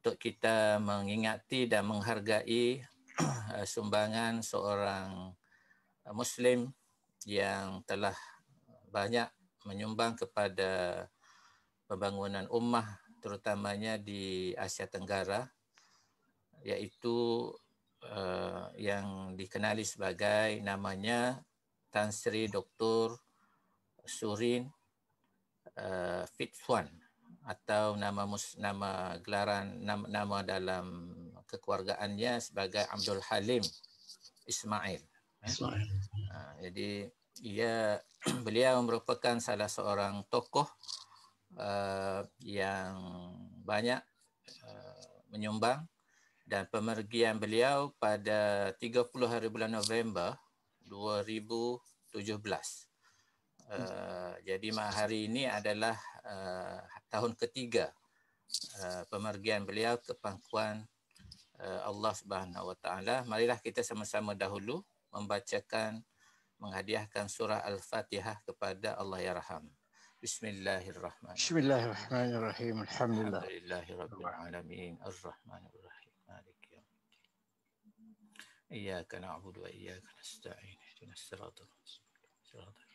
untuk kita mengingati dan menghargai eh, sumbangan seorang eh, Muslim yang telah banyak menyumbang kepada pembangunan ummah terutamanya di Asia Tenggara yaitu uh, eh, yang dikenali sebagai namanya Tan Sri Dr. Surin uh, Fitzwan atau nama mus, nama gelaran nama, nama dalam kekeluargaannya sebagai Abdul Halim Ismail. Ismail. Ha, jadi ia beliau merupakan salah seorang tokoh uh, yang banyak uh, menyumbang dan pemergian beliau pada 30 hari bulan November 2017. Uh, jadi hari ini adalah uh, tahun ketiga uh, pemergian beliau ke pangkuan uh, Allah Subhanahu Wa Taala. Marilah kita sama-sama dahulu membacakan menghadiahkan surah Al-Fatihah kepada Allah Ya Rahman. Bismillahirrahmanirrahim. Bismillahirrahmanirrahim. Alhamdulillah. Alhamdulillahirrahmanirrahim. Ar-Rahmanirrahim. Malik ya. Iyaka na'budu wa iyaka nasta'in. Ihdinas siratal mustaqim. Siratal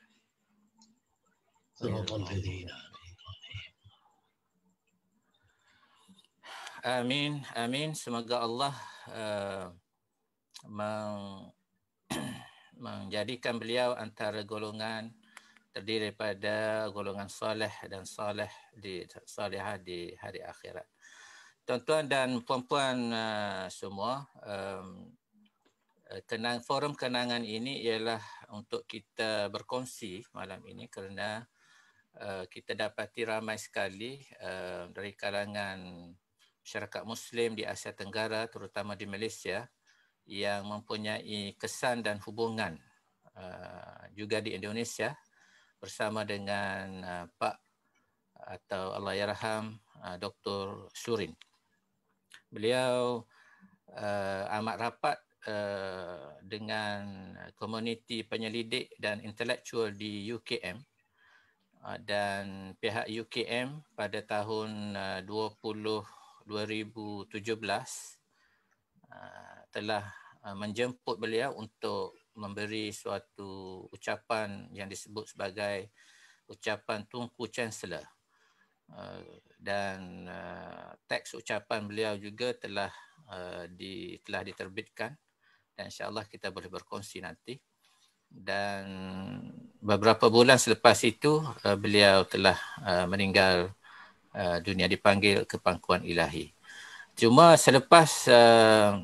Amin, amin. Semoga Allah uh, menjadikan beliau antara golongan terdiri daripada golongan soleh dan soleh di soleha di hari akhirat. Tuan-tuan dan puan-puan uh, semua, um, kenang, forum kenangan ini ialah untuk kita berkongsi malam ini kerana Eh, kita dapati ramai sekali uh, dari kalangan masyarakat Muslim di Asia Tenggara, terutama di Malaysia, yang mempunyai kesan dan hubungan uh, juga di Indonesia bersama dengan uh, Pak atau Allah Yarham uh, Dr. Surin. Beliau uh, amat rapat uh, dengan komuniti penyelidik dan intelektual di UKM Ah, dan pihak UKM pada tahun 2017 ah, ah, telah menjemput beliau untuk memberi suatu ucapan yang disebut sebagai ucapan Tunku Chancellor dan teks ucapan beliau juga telah telah diterbitkan dan insyaallah kita boleh berkongsi nanti dan beberapa bulan selepas itu uh, beliau telah uh, meninggal uh, dunia dipanggil ke pangkuan ilahi cuma selepas uh,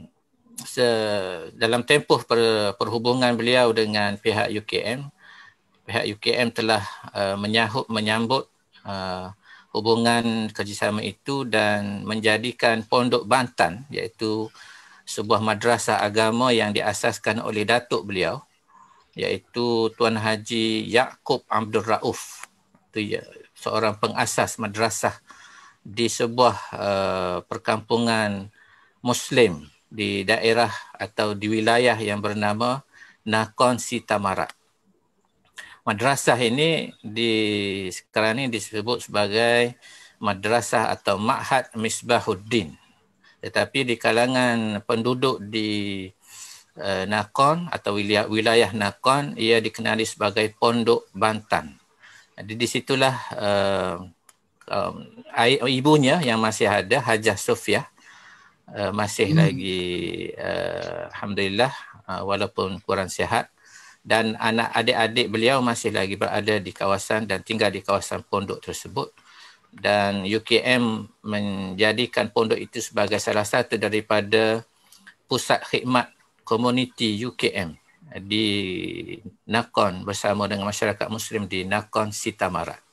se- dalam tempoh per- perhubungan beliau dengan pihak UKM pihak UKM telah uh, menyahut menyambut uh, hubungan kerjasama itu dan menjadikan pondok Bantan iaitu sebuah madrasah agama yang diasaskan oleh datuk beliau iaitu Tuan Haji Yaakob Abdul Rauf. Itu ya, seorang pengasas madrasah di sebuah uh, perkampungan Muslim di daerah atau di wilayah yang bernama Nakon Sitamara. Madrasah ini di sekarang ini disebut sebagai madrasah atau Ma'had Misbahuddin. Tetapi di kalangan penduduk di uh, Nakon atau wilayah, wilayah Nakon ia dikenali sebagai Pondok Bantan. Jadi di situlah uh, um, ibunya yang masih ada Hajah Sofia uh, masih hmm. lagi uh, alhamdulillah uh, walaupun kurang sihat dan anak adik-adik beliau masih lagi berada di kawasan dan tinggal di kawasan pondok tersebut dan UKM menjadikan pondok itu sebagai salah satu daripada pusat khidmat komuniti UKM di Nakon bersama dengan masyarakat Muslim di Nakon Sitamarak.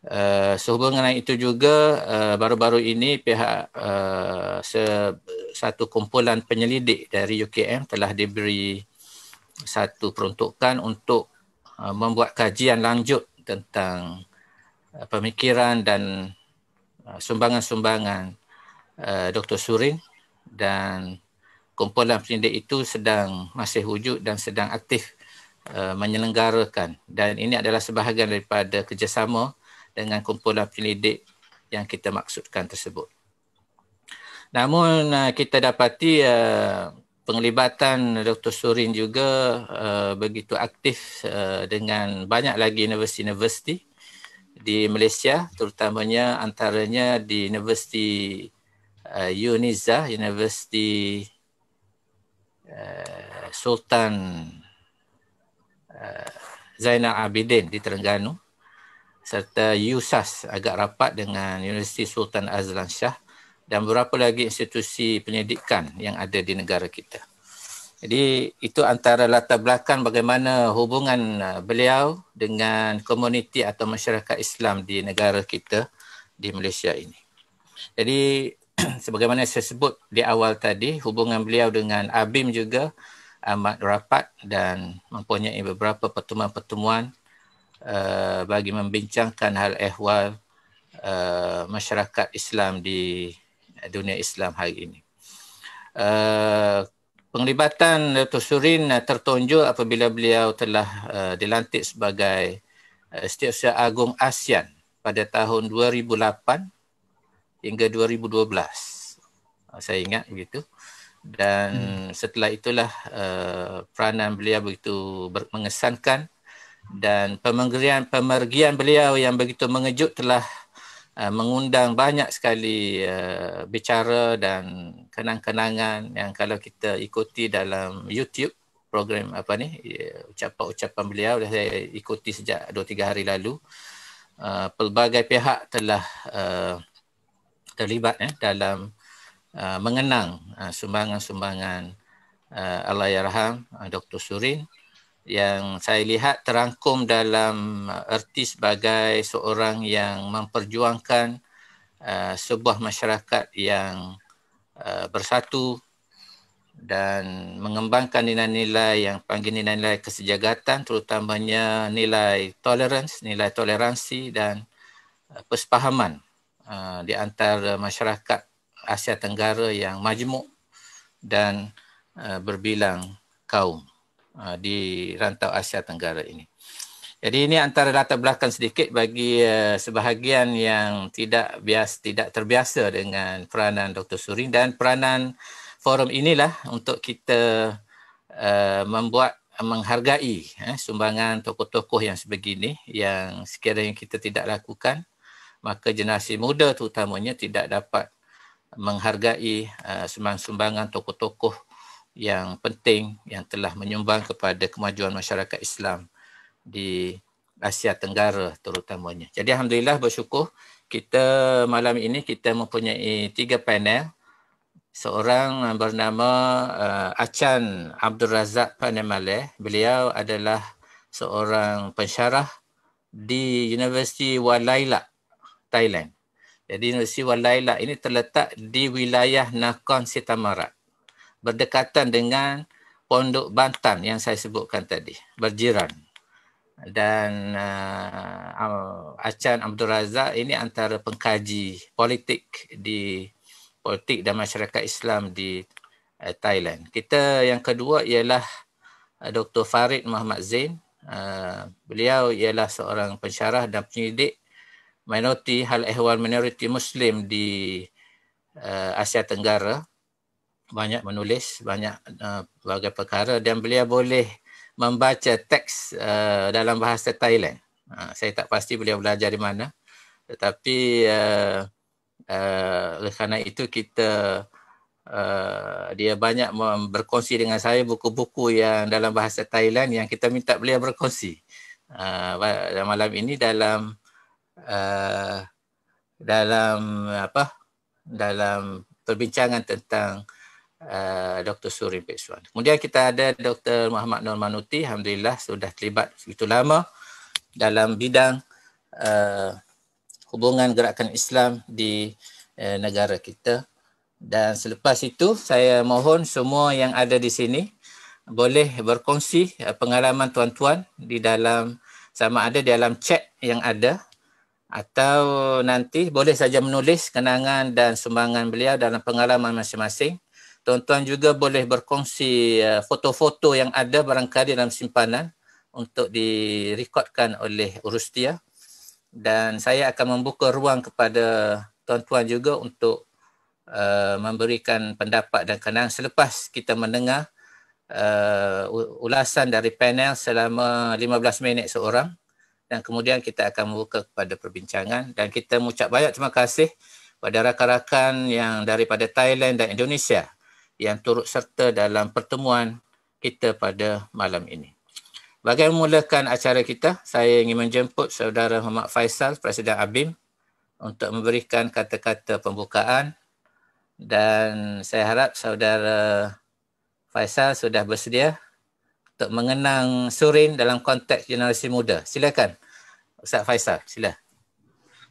Uh, eh, sehubungan dengan itu juga uh, baru-baru ini pihak uh, se- satu kumpulan penyelidik dari UKM telah diberi satu peruntukan untuk uh, membuat kajian lanjut tentang uh, pemikiran dan uh, sumbangan-sumbangan uh, Dr. Surin dan kumpulan penyelidik itu sedang masih wujud dan sedang aktif uh, menyelenggarakan dan ini adalah sebahagian daripada kerjasama dengan kumpulan penyelidik yang kita maksudkan tersebut. Namun uh, kita dapati uh, penglibatan Dr. Surin juga uh, begitu aktif uh, dengan banyak lagi universiti-universiti di Malaysia terutamanya antaranya di Universiti uh, UNIZA, Universiti Eh, Sultan eh, Zainal Abidin di Terengganu serta USAS agak rapat dengan Universiti Sultan Azlan Shah dan beberapa lagi institusi penyidikan yang ada di negara kita. Jadi itu antara latar belakang bagaimana hubungan eh, beliau dengan komuniti atau masyarakat Islam di negara kita di Malaysia ini. Jadi sebagaimana saya sebut di awal tadi hubungan beliau dengan Abim juga amat rapat dan mempunyai beberapa pertemuan-pertemuan uh, bagi membincangkan hal ehwal uh, masyarakat Islam di dunia Islam hari ini. Uh, penglibatan Dato' Surin tertonjol apabila beliau telah uh, dilantik sebagai uh, Setiausaha Agung ASEAN pada tahun 2008 hingga 2012. Ah, saya ingat begitu. Dan hmm. setelah itulah uh, peranan beliau begitu mengesankan dan pemergian-pemergian beliau yang begitu mengejut telah uh, mengundang banyak sekali uh, bicara dan kenang-kenangan yang kalau kita ikuti dalam YouTube program apa ni ya, ucapan-ucapan beliau dah saya ikuti sejak 2 3 hari lalu uh, pelbagai pihak telah uh, terlibat ya, dalam uh, mengenang uh, sumbangan-sumbangan uh, Allahyarham uh, Dr. Surin yang saya lihat terangkum dalam erti sebagai seorang yang memperjuangkan uh, sebuah masyarakat yang uh, bersatu dan mengembangkan nilai-nilai yang panggil nilai-nilai kesejagatan terutamanya nilai tolerance, nilai toleransi dan uh, persepahaman Ha, di antara masyarakat Asia Tenggara yang majmuk dan uh, berbilang kaum uh, di rantau Asia Tenggara ini. Jadi ini antara latar belakang sedikit bagi uh, sebahagian yang tidak bias tidak terbiasa dengan peranan Dr. Surin dan peranan forum inilah untuk kita uh, membuat menghargai eh, sumbangan tokoh-tokoh yang sebegini yang sekiranya kita tidak lakukan maka generasi muda terutamanya tidak dapat menghargai uh, sumbangan tokoh-tokoh yang penting yang telah menyumbang kepada kemajuan masyarakat Islam di Asia Tenggara terutamanya. Jadi alhamdulillah bersyukur kita malam ini kita mempunyai tiga panel. Seorang bernama uh, Achan Abdul Razak Panemale. Beliau adalah seorang pensyarah di Universiti Walailak Thailand. Jadi Siwa Lailak ini terletak di wilayah Nakhon Sitamarat. Berdekatan dengan Pondok Bantan yang saya sebutkan tadi. Berjiran. Dan uh, Achan Abdul Razak ini antara pengkaji politik di politik dan masyarakat Islam di uh, Thailand. Kita yang kedua ialah uh, Dr. Farid Muhammad Zain. Uh, beliau ialah seorang pensyarah dan penyidik minoriti hal ehwal minoriti Muslim di uh, Asia Tenggara banyak menulis banyak berbagai eh, perkara dan beliau boleh membaca teks uh, dalam bahasa Thailand. Uh, saya tak pasti beliau belajar di mana tetapi uh, uh, kerana itu kita uh, dia banyak berkongsi dengan saya buku-buku yang dalam bahasa Thailand yang kita minta beliau berkongsi. Uh, malam ini dalam Eh, dalam apa dalam perbincangan tentang uh, eh, Dr. Suri Beswan. Kemudian kita ada Dr. Muhammad Nur Manuti, alhamdulillah sudah terlibat begitu lama dalam bidang uh, hubungan gerakan Islam di uh, negara kita. Dan selepas itu saya mohon semua yang ada di sini boleh berkongsi pengalaman tuan-tuan di dalam sama ada di dalam chat yang ada atau nanti boleh saja menulis kenangan dan sumbangan beliau dalam pengalaman masing-masing. Tuan-tuan juga boleh berkongsi eh, foto-foto yang ada barangkali dalam simpanan untuk direkodkan oleh Urustia. Dan saya akan membuka ruang kepada tuan-tuan juga untuk uh, memberikan pendapat dan kenangan selepas kita mendengar uh, ulasan dari panel selama 15 minit seorang dan kemudian kita akan membuka kepada perbincangan dan kita mengucap banyak terima kasih kepada rakan-rakan yang daripada Thailand dan Indonesia yang turut serta dalam pertemuan kita pada malam ini. Bagi memulakan acara kita, saya ingin menjemput saudara Muhammad Faisal, Presiden ABIM untuk memberikan kata-kata pembukaan dan saya harap saudara Faisal sudah bersedia untuk mengenang Surin dalam konteks generasi muda. Silakan Ustaz Faisal, sila.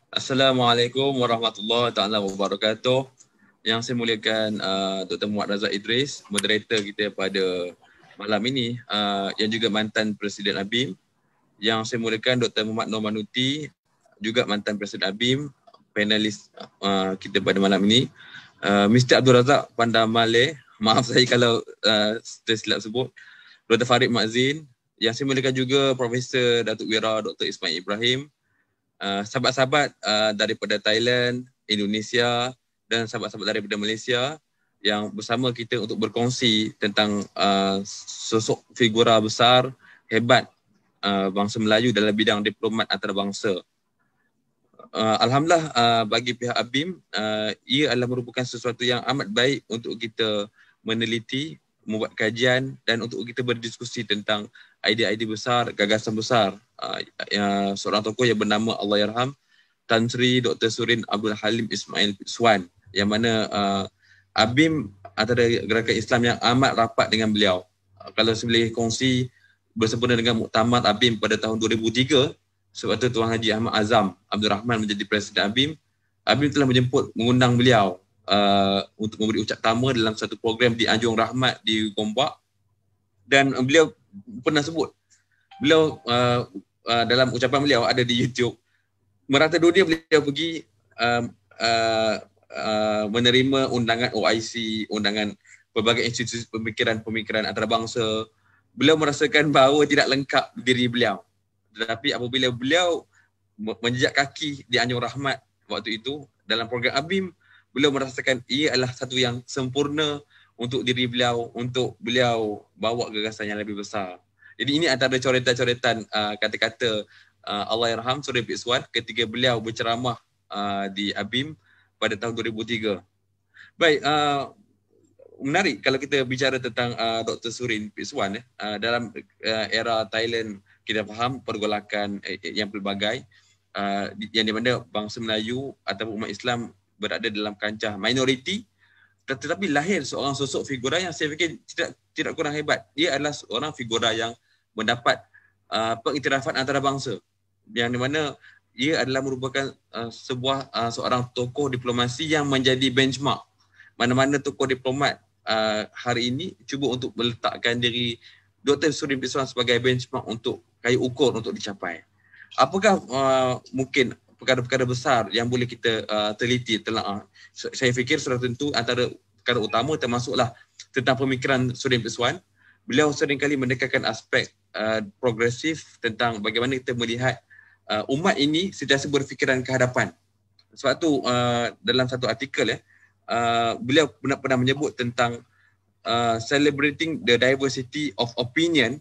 Assalamualaikum warahmatullahi taala wabarakatuh. Yang saya muliakan uh, Dr. Muhammad Razak Idris, moderator kita pada malam ini uh, yang juga mantan Presiden ABIM. Yang saya muliakan Dr. Muhammad Manuti juga mantan Presiden ABIM, panelis uh, kita pada malam ini. Uh, Mr. Abdul Razak Pandamale, maaf saya kalau uh, tersilap sebut. Uh, Dr. Farid Mazin yang saya muliakan juga Profesor Datuk Wira Dr. Ismail Ibrahim uh, sahabat-sahabat uh, daripada Thailand, Indonesia dan sahabat-sahabat daripada Malaysia yang bersama kita untuk berkongsi tentang uh, sosok figura besar hebat uh, bangsa Melayu dalam bidang diplomat antarabangsa. Uh, Alhamdulillah uh, bagi pihak ABIM uh, ia adalah merupakan sesuatu yang amat baik untuk kita meneliti membuat kajian dan untuk kita berdiskusi tentang idea-idea besar, gagasan besar. Uh, uh, seorang tokoh yang bernama Allahyarham Tan Sri Dr. Surin Abdul Halim Ismail Swan yang mana uh, Abim antara gerakan Islam yang amat rapat dengan beliau. Uh, kalau saya boleh kongsi bersempurna dengan muktamad Abim pada tahun 2003 sebab itu Tuan Haji Ahmad Azam Abdul Rahman menjadi Presiden Abim Abim telah menjemput mengundang beliau Uh, untuk memberi ucap tama dalam satu program di Anjung Rahmat di Gombak dan uh, beliau pernah sebut beliau uh, uh, dalam ucapan beliau ada di YouTube merata dunia beliau pergi uh, uh, uh, menerima undangan OIC undangan pelbagai institusi pemikiran-pemikiran antarabangsa beliau merasakan bahawa tidak lengkap diri beliau tetapi apabila beliau menjejak kaki di Anjung Rahmat waktu itu dalam program ABIM beliau merasakan ia adalah satu yang sempurna untuk diri beliau untuk beliau bawa gagasan yang lebih besar. Jadi ini antara coretan-coretan uh, kata-kata uh, Allahyarham Suri Biswan ketika beliau berceramah uh, di Abim pada tahun 2003. Baik, uh, menarik kalau kita bicara tentang uh, Dr. Surin Biswan eh, uh, dalam uh, era Thailand kita faham pergolakan eh, yang pelbagai uh, yang di mana bangsa Melayu ataupun umat Islam berada dalam kancah minoriti tetapi lahir seorang sosok figura yang saya fikir tidak tidak kurang hebat. Dia adalah seorang figura yang mendapat uh, pengiktirafan antarabangsa yang di mana ia adalah merupakan uh, sebuah uh, seorang tokoh diplomasi yang menjadi benchmark mana-mana tokoh diplomat uh, hari ini cuba untuk meletakkan diri Dr. Suri Biswan sebagai benchmark untuk kayu ukur untuk dicapai. Apakah uh, mungkin perkara-perkara besar yang boleh kita uh, teliti telaah. Uh. Saya fikir sudah tentu antara perkara utama termasuklah tentang pemikiran Sudin Biswan. Beliau sering kali mendekatkan aspek uh, progresif tentang bagaimana kita melihat uh, umat ini sentiasa berfikiran ke hadapan. Sebab tu uh, dalam satu artikel ya, uh, beliau pernah, pernah menyebut tentang uh, celebrating the diversity of opinion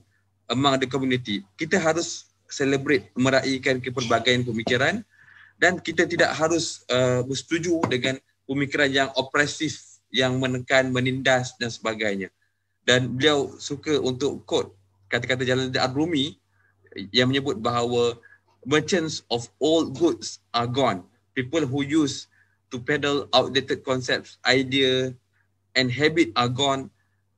among the community. Kita harus celebrate meraihkan kepelbagaian pemikiran uh, dan kita tidak harus uh, bersetuju dengan pemikiran yang opresif yang menekan menindas dan sebagainya dan beliau suka untuk quote kata-kata jalan Ad-Rumi yang menyebut bahawa merchants of all goods are gone people who use to peddle outdated concepts idea and habit are gone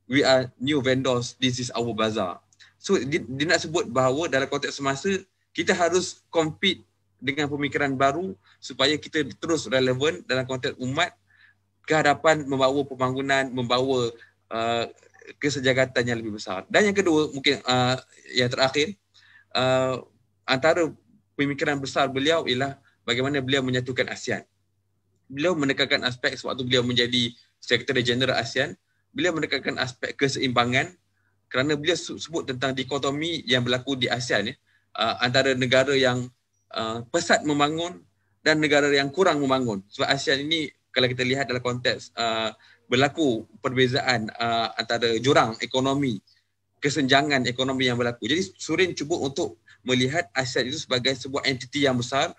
we are new vendors this is our bazaar so dia, dia nak sebut bahawa dalam konteks semasa kita harus compete dengan pemikiran baru supaya kita terus relevan dalam konteks umat ke hadapan membawa pembangunan, membawa uh, kesejagatan yang lebih besar. Dan yang kedua, mungkin uh, yang terakhir, uh, antara pemikiran besar beliau ialah bagaimana beliau menyatukan ASEAN. Beliau menekankan aspek sewaktu beliau menjadi Sekretari Jeneral ASEAN, beliau menekankan aspek keseimbangan kerana beliau sebut tentang dikotomi yang berlaku di ASEAN ya, uh, antara negara yang Uh, pesat membangun dan negara yang kurang membangun. Sebab ASEAN ini kalau kita lihat dalam konteks uh, berlaku perbezaan uh, antara jurang ekonomi, kesenjangan ekonomi yang berlaku. Jadi Surin cuba untuk melihat ASEAN itu sebagai sebuah entiti yang besar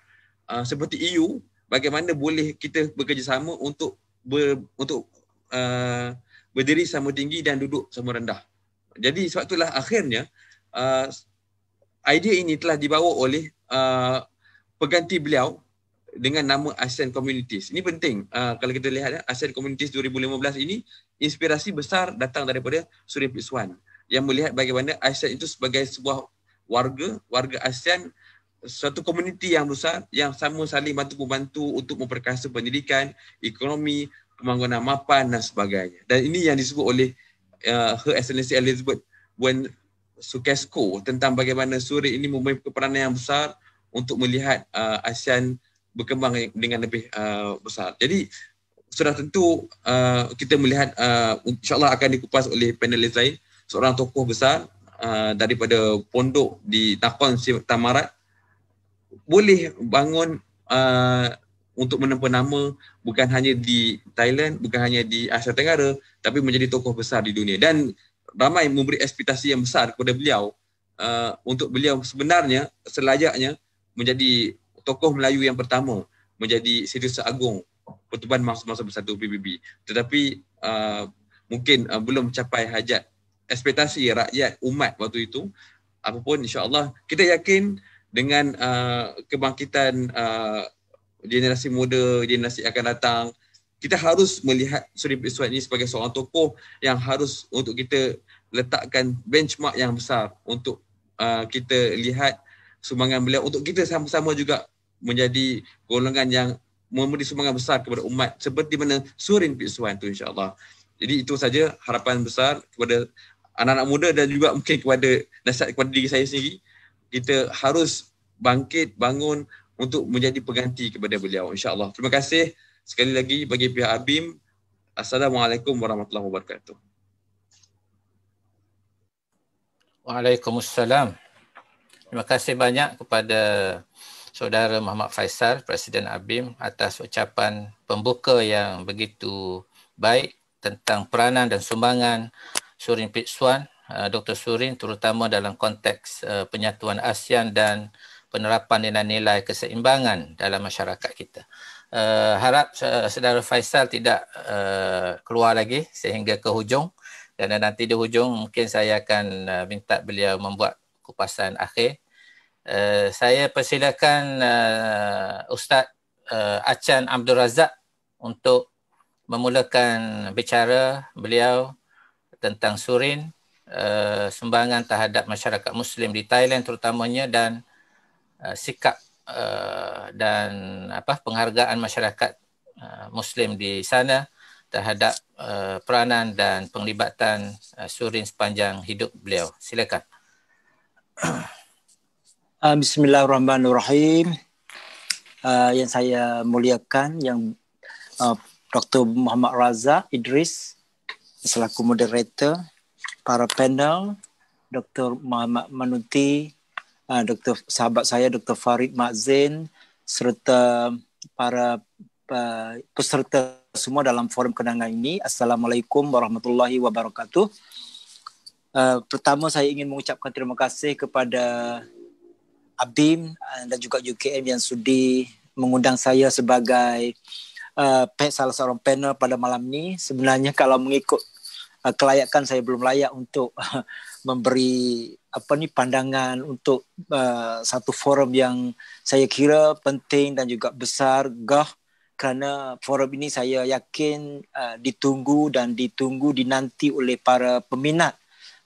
uh, seperti EU, bagaimana boleh kita bekerjasama untuk ber, untuk uh, berdiri sama tinggi dan duduk sama rendah. Jadi sebab itulah akhirnya uh, idea ini telah dibawa oleh uh, peganti beliau dengan nama ASEAN Communities. Ini penting uh, kalau kita lihat ya, eh, ASEAN Communities 2015 ini inspirasi besar datang daripada Suri Pizwan yang melihat bagaimana ASEAN itu sebagai sebuah warga, warga ASEAN satu komuniti yang besar yang sama saling bantu-membantu untuk memperkasa pendidikan, ekonomi, pembangunan mapan dan sebagainya. Dan ini yang disebut oleh uh, Her Excellency Elizabeth when Sukesco tentang bagaimana suri ini mempunyai peranan yang besar untuk melihat uh, ASEAN berkembang dengan lebih uh, besar. Jadi sudah tentu uh, kita melihat uh, insyaAllah akan dikupas oleh panelis lain seorang tokoh besar uh, daripada pondok di Takon Tamarat boleh bangun uh, untuk menempuh nama bukan hanya di Thailand, bukan hanya di Asia Tenggara tapi menjadi tokoh besar di dunia dan ramai memberi ekspektasi yang besar kepada beliau uh, untuk beliau sebenarnya selayaknya menjadi tokoh Melayu yang pertama menjadi serius agung pertubuhan mangsa-mangsa bersatu PBB tetapi uh, mungkin uh, belum mencapai hajat ekspektasi rakyat umat waktu itu apapun insyaallah kita yakin dengan uh, kebangkitan uh, generasi muda generasi akan datang kita harus melihat Suri Biswat ini sebagai seorang tokoh yang harus untuk kita letakkan benchmark yang besar untuk uh, kita lihat sumbangan beliau untuk kita sama-sama juga menjadi golongan yang memberi sumbangan besar kepada umat seperti mana Surin Pizuan itu insyaAllah. Jadi itu saja harapan besar kepada anak-anak muda dan juga mungkin kepada nasihat kepada diri saya sendiri. Kita harus bangkit, bangun untuk menjadi pengganti kepada beliau insyaAllah. Terima kasih. Sekali lagi bagi pihak ABIM, Assalamualaikum warahmatullahi wabarakatuh. Waalaikumsalam. Terima kasih banyak kepada Saudara Muhammad Faisal, Presiden ABIM atas ucapan pembuka yang begitu baik tentang peranan dan sumbangan Surin Pitsuan, eh, Dr. Surin terutama dalam konteks eh, penyatuan ASEAN dan penerapan nilai-nilai keseimbangan dalam masyarakat kita uh, harap uh, saudara Faisal tidak uh, keluar lagi sehingga ke hujung dan nanti di hujung mungkin saya akan uh, minta beliau membuat kupasan akhir. Uh, saya persilakan uh, Ustaz uh, Achan Abdul Razak untuk memulakan bicara beliau tentang surin uh, sumbangan terhadap masyarakat muslim di Thailand terutamanya dan uh, sikap Eh, dan apa penghargaan masyarakat uh, muslim di sana terhadap uh, peranan dan penglibatan uh, Surin sepanjang hidup beliau. Silakan. Uh, Bismillahirrahmanirrahim. Uh, yang saya muliakan yang uh, ah, Dr. Muhammad Raza Idris selaku moderator para panel Dr. Muhammad Manuti Ah, doktor sahabat saya Dr. Farid Makzin, serta para peserta semua dalam forum kenangan ini. Assalamualaikum warahmatullahi wabarakatuh. Uh, pertama saya ingin mengucapkan terima kasih kepada Abim ah, dan juga UKM yang sudi mengundang saya sebagai uh, salah seorang panel pada malam ini. Sebenarnya kalau mengikut uh, kelayakan saya belum layak untuk memberi apa ni pandangan untuk uh, satu forum yang saya kira penting dan juga besar gah kerana forum ini saya yakin uh, ditunggu dan ditunggu dinanti oleh para peminat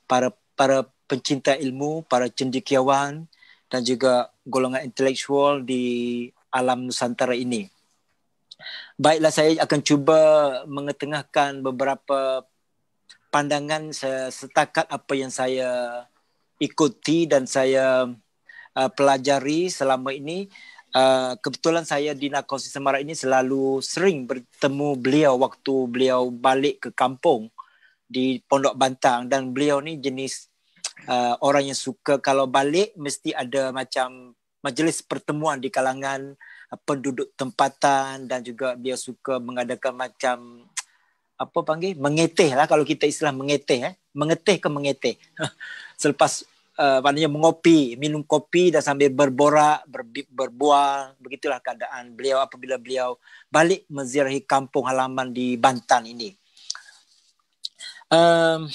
para para pencinta ilmu para cendekiawan dan juga golongan intelektual di alam nusantara ini baiklah saya akan cuba mengetengahkan beberapa pandangan setakat apa yang saya ikuti dan saya uh, pelajari selama ini uh, kebetulan saya di Nakosi Semarang ini selalu sering bertemu beliau waktu beliau balik ke kampung di Pondok Bantang dan beliau ni jenis uh, orang yang suka kalau balik mesti ada macam majlis pertemuan di kalangan uh, penduduk tempatan dan juga dia suka mengadakan macam apa panggil mengeteh lah kalau kita istilah mengeteh eh mengetih ke mengetih selepas uh, maknanya mengopi minum kopi dan sambil berborak ber, berbual begitulah keadaan beliau apabila beliau balik menziarahi kampung halaman di Bantan ini um,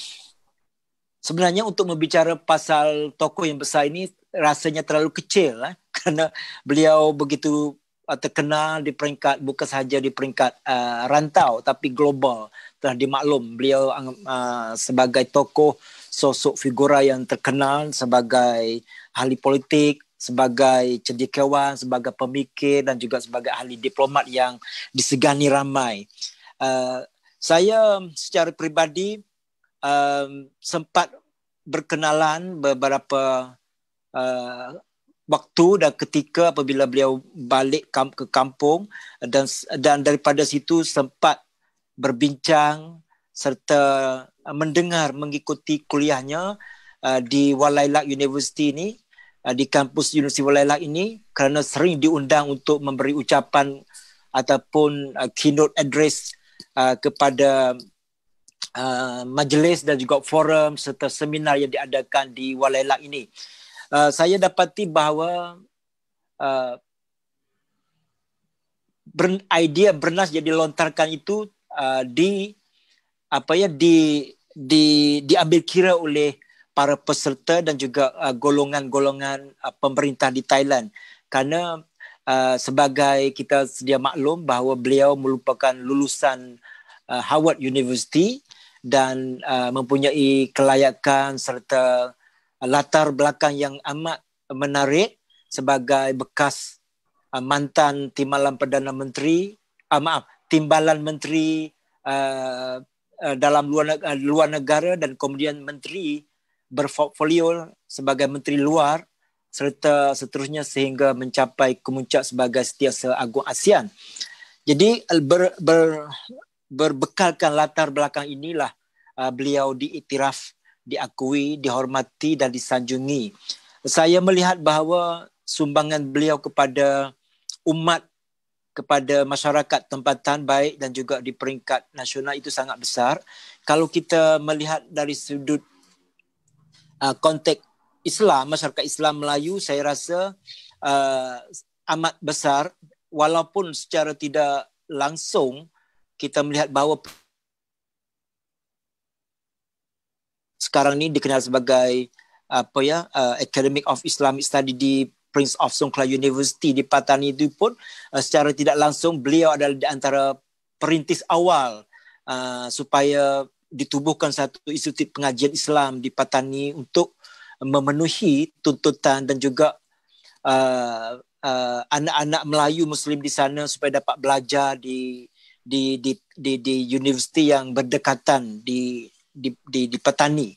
sebenarnya untuk membicara pasal tokoh yang besar ini rasanya terlalu kecil eh? kerana beliau begitu Uh, terkenal di peringkat bukan sahaja di peringkat uh, rantau tapi global telah dimaklum beliau uh, sebagai tokoh sosok figura yang terkenal sebagai ahli politik sebagai cendekiawan sebagai pemikir dan juga sebagai ahli diplomat yang disegani ramai uh, saya secara peribadi uh, sempat berkenalan beberapa uh, waktu dan ketika apabila beliau balik ke kampung dan dan daripada situ sempat berbincang serta uh, mendengar mengikuti kuliahnya uh, di Walailak University ini uh, di kampus Universiti Walailak ini kerana sering diundang untuk memberi ucapan ataupun uh, keynote address uh, kepada uh, majlis dan juga forum serta seminar yang diadakan di Walailak ini uh, uh, saya dapati bahawa uh, ber- idea bernas yang dilontarkan itu uh, di apa ya di di diambil kira oleh para peserta dan juga uh, golongan-golongan uh, pemerintah di Thailand kerana uh, sebagai kita sedia maklum bahawa beliau merupakan lulusan uh, Howard University dan uh, mempunyai kelayakan serta latar belakang yang amat menarik sebagai bekas uh, mantan timbalan perdana menteri uh, maaf timbalan menteri uh, uh, dalam luar uh, luar negara dan kemudian menteri berportfolio sebagai menteri luar serta seterusnya sehingga mencapai kemuncak sebagai setiausaha agung ASEAN. Jadi uh, ber, ber, berbekalkan latar belakang inilah uh, beliau diiktiraf diakui, dihormati dan disanjungi. Saya melihat bahawa sumbangan beliau kepada umat kepada masyarakat tempatan baik dan juga di peringkat nasional itu sangat besar. Kalau kita melihat dari sudut uh, konteks Islam, masyarakat Islam Melayu saya rasa uh, amat besar walaupun secara tidak langsung kita melihat bahawa sekarang ni dikenal sebagai apa ya uh, Academic of Islamic Study di Prince of Songkla University di Patani itu pun uh, secara tidak langsung beliau adalah di antara perintis awal uh, supaya ditubuhkan satu institut pengajian Islam di Patani untuk memenuhi tuntutan dan juga uh, uh, anak-anak Melayu Muslim di sana supaya dapat belajar di di di di, di universiti yang berdekatan di di, di, di petani.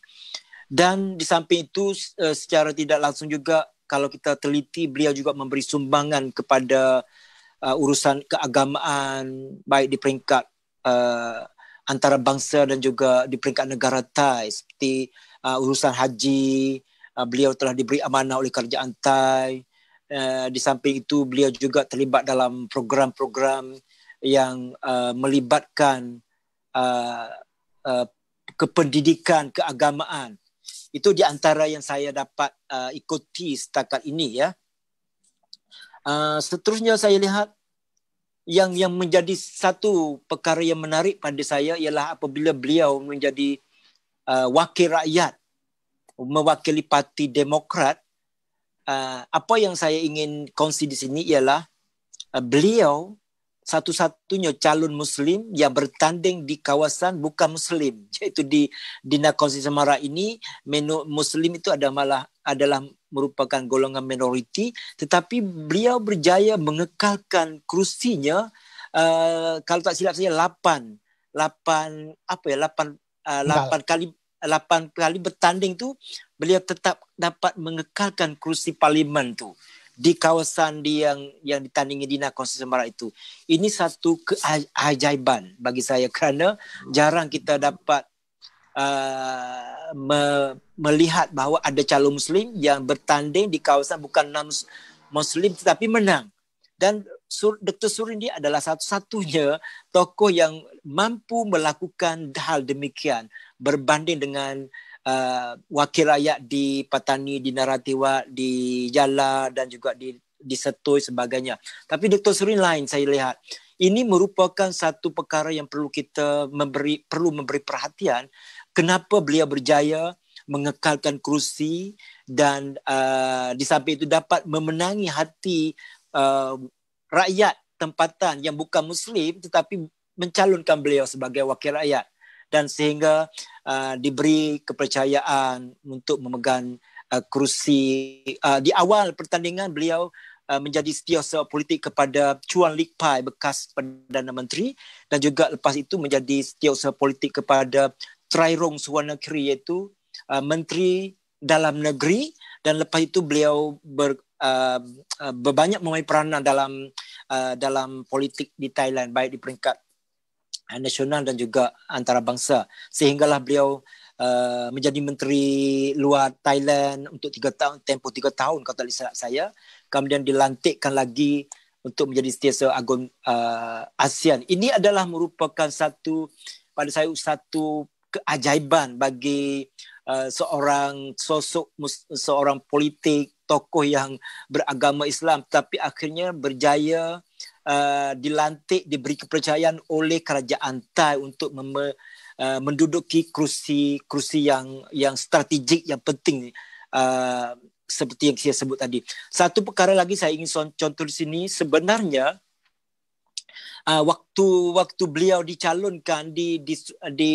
Dan di samping itu eh, secara tidak langsung juga kalau kita teliti beliau juga memberi sumbangan kepada uh, urusan keagamaan baik di peringkat uh, eh, antara bangsa dan juga di peringkat negara Thai seperti uh, urusan haji uh, beliau telah diberi amanah oleh kerajaan Thai uh, di samping itu beliau juga terlibat dalam program-program yang uh, melibatkan uh, uh, kependidikan keagamaan itu di antara yang saya dapat uh, ikuti setakat ini ya. Uh, seterusnya saya lihat yang yang menjadi satu perkara yang menarik pada saya ialah apabila beliau menjadi uh, wakil rakyat mewakili parti demokrat uh, apa yang saya ingin kongsi di sini ialah uh, beliau satu-satunya calon muslim yang bertanding di kawasan bukan muslim iaitu di Dina Konsi Semara ini menu muslim itu ada malah adalah merupakan golongan minoriti tetapi beliau berjaya mengekalkan kerusinya uh, kalau tak silap saya 8 8 apa ya 8 uh, 8 kali 8 kali bertanding tu beliau tetap dapat mengekalkan kerusi parlimen tu di kawasan di yang yang ditandingi Dina Konsert Semarang itu. Ini satu keajaiban bagi saya kerana jarang kita dapat uh, me, melihat bahawa ada calon muslim yang bertanding di kawasan bukan non muslim tetapi menang. Dan Sur, Dr. Surin dia adalah satu-satunya tokoh yang mampu melakukan hal demikian berbanding dengan uh, wakil rakyat di Patani, di Naratiwa, di Jala dan juga di di Setoi sebagainya. Tapi Dr. Surin lain saya lihat ini merupakan satu perkara yang perlu kita memberi perlu memberi perhatian kenapa beliau berjaya mengekalkan kerusi dan uh, di samping itu dapat memenangi hati uh, rakyat tempatan yang bukan muslim tetapi mencalonkan beliau sebagai wakil rakyat dan sehingga uh, diberi kepercayaan untuk memegang uh, kerusi uh, di awal pertandingan beliau uh, menjadi setiausaha politik kepada Chuan Lik Pai bekas Perdana Menteri dan juga lepas itu menjadi setiausaha politik kepada Trai Rong Suwanakri iaitu uh, Menteri Dalam Negeri dan lepas itu beliau ber, uh, uh berbanyak memainkan peranan dalam uh, dalam politik di Thailand baik di peringkat Eh, nasional dan juga antarabangsa sehinggalah beliau uh, menjadi menteri luar Thailand untuk tiga tahun tempoh tiga tahun kata lisan saya kemudian dilantikkan lagi untuk menjadi setiausaha agung uh, ASEAN. Ini adalah merupakan satu pada saya satu keajaiban bagi uh, seorang sosok seorang politik tokoh yang beragama Islam tapi akhirnya berjaya uh, dilantik diberi kepercayaan oleh kerajaan Thai untuk mem- uh, menduduki kerusi-kerusi yang yang strategik yang penting uh, seperti yang saya sebut tadi. Satu perkara lagi saya ingin contoh di sini sebenarnya waktu-waktu uh, beliau dicalonkan di di, di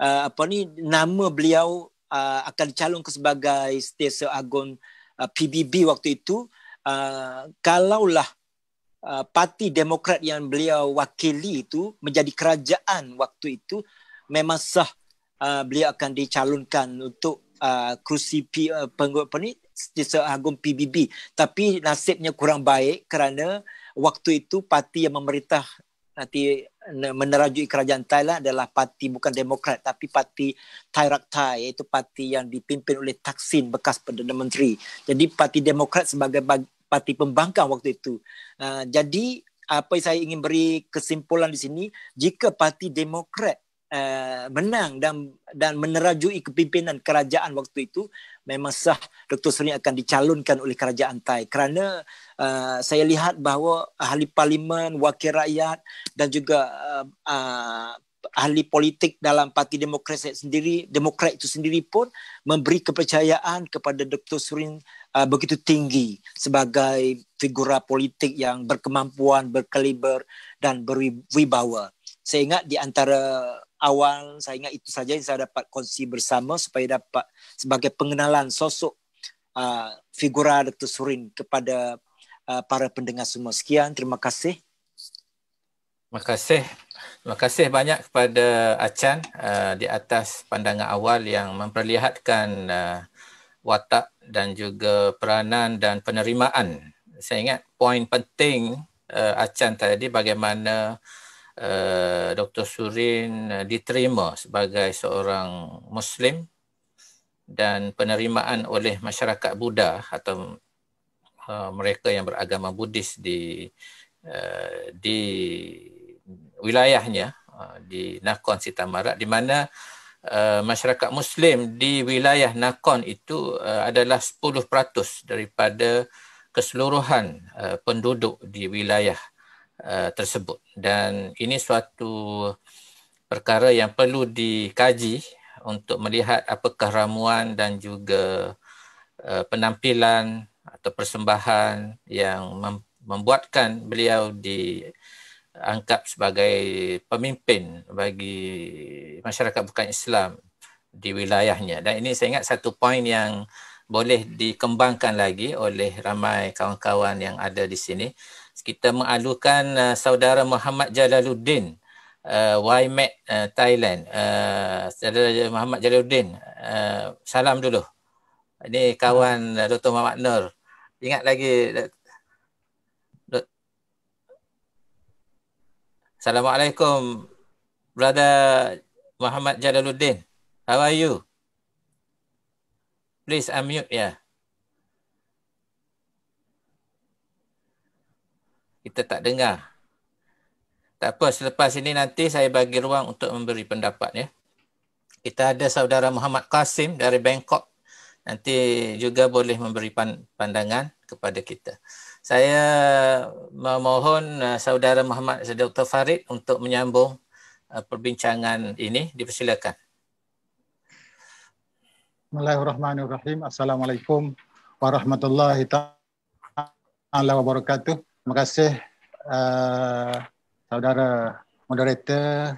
uh, apa ni nama beliau uh, akan dicalon ke sebagai setiausaha agung uh, PBB waktu itu uh, kalaulah uh, parti demokrat yang beliau wakili itu menjadi kerajaan waktu itu memang sah uh, beliau akan dicalonkan untuk uh, kerusi P, uh, peng, apa ni agung PBB tapi nasibnya kurang baik kerana waktu itu parti yang memerintah nanti menerajui kerajaan Thailand adalah parti bukan demokrat tapi parti Thai Rak Thai iaitu parti yang dipimpin oleh Taksin bekas Perdana Menteri. Jadi parti demokrat sebagai parti pembangkang waktu itu. Uh, jadi apa yang saya ingin beri kesimpulan di sini, jika parti Demokrat uh, menang dan dan menerajui kepimpinan kerajaan waktu itu, memang sah Dr. Sri akan dicalonkan oleh kerajaan Thai. Kerana uh, saya lihat bahawa ahli parlimen, wakil rakyat dan juga uh, uh, ahli politik dalam parti demokrat sendiri demokrat itu sendiri pun memberi kepercayaan kepada Dr Surin uh, begitu tinggi sebagai figura politik yang berkemampuan berkaliber dan berwibawa saya ingat di antara awal saya ingat itu saja yang saya dapat kongsi bersama supaya dapat sebagai pengenalan sosok uh, figura Dr Surin kepada uh, para pendengar semua sekian terima kasih Terima kasih. Terima kasih banyak kepada Achan uh, di atas pandangan awal yang memperlihatkan uh, watak dan juga peranan dan penerimaan. Saya ingat poin penting uh, Achan tadi bagaimana uh, Dr. Surin uh, diterima sebagai seorang Muslim dan penerimaan oleh masyarakat Buddha atau uh, mereka yang beragama Buddhis di uh, di wilayahnya ha, di Nakon Sitamarak di mana ha, masyarakat muslim di wilayah Nakon itu ha, adalah 10% daripada keseluruhan penduduk di wilayah tersebut dan ini suatu perkara yang perlu dikaji untuk melihat apakah ramuan dan juga penampilan atau persembahan yang membuatkan beliau di anggap sebagai pemimpin bagi masyarakat bukan Islam di wilayahnya dan ini saya ingat satu poin yang boleh dikembangkan lagi oleh ramai kawan-kawan yang ada di sini kita mengalukan uh, saudara Muhammad Jalaluddin uh, YMAT uh, Thailand uh, saudara Muhammad Jalaluddin uh, salam dulu ini kawan uh, Dr. Muhammad Nur ingat lagi Assalamualaikum brother Muhammad Jalaluddin. How are you? Please unmute ya. Kita tak dengar. Tak apa, selepas ini nanti saya bagi ruang untuk memberi pendapat ya. Kita ada saudara Muhammad Qasim dari Bangkok. Nanti juga boleh memberi pandangan kepada kita saya memohon eh, saudara Muhammad Dr. Farid untuk menyambung eh, perbincangan ini. Dipersilakan. Bismillahirrahmanirrahim. Assalamualaikum warahmatullahi taala wabarakatuh. Terima kasih uh, saudara moderator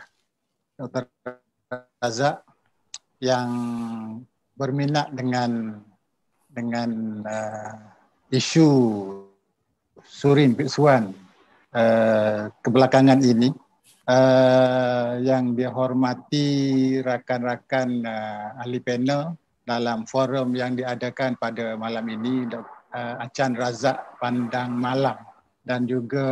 Dr. Razak yang berminat dengan dengan uh, isu Surin Biksuan uh, eh, kebelakangan ini uh, yang dihormati rakan-rakan uh, ahli panel dalam forum yang diadakan pada malam ini Dr. Uh, Achan Razak Pandang Malam dan juga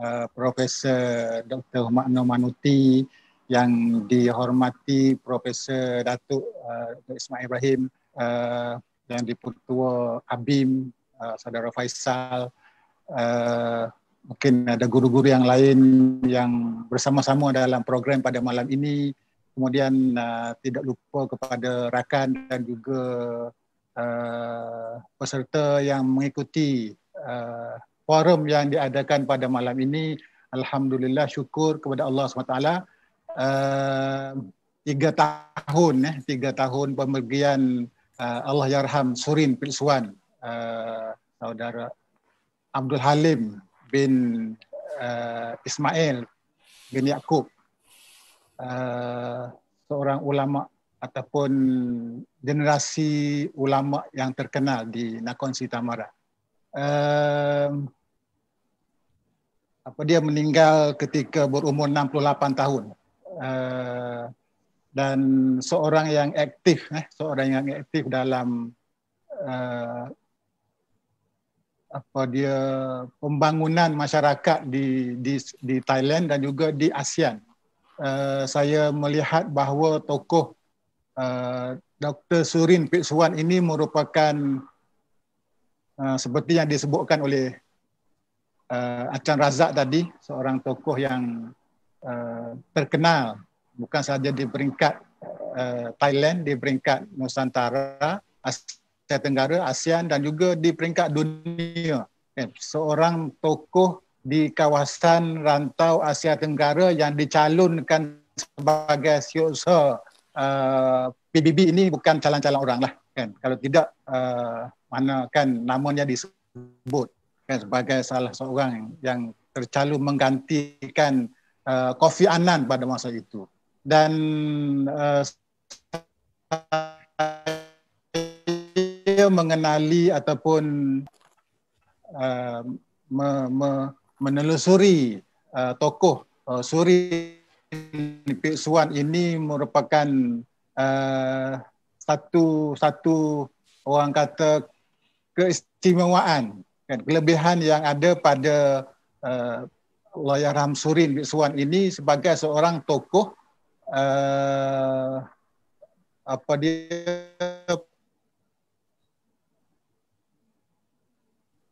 uh, Profesor Dr. Humakno Manuti yang dihormati Profesor Datuk uh, Ismail Ibrahim uh, yang dipertua Abim uh, Saudara Faisal uh, Eh, mungkin ada guru-guru yang lain yang bersama-sama dalam program pada malam ini. Kemudian uh, tidak lupa kepada rakan dan juga uh, peserta yang mengikuti uh, forum yang diadakan pada malam ini. Alhamdulillah syukur kepada Allah SWT. Uh, tiga tahun eh, tiga tahun pemergian uh, Allah Yarham Surin Pilsuan uh, saudara Abdul Halim bin uh, Ismail bin Yaakob uh, seorang ulama ataupun generasi ulama yang terkenal di Nakhon Sitamara. Uh, apa dia meninggal ketika berumur 68 tahun. Uh, dan seorang yang aktif eh, seorang yang aktif dalam apa dia pembangunan masyarakat di di di Thailand dan juga di ASEAN. Uh, saya melihat bahawa tokoh uh, eh, Dr. Surin Pitsuan ini merupakan uh, seperti yang disebutkan oleh uh, Achan Razak tadi, seorang tokoh yang uh, terkenal bukan sahaja di peringkat uh, Thailand, di peringkat Nusantara, ASEAN Asia Tenggara, ASEAN dan juga di peringkat dunia. Eh, seorang tokoh di kawasan rantau Asia Tenggara yang dicalonkan sebagai siusa uh, eh, PBB ini bukan calon-calon orang lah. Kan? Kalau tidak, uh, eh, mana kan namanya disebut kan? sebagai salah seorang yang tercalon menggantikan uh, Kofi Annan pada masa itu. Dan uh, saya mengenali ataupun uh, me, me, menelusuri uh, tokoh uh, Suri Pek Suan ini merupakan satu-satu uh, orang kata keistimewaan kan kelebihan yang ada pada uh, Lawyer Ram Surin Pek ini sebagai seorang tokoh uh, apa dia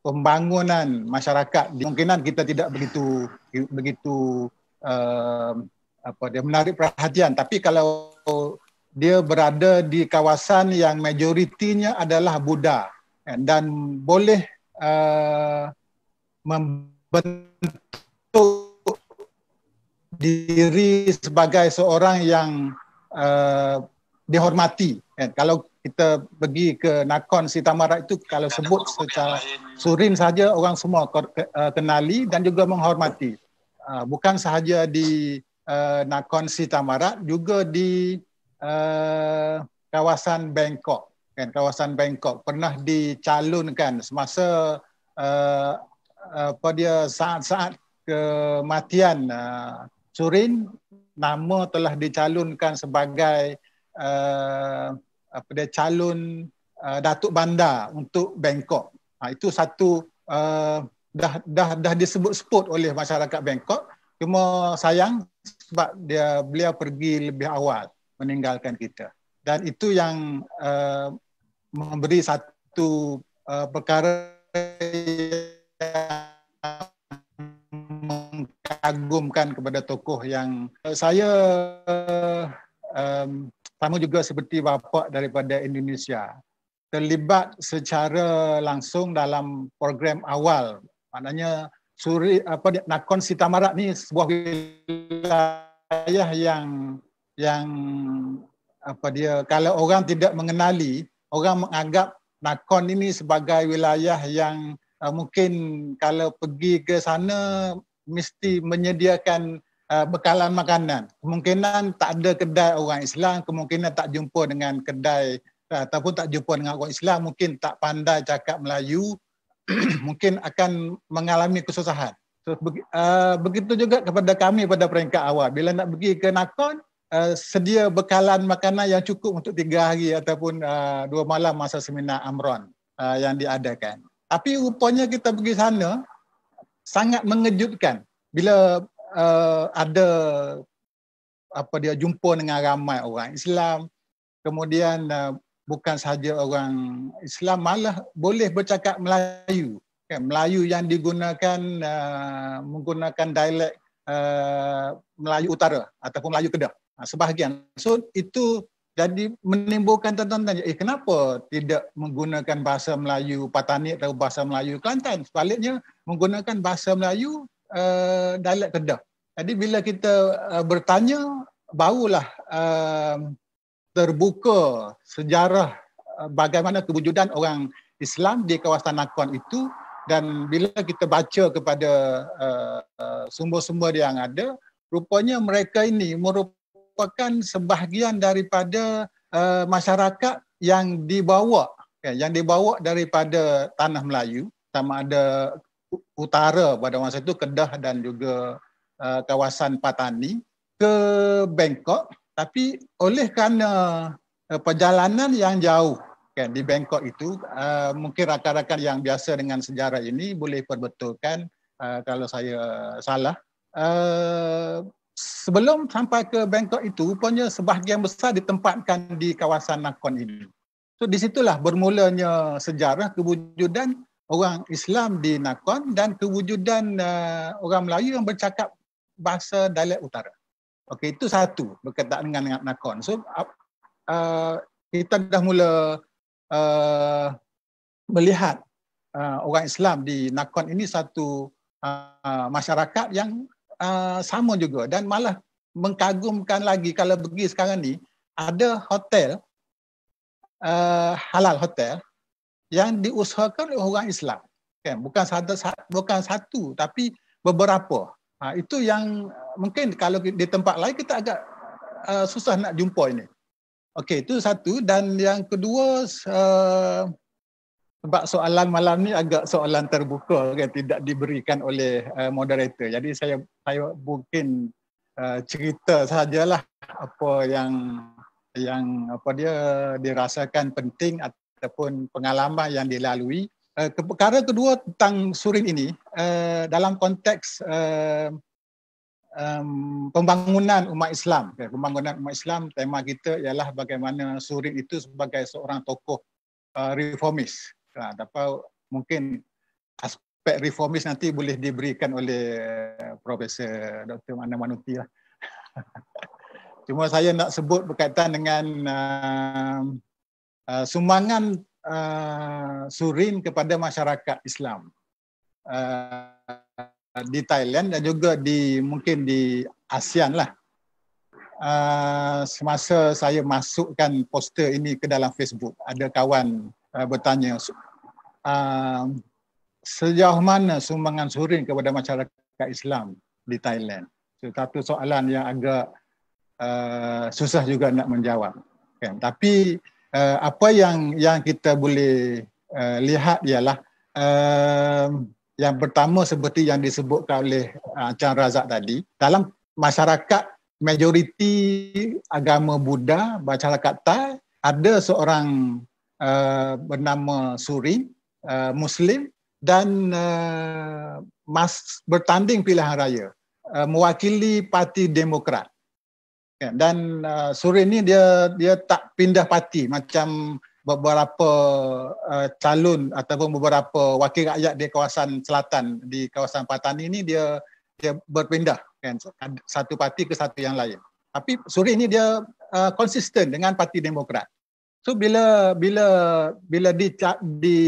pembangunan masyarakat kemungkinan kita tidak begitu begitu uh, apa dia menarik perhatian tapi kalau dia berada di kawasan yang majoritinya adalah Buddha eh, dan boleh uh, membentuk diri sebagai seorang yang uh, dihormati kalau kita pergi ke Nakon Sitamara itu kalau sebut secara surin saja orang semua eh, kenali dan juga menghormati. Ah, bukan sahaja di eh, Nakon Sitamara juga di eh, kawasan Bangkok. Kan, kawasan Bangkok pernah dicalonkan semasa apa dia saat-saat kematian ah, surin nama telah dicalonkan sebagai apa dia calon uh, datuk bandar untuk Bangkok. Ha, itu satu uh, dah dah dah disebut spot oleh masyarakat Bangkok. Cuma sayang sebab dia beliau pergi lebih awal meninggalkan kita. Dan itu yang uh, memberi satu uh, perkara yang mengagumkan kepada tokoh yang uh, saya uh, um, sama juga seperti bapa daripada Indonesia terlibat secara langsung dalam program awal maknanya suri apa Nakon Sitamarak ni sebuah wilayah yang yang apa dia kalau orang tidak mengenali orang menganggap Nakon ini sebagai wilayah yang uh, mungkin kalau pergi ke sana mesti menyediakan Ah, bekalan makanan. Kemungkinan tak ada kedai orang Islam, kemungkinan tak jumpa dengan kedai ah, ataupun tak jumpa dengan orang Islam, mungkin tak pandai cakap Melayu, mungkin akan mengalami kesusahan. So, begi, uh, begitu juga kepada kami pada peringkat awal. Bila nak pergi ke Nakon, uh, sedia bekalan makanan yang cukup untuk tiga hari ataupun uh, dua malam masa seminar Amron uh, yang diadakan. Tapi rupanya kita pergi sana, sangat mengejutkan. Bila uh, ada apa dia jumpa dengan ramai orang Islam kemudian uh, bukan sahaja orang Islam malah boleh bercakap Melayu kan Melayu yang digunakan uh, menggunakan dialek uh, Melayu Utara ataupun Melayu Kedah uh, sebahagian so itu jadi menimbulkan tonton eh kenapa tidak menggunakan bahasa Melayu Patani atau bahasa Melayu Kelantan sebaliknya menggunakan bahasa Melayu uh, eh, dialek Kedah. Jadi bila kita uh, bertanya barulah uh, terbuka sejarah bagaimana kewujudan orang Islam di kawasan Nakhon itu dan bila kita baca kepada uh, uh, yang ada rupanya mereka ini merupakan sebahagian daripada uh, masyarakat yang dibawa ya, yang dibawa daripada tanah Melayu sama ada utara pada masa itu Kedah dan juga uh, kawasan Patani ke Bangkok tapi oleh kerana uh, perjalanan yang jauh kan di Bangkok itu uh, mungkin rakan-rakan yang biasa dengan sejarah ini boleh perbetulkan uh, kalau saya salah uh, sebelum sampai ke Bangkok itu punya sebahagian besar ditempatkan di kawasan Nakhon ini so di situlah bermulanya sejarah kewujudan orang Islam di Nakon dan kewujudan uh, orang Melayu yang bercakap bahasa dialek utara. Okey, itu satu berkaitan dengan, dengan Nakon. So uh, kita dah mula uh, melihat uh, orang Islam di Nakon ini satu uh, masyarakat yang uh, sama juga dan malah mengkagumkan lagi kalau pergi sekarang ni ada hotel uh, halal hotel yang diusahakan oleh orang Islam. Kan? Bukan satu, bukan satu tapi beberapa. Ha, itu yang eh, mungkin kalau di tempat lain kita agak uh, susah nak jumpa ini. Okey, itu satu. Dan yang kedua, uh, sebab soalan malam ni agak soalan terbuka kan tidak diberikan oleh uh, moderator. Jadi saya saya mungkin uh, cerita sajalah apa yang yang apa dia dirasakan penting atau ataupun pengalaman yang dilalui. Uh, perkara kedua tentang Surin ini uh, dalam konteks uh, um, pembangunan umat Islam. Okay, pembangunan umat Islam, tema kita ialah bagaimana Surin itu sebagai seorang tokoh uh, reformis. Nah, ha, dapat mungkin aspek reformis nanti boleh diberikan oleh Profesor Dr. Mana Manuti. Lah. Cuma saya nak sebut berkaitan dengan uh, Uh, sumbangan uh, surin kepada masyarakat Islam uh, di Thailand dan juga di mungkin di ASEAN lah. Uh, semasa saya masukkan poster ini ke dalam Facebook, ada kawan uh, bertanya uh, sejauh mana sumbangan surin kepada masyarakat Islam di Thailand. Satu soalan yang agak uh, susah juga nak menjawab. Kan? Tapi uh, apa yang yang kita boleh uh, lihat ialah uh, yang pertama seperti yang disebutkan oleh uh, Chan Razak tadi dalam masyarakat majoriti agama Buddha masyarakat Thai ada seorang uh, bernama Suri uh, Muslim dan uh, mas bertanding pilihan raya uh, mewakili parti Demokrat kan dan uh, suri ni dia dia tak pindah parti macam beberapa uh, calon ataupun beberapa wakil rakyat di kawasan selatan di kawasan patani ni dia dia berpindah kan satu parti ke satu yang lain tapi suri ni dia uh, konsisten dengan parti demokrat so bila bila bila di di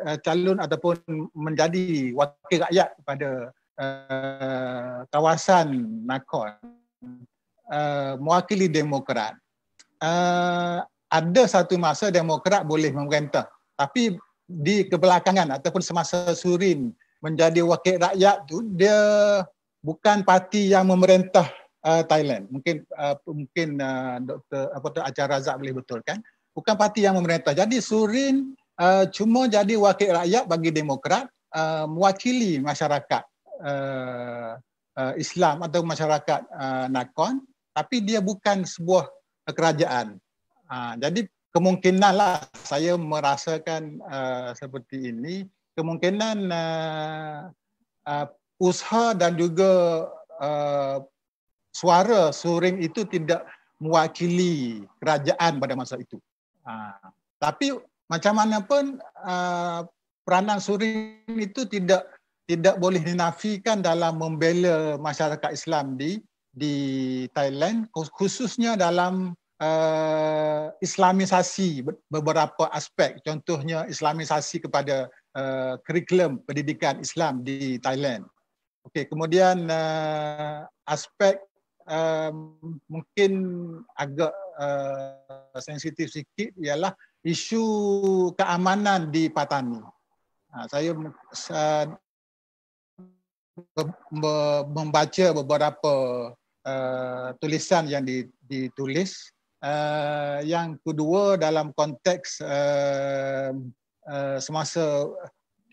uh, calon ataupun menjadi wakil rakyat pada uh, kawasan Nakhon. Uh, mewakili demokrat uh, ada satu masa demokrat boleh memerintah tapi di kebelakangan ataupun semasa surin menjadi wakil rakyat tu dia bukan parti yang memerintah uh, Thailand mungkin uh, mungkin uh, doktor apa tu acara Razak boleh betulkan bukan parti yang memerintah jadi surin uh, cuma jadi wakil rakyat bagi demokrat uh, mewakili masyarakat uh, uh Islam atau masyarakat uh, Nakon uh, tapi dia bukan sebuah kerajaan. Uh, jadi kemungkinanlah saya merasakan uh, seperti ini, kemungkinan uh, uh, usaha dan juga uh, suara suring itu tidak mewakili kerajaan pada masa itu. Uh, tapi macam mana pun uh, peranan suring itu tidak tidak boleh dinafikan dalam membela masyarakat Islam di di Thailand khususnya dalam uh, islamisasi beberapa aspek contohnya islamisasi kepada eh, kurikulum uh, pendidikan Islam di Thailand. Okey, kemudian uh, aspek um, mungkin agak uh, sensitif sikit ialah isu keamanan di Patani. Ha, saya uh, membaca beberapa uh, tulisan yang ditulis. Uh, yang kedua dalam konteks uh, uh, semasa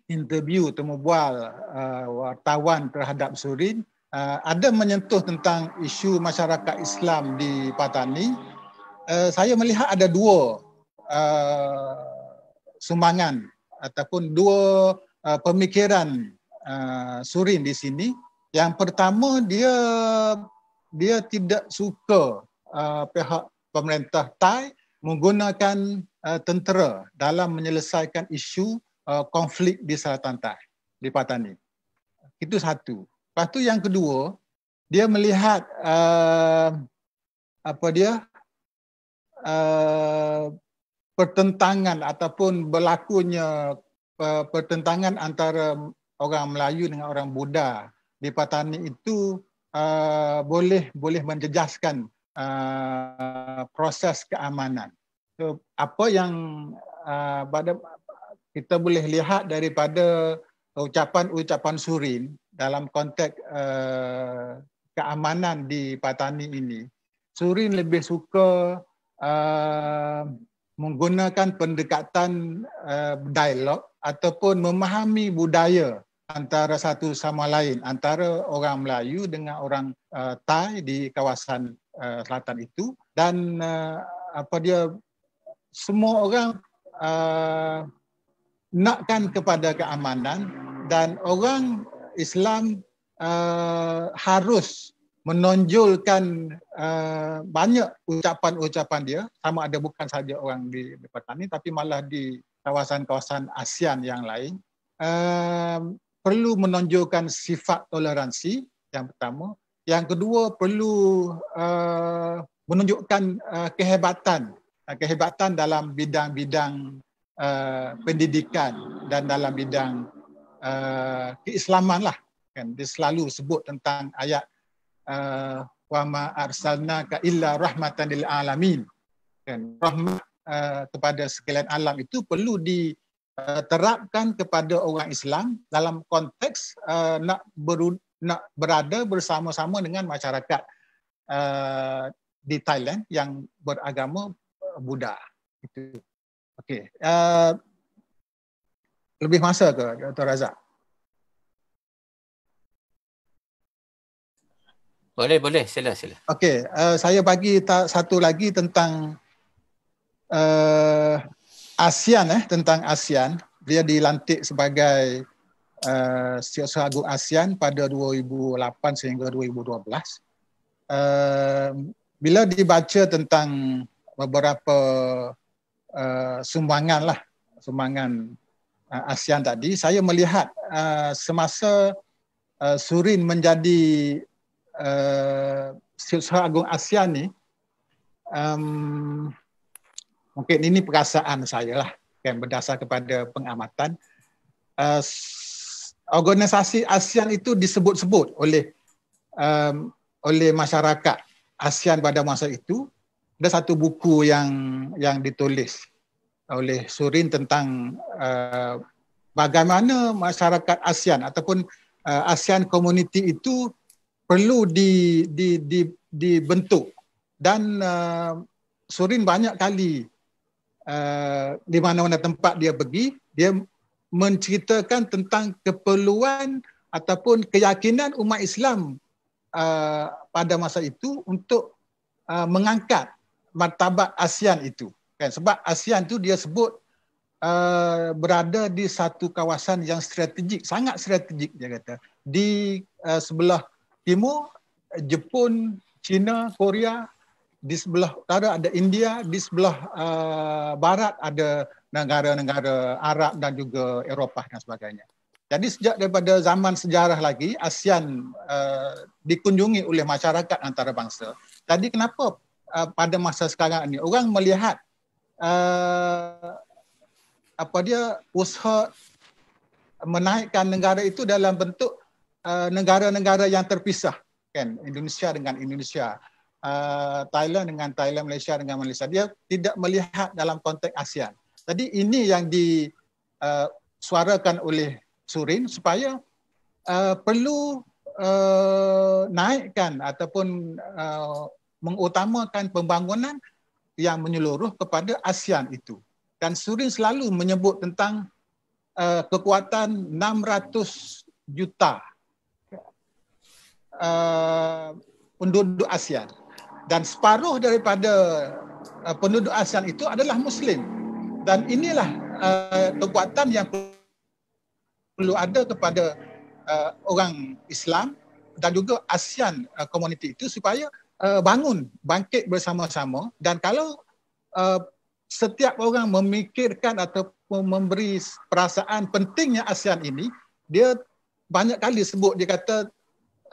interview temu bual uh, wartawan terhadap Surin, uh, ada menyentuh tentang isu masyarakat Islam di Patani. Uh, saya melihat ada dua uh, sumbangan ataupun dua uh, pemikiran uh, Surin di sini. Yang pertama dia dia tidak suka uh, pihak pemerintah Thai menggunakan uh, tentera dalam menyelesaikan isu uh, konflik di selatan Thai di Patani. Itu satu. Lepas tu yang kedua, dia melihat uh, apa dia uh, pertentangan ataupun berlakunya uh, pertentangan antara orang Melayu dengan orang Buddha di Patani itu uh, boleh boleh menjejaskan uh, proses keamanan. So, apa yang uh, pada kita boleh lihat daripada ucapan-ucapan Surin dalam konteks uh, keamanan di Patani ini, Surin lebih suka uh, menggunakan pendekatan uh, dialog ataupun memahami budaya antara satu sama lain antara orang Melayu dengan orang uh, Thai di kawasan uh, selatan itu dan uh, apa dia semua orang uh, nakkan kepada keamanan dan orang Islam uh, harus menonjolkan uh, banyak ucapan-ucapan dia sama ada bukan saja orang di depan ini tapi malah di kawasan-kawasan ASEAN yang lain uh, perlu menonjolkan sifat toleransi yang pertama yang kedua perlu uh, menunjukkan uh, kehebatan uh, kehebatan dalam bidang-bidang uh, pendidikan dan dalam bidang uh, keislaman lah kan dia selalu sebut tentang ayat uh, wa ma arsalna ka illa rahmatan lil alamin kan rahmat uh, kepada sekalian alam itu perlu di Eh, terapkan kepada orang Islam dalam konteks uh, nak, beru, nak berada bersama-sama dengan masyarakat uh, di Thailand yang beragama Buddha. Itu. Okay. Uh, lebih masa ke Dr. Razak? Boleh, boleh. Sila, sila. Okay. Uh, saya bagi satu lagi tentang uh, ASEAN eh tentang ASEAN dia dilantik sebagai uh, Setiausaha Agung ASEAN pada 2008 sehingga 2012. Uh, bila dibaca tentang beberapa uh, sumbangan lah sumbangan uh, ASEAN tadi, saya melihat uh, semasa uh, Surin menjadi uh, Setiausaha Agung ASEAN ni um, mungkin ini perasaan saya lah yang berdasar kepada pengamatan uh, organisasi ASEAN itu disebut-sebut oleh um, oleh masyarakat ASEAN pada masa itu ada satu buku yang yang ditulis oleh Surin tentang uh, bagaimana masyarakat ASEAN ataupun uh, ASEAN community itu perlu di di di dibentuk dan uh, Surin banyak kali Uh, di mana-mana tempat dia pergi, dia menceritakan tentang keperluan ataupun keyakinan umat Islam uh, pada masa itu untuk uh, mengangkat martabat ASEAN itu. Kan? Sebab ASEAN itu dia sebut uh, berada di satu kawasan yang strategik, sangat strategik dia kata. Di uh, sebelah timur, Jepun, China, Korea, di sebelah utara ada India, di sebelah uh, barat ada negara-negara Arab dan juga Eropah dan sebagainya. Jadi sejak daripada zaman sejarah lagi ASEAN uh, dikunjungi oleh masyarakat antarabangsa. Tadi kenapa uh, pada masa sekarang ini orang melihat uh, apa dia usaha menaikkan negara itu dalam bentuk uh, negara-negara uh, yang terpisah kan Indonesia dengan Indonesia Uh, Thailand dengan Thailand Malaysia dengan Malaysia dia tidak melihat dalam konteks ASEAN. Jadi ini yang disuarakan uh, oleh Surin supaya uh, perlu naikkan ataupun mengutamakan pembangunan yang menyeluruh kepada ASEAN itu. Dan Surin selalu menyebut tentang uh, kekuatan 600 juta uh, penduduk ASEAN dan separuh daripada uh, penduduk ASEAN itu adalah Muslim dan inilah uh, kekuatan yang perlu ada kepada uh, orang Islam dan juga ASEAN uh, community itu supaya uh, bangun bangkit bersama-sama dan kalau uh, setiap orang memikirkan atau memberi perasaan pentingnya ASEAN ini dia banyak kali sebut dia kata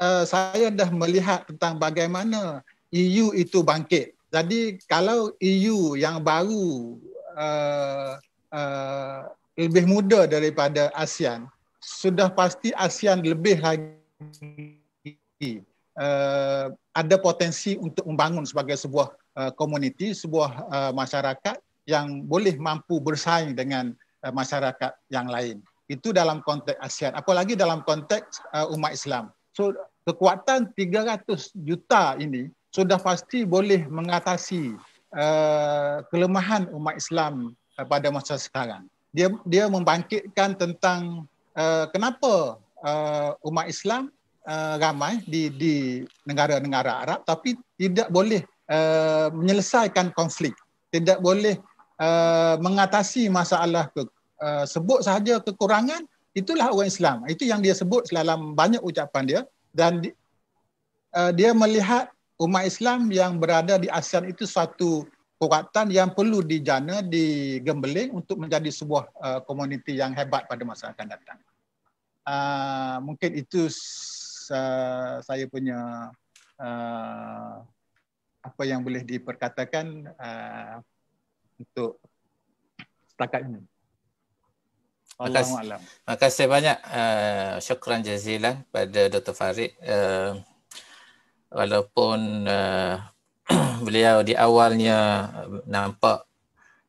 uh, saya dah melihat tentang bagaimana EU itu bangkit. Jadi kalau EU yang baru uh, uh, lebih muda daripada ASEAN, sudah pasti ASEAN lebih lagi uh, ada potensi untuk membangun sebagai sebuah uh, komuniti, uh, sebuah uh, masyarakat yang boleh mampu bersaing dengan uh, masyarakat yang lain. Itu dalam konteks ASEAN. Apalagi dalam konteks uh, umat Islam. So kekuatan 300 juta ini sudah pasti boleh mengatasi uh, kelemahan umat Islam uh, pada masa sekarang. Dia dia membangkitkan tentang uh, kenapa uh, umat Islam uh, ramai di di negara-negara Arab tapi tidak boleh uh, menyelesaikan konflik. Tidak boleh uh, mengatasi masalah ke, uh, sebut saja kekurangan itulah orang Islam. Itu yang dia sebut dalam banyak ucapan dia dan di, uh, dia melihat umat Islam yang berada di ASEAN itu suatu kekuatan yang perlu dijana, digembeling untuk menjadi sebuah uh, komuniti yang hebat pada masa akan datang. Uh, mungkin itu uh, saya punya uh, apa yang boleh diperkatakan uh, untuk setakat ini. Terima Makasih banyak. Uh, syukran jazilan pada Dr. Farid. Uh, walaupun uh, beliau di awalnya nampak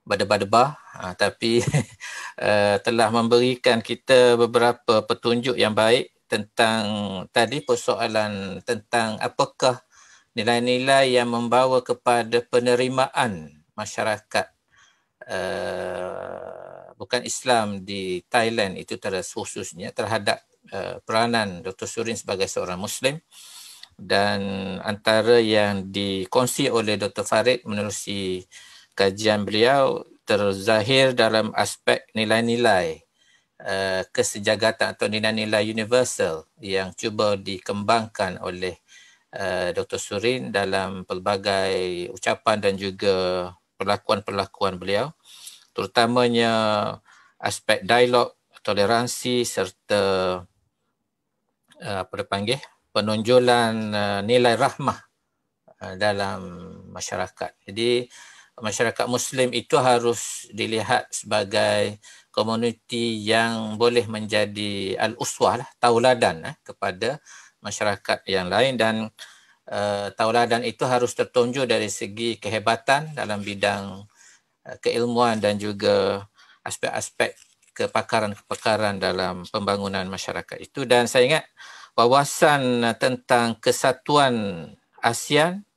berdebar-debar uh, tapi uh, telah memberikan kita beberapa petunjuk yang baik tentang tadi persoalan tentang apakah nilai-nilai yang membawa kepada penerimaan masyarakat uh, bukan Islam di Thailand itu terhadap khususnya terhadap uh, peranan Dr. Surin sebagai seorang Muslim uh, dan antara yang dikongsi oleh Dr. Farid menerusi kajian beliau terzahir dalam aspek nilai-nilai uh, eh, kesejagatan atau nilai-nilai universal yang cuba dikembangkan oleh uh, eh, Dr. Surin dalam pelbagai ucapan dan juga perlakuan-perlakuan beliau terutamanya aspek dialog toleransi serta uh, apa dia panggil penonjolan uh, nilai rahmah uh, dalam masyarakat. Jadi masyarakat muslim itu harus dilihat sebagai komuniti yang boleh menjadi al-uswah lah, tauladan eh, kepada masyarakat yang lain dan uh, tauladan itu harus tertunjuk dari segi kehebatan dalam bidang uh, keilmuan dan juga aspek-aspek kepakaran-kepakaran dalam pembangunan masyarakat itu dan saya ingat wawasan eh, tentang kesatuan ASEAN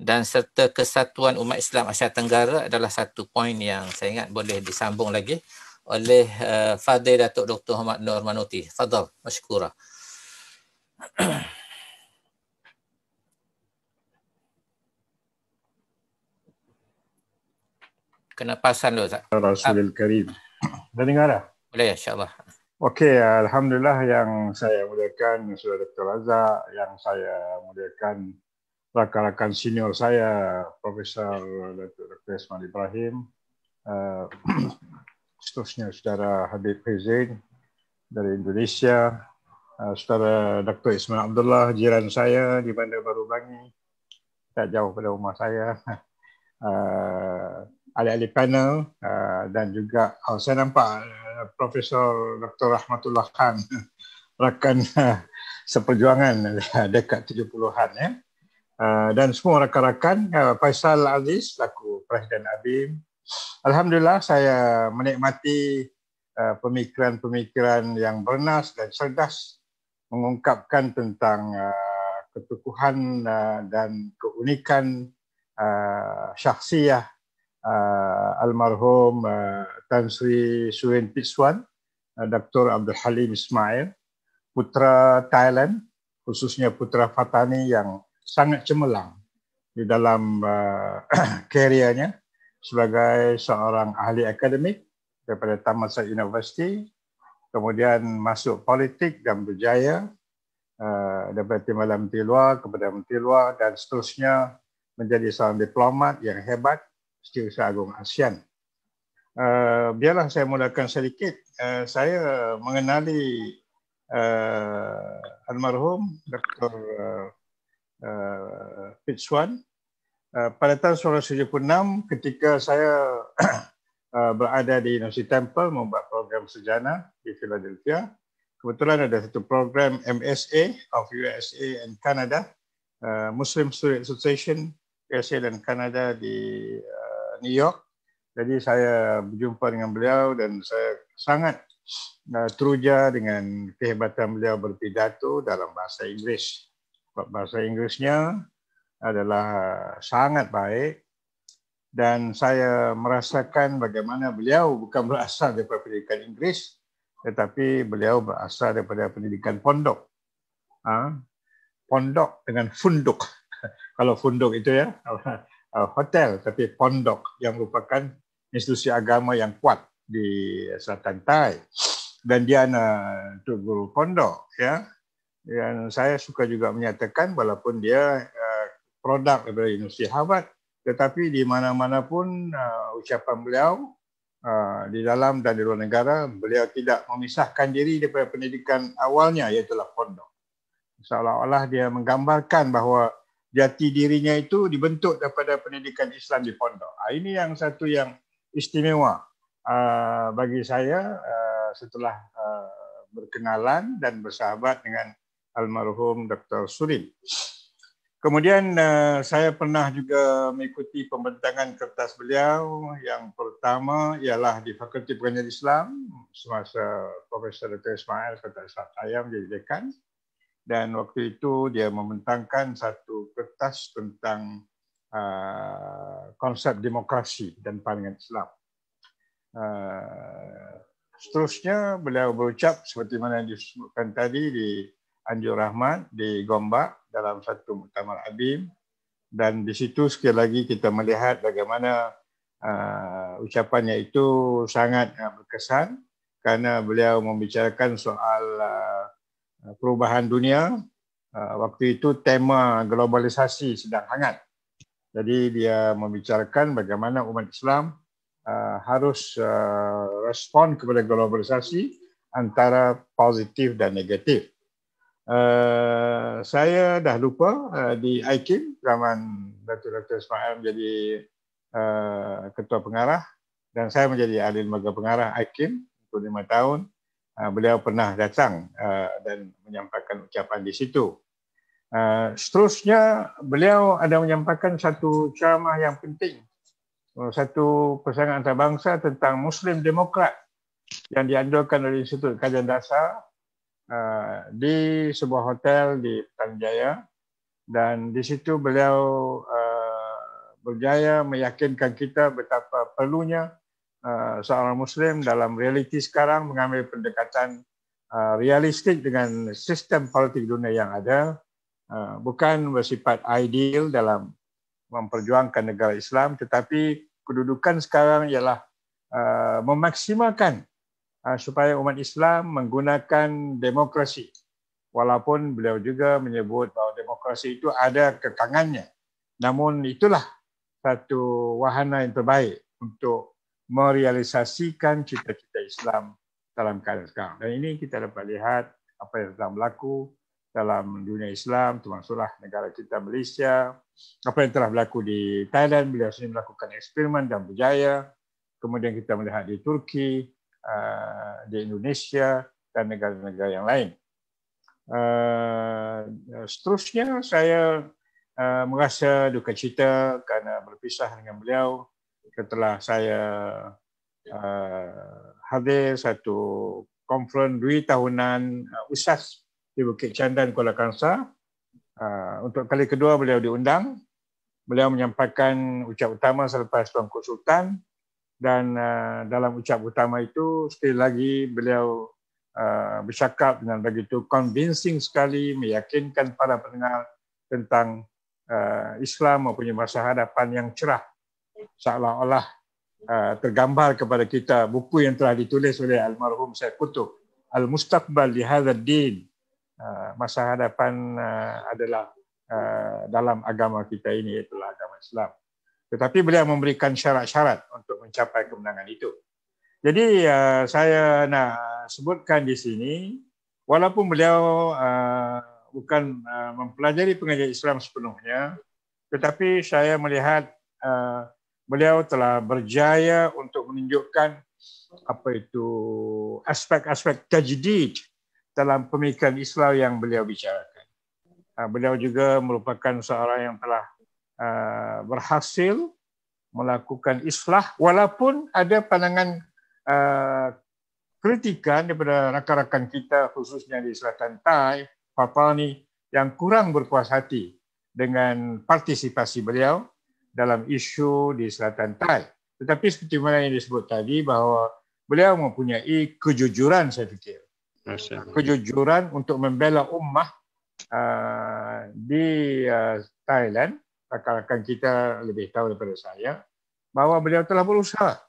dan serta kesatuan umat Islam Asia Tenggara adalah satu poin yang saya ingat boleh disambung lagi oleh uh, Fadil Datuk Dr. Muhammad Nur Manuti. Fadil, masyukura. Kena pasan dulu, Ustaz. Rasulul Karim. Dah dengar dah? Boleh, insyaAllah. Okey, Alhamdulillah yang saya muliakan Saudara Dr. Razak, yang saya muliakan rakan-rakan senior saya, Prof Dr. Dr. Ismail Ibrahim, uh, seterusnya Saudara Habib Hizin dari Indonesia, uh, Saudara Dr. Ismail Abdullah, jiran saya di Bandar Baru Bangi, tak jauh pada rumah saya, uh, ahli-ahli panel uh, dan juga oh, saya nampak uh, Eh, Profesor Dr. Rahmatullah Khan, rakan eh, seperjuangan eh, dekat 70-an. Ya. Dan semua rakan-rakan, Faisal Aziz, laku Presiden Abim. Alhamdulillah saya menikmati pemikiran-pemikiran yang bernas dan cerdas mengungkapkan tentang ketukuhan dan keunikan syahsiah uh, almarhum uh, ah, Tan Sri Suen Pitswan, uh, ah, Dr. Abdul Halim Ismail, putra Thailand, khususnya putra Fatani yang sangat cemerlang di dalam uh, kariernya sebagai seorang ahli akademik daripada Taman Sari University, kemudian masuk politik dan berjaya Uh, daripada Timbalan Menteri Luar kepada Menteri Luar dan seterusnya menjadi seorang diplomat yang hebat Setiausaha Agung ASEAN. Uh, eh, biarlah saya mulakan sedikit. Uh, saya mengenali uh, almarhum Dr. Uh, uh, Fitzwan uh, pada tahun 1976 ketika saya uh, berada di University Temple membuat program sejana di Philadelphia. Kebetulan ada satu program MSA of USA and Canada, uh, Muslim Student Association USA dan Canada di New York. Jadi saya berjumpa dengan beliau dan saya sangat uh, teruja dengan kehebatan beliau berpidato dalam bahasa Inggeris. Bahasa Inggerisnya adalah sangat baik dan saya merasakan bagaimana beliau bukan berasal daripada pendidikan Inggeris tetapi beliau berasal daripada pendidikan pondok. Ha? Pondok dengan funduk. Kalau funduk itu ya uh, hotel tapi pondok yang merupakan institusi agama yang kuat di selatan Thai dan dia anak tu guru pondok ya dan saya suka juga menyatakan walaupun dia uh, produk dari Universiti Harvard tetapi di mana-mana pun uh, ucapan beliau uh, di dalam dan di luar negara beliau tidak memisahkan diri daripada pendidikan awalnya iaitu lah pondok seolah-olah dia menggambarkan bahawa jati dirinya itu dibentuk daripada pendidikan Islam di pondok. Ah, ini yang satu yang istimewa ah, bagi saya ah, setelah berkenalan dan bersahabat dengan almarhum Dr. Surin. Kemudian saya pernah juga mengikuti pembentangan kertas beliau yang pertama ialah di Fakulti Pengajian Islam semasa Profesor Dr. Ismail kata saya menjadi dekan dan waktu itu dia membentangkan satu kertas tentang uh, konsep demokrasi dan pandangan Islam. Uh, seterusnya beliau berucap seperti mana yang disebutkan tadi di Anjur Rahmat di Gombak dalam satu Muktamar Abim dan di situ sekali lagi kita melihat bagaimana uh, ucapannya itu sangat uh, berkesan kerana beliau membicarakan soal uh, Uh, perubahan dunia. Uh, waktu itu tema globalisasi sedang hangat. Jadi dia membicarakan bagaimana umat Islam uh, harus respon kepada globalisasi antara positif dan negatif. Saya dah lupa di IKIM zaman Datuk Dr. Ismail menjadi ketua pengarah dan saya menjadi ahli lembaga pengarah IKIM untuk lima tahun. Ah, beliau pernah datang ah, dan menyampaikan ucapan di situ. Ah, seterusnya beliau ada menyampaikan satu ceramah yang penting oh, satu persaingan antarabangsa tentang Muslim Demokrat yang diandalkan oleh Institut Kajian Dasar di sebuah hotel di Tanjaya dan di situ beliau berjaya meyakinkan kita betapa perlunya Uh, seorang Muslim dalam realiti sekarang mengambil pendekatan uh, realistik dengan sistem politik dunia yang ada, uh, bukan bersifat ideal dalam memperjuangkan negara Islam, tetapi kedudukan sekarang ialah memaksimalkan supaya umat Islam menggunakan demokrasi. Walaupun beliau juga menyebut bahawa demokrasi itu ada kekangannya. Namun itulah satu wahana yang terbaik untuk merealisasikan cita-cita Islam dalam keadaan sekarang. Dan ini kita dapat lihat apa yang telah berlaku dalam dunia Islam, termasuklah negara kita Malaysia, apa yang telah berlaku di Thailand, beliau sendiri melakukan eksperimen dan berjaya. Kemudian kita melihat di Turki, uh, di Indonesia dan negara-negara yang lain. Uh, seterusnya saya uh, merasa duka cita kerana berpisah dengan beliau setelah saya uh, hadir satu konferensi dua tahunan uh, USAS di Bukit Chandan, Kuala Kangsar. Uh, untuk kali kedua beliau diundang. Beliau menyampaikan ucap utama selepas Tuanku Sultan dan uh, dalam ucap utama itu sekali lagi beliau uh, bercakap dengan begitu convincing sekali meyakinkan para pendengar tentang uh, Islam mempunyai masa hadapan yang cerah seolah-olah uh, tergambar kepada kita buku yang telah ditulis oleh almarhum Syed Kutub Al-Mustaqbal li hadha din uh, masa hadapan uh, adalah uh, dalam agama kita ini iaitu agama Islam. Tetapi beliau memberikan syarat-syarat untuk mencapai kemenangan itu. Jadi uh, saya nak sebutkan di sini walaupun beliau uh, bukan mempelajari pengajian Islam sepenuhnya tetapi saya melihat uh, beliau telah berjaya untuk menunjukkan apa itu aspek-aspek tajdid dalam pemikiran Islam yang beliau bicarakan. Ah, beliau juga merupakan seorang yang telah ah, berhasil melakukan islah walaupun ada pandangan ah, kritikan daripada rakan-rakan kita khususnya di Selatan Thai, Papua ni yang kurang berpuas hati dengan partisipasi beliau dalam isu di Selatan Thai. Tetapi seperti mana yang disebut tadi bahawa beliau mempunyai kejujuran saya fikir. Kejujuran untuk membela ummah uh, di uh, Thailand. rakan kita lebih tahu daripada saya bahawa beliau telah berusaha.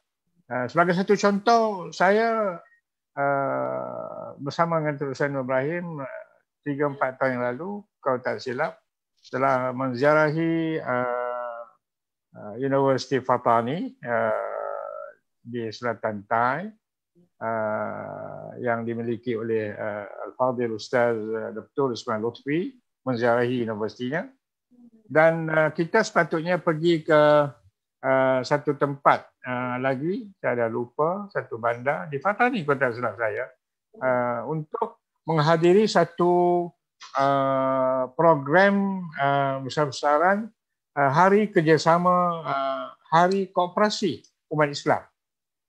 Uh, sebagai satu contoh, saya uh, bersama dengan Tuan Hussein Ibrahim uh, 3-4 tahun yang lalu, kalau tak silap, telah menziarahi uh, Uh, Universiti Fatani uh, di Selatan Thai uh, yang dimiliki oleh Al-Fadhil Ustaz Dr. Usman Lutfi menziarahi universitinya dan kita sepatutnya pergi ke satu tempat lagi saya dah lupa satu bandar di Fatani kota Selatan saya untuk menghadiri satu program besar-besaran Ah, hari kerjasama ah, hari kooperasi umat Islam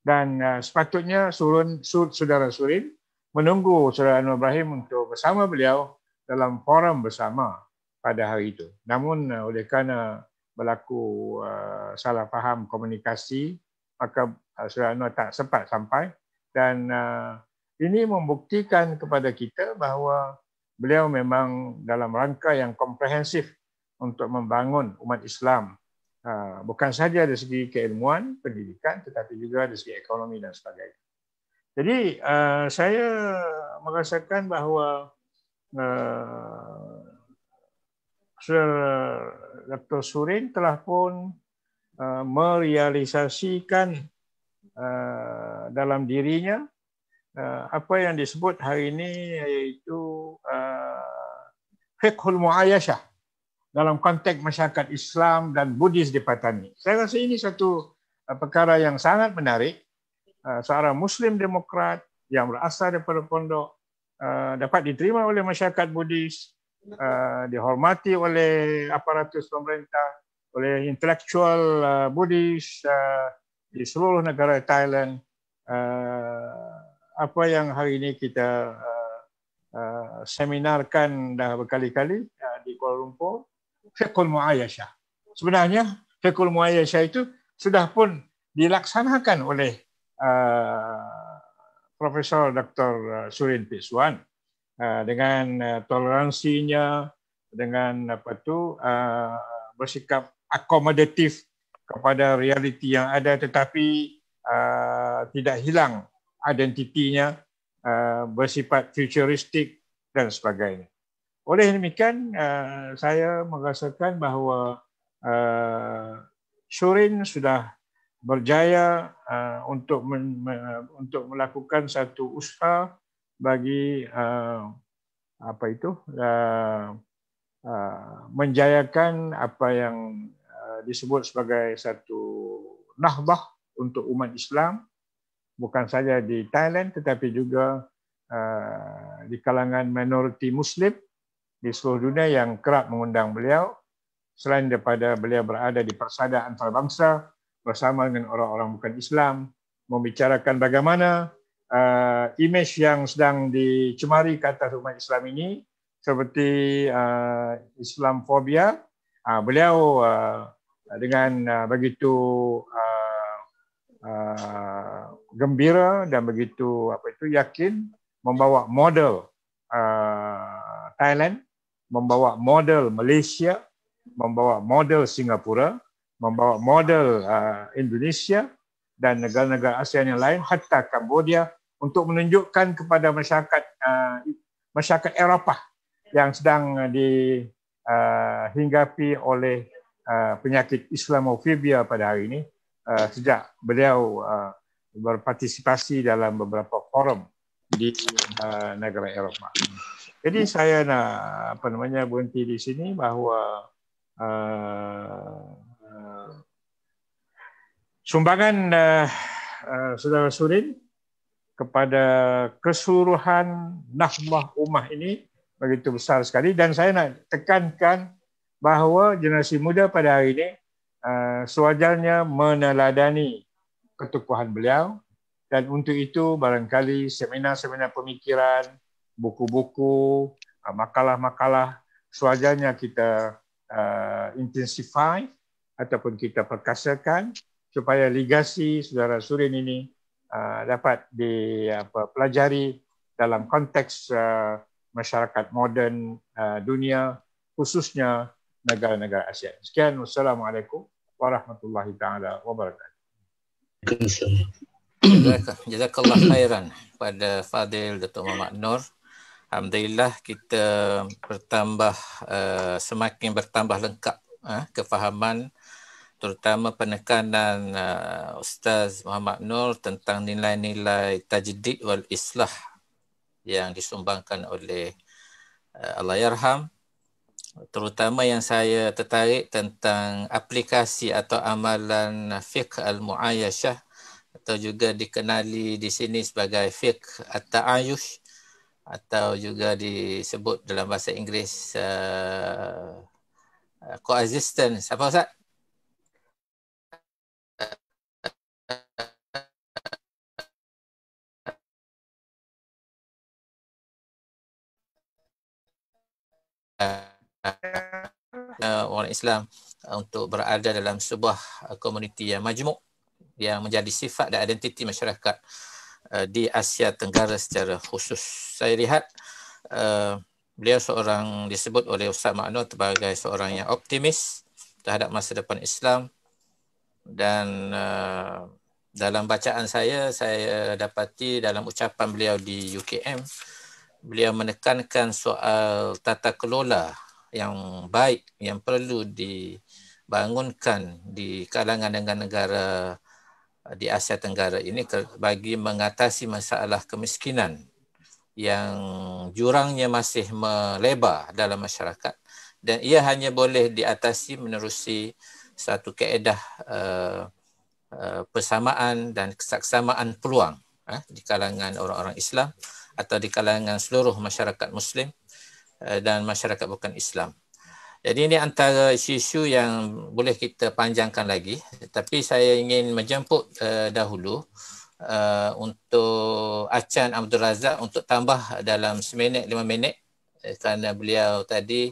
dan ah, sepatutnya surun saudara Surin menunggu saudara Anwar Ibrahim untuk bersama beliau dalam forum bersama pada hari itu namun oleh kerana berlaku salah faham komunikasi maka saudara Anwar tak sempat sampai dan ini membuktikan kepada kita bahawa beliau memang dalam rangka yang komprehensif untuk membangun umat Islam ha, bukan saja dari segi keilmuan, pendidikan, tetapi juga dari segi ekonomi dan sebagainya. Jadi ha, saya merasakan bahawa ha, Dr. Surin telah pun merealisasikan dalam dirinya apa yang disebut hari ini iaitu fiqhul muayasyah dalam konteks masyarakat Islam dan Buddhis di Patani. Saya rasa ini satu uh, perkara yang sangat menarik. Uh, seorang Muslim demokrat yang berasal daripada pondok uh, dapat diterima oleh masyarakat Buddhis, dihormati oleh aparatus pemerintah, oleh intelektual Buddhis di seluruh negara Thailand. Apa yang hari ini kita seminarkan dah berkali-kali di Kuala Lumpur, fiqhul muayyashah. Sebenarnya fiqhul muayyashah itu sudah pun dilaksanakan oleh uh, Profesor Dr. Uh, Surin Piswan uh, dengan uh, toleransinya dengan apa tu uh, bersikap akomodatif kepada realiti yang ada tetapi uh, tidak hilang identitinya uh, bersifat futuristik dan sebagainya. Oleh demikian, eh, saya merasakan bahawa eh, Surin sudah berjaya eh, untuk untuk melakukan satu usaha bagi apa itu menjayakan apa yang disebut sebagai satu nahbah untuk umat Islam bukan saja di Thailand tetapi juga di kalangan minoriti Muslim di seluruh dunia yang kerap mengundang beliau selain daripada beliau berada di persada antarabangsa bersama dengan orang-orang bukan Islam membicarakan bagaimana uh, eh, image yang sedang dicemari kata umat Islam ini seperti uh, Islamfobia uh, beliau uh, dengan uh, begitu uh, uh, gembira dan begitu apa itu yakin membawa model uh, Thailand membawa model Malaysia, membawa model Singapura, membawa model uh, Indonesia dan negara-negara ASEAN yang lain, hatta Kamboja untuk menunjukkan kepada masyarakat uh, masyarakat Eropah yang sedang uh, dihinggapi oleh penyakit Islamofobia pada hari ini sejak beliau berpartisipasi dalam beberapa forum di negara Eropah. Jadi saya nak apa namanya berhenti di sini bahawa uh, uh, sumbangan uh, uh, saudara Surin kepada keseluruhan Nahdlah Ummah ini begitu besar sekali dan saya nak tekankan bahawa generasi muda pada hari ini uh, sewajarnya meneladani ketukuhan beliau dan untuk itu barangkali seminar-seminar pemikiran buku-buku, ah, makalah-makalah selajarnya kita uh, intensify ataupun kita perkasakan supaya legasi saudara Surin ini uh, dapat dipelajari dalam konteks uh, masyarakat moden uh, dunia khususnya negara-negara Asia. Sekian, wassalamualaikum warahmatullahi taala wabarakatuh. Jazakallah khairan pada Fadil Dato' Muhammad Nur. Alhamdulillah kita bertambah eh, semakin bertambah lengkap eh, kefahaman terutama penekanan eh, Ustaz Muhammad Nur tentang nilai-nilai tajdid wal islah yang disumbangkan oleh uh, Allahyarham terutama yang saya tertarik tentang aplikasi atau amalan fiqh al-muayyashah atau juga dikenali di sini sebagai fiqh at-ta'ayush atau juga disebut dalam bahasa Inggeris uh, coexistence. Apa Ustaz? Eh, orang Islam untuk berada dalam sebuah komuniti yang majmuk yang menjadi sifat dan identiti masyarakat. Eh, di Asia Tenggara secara khusus. Saya lihat uh, beliau seorang disebut oleh Ustaz Makno sebagai seorang yang optimis terhadap masa depan Islam dan uh, dalam bacaan saya saya dapati dalam ucapan beliau di UKM beliau menekankan soal tata kelola yang baik yang perlu dibangunkan di kalangan negara-negara di Asia Tenggara ini bagi mengatasi masalah kemiskinan yang jurangnya masih melebar dalam masyarakat dan ia hanya boleh diatasi menerusi satu kaedah uh, persamaan dan kesaksamaan peluang uh, di kalangan orang-orang Islam atau di kalangan seluruh masyarakat Muslim uh, dan masyarakat bukan Islam. Jadi ini antara isu-isu yang boleh kita panjangkan lagi. Tapi saya ingin menjemput uh, dahulu uh, untuk Achan Abdul Razak untuk tambah dalam seminit lima minit eh, kerana beliau tadi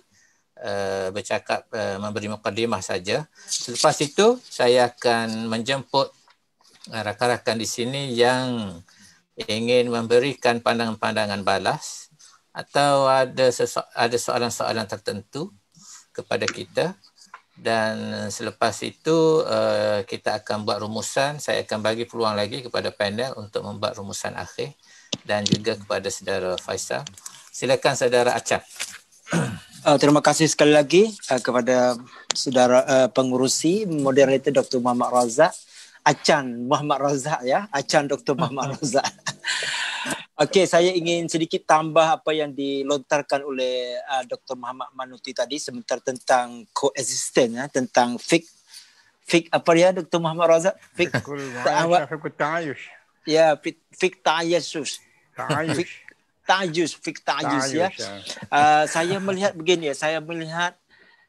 uh, bercakap uh, memberi mukadimah saja. Selepas itu saya akan menjemput rakan-rakan di sini yang ingin memberikan pandangan-pandangan balas atau ada sesu- ada soalan-soalan tertentu kepada kita dan selepas itu eh, kita akan buat rumusan saya akan bagi peluang lagi kepada panel untuk membuat rumusan akhir dan juga kepada saudara Faisal silakan saudara Acap eh, terima kasih sekali lagi eh, kepada saudara pengurusi moderator Dr. Muhammad Razak Achan Muhammad Razak ya Achan Dr. Muhammad Razak Okey, saya ingin sedikit tambah apa yang dilontarkan oleh uh, Dr. Muhammad Manuti tadi sebentar tentang coexistence ya, tentang fik fik apa ya Dr. Muhammad Razak? Fik fik ta'ayush. Ya, fik ta'ayush. Ta'ayush. fik ta'ayush ya. ya. Uh, saya melihat begini ya, saya melihat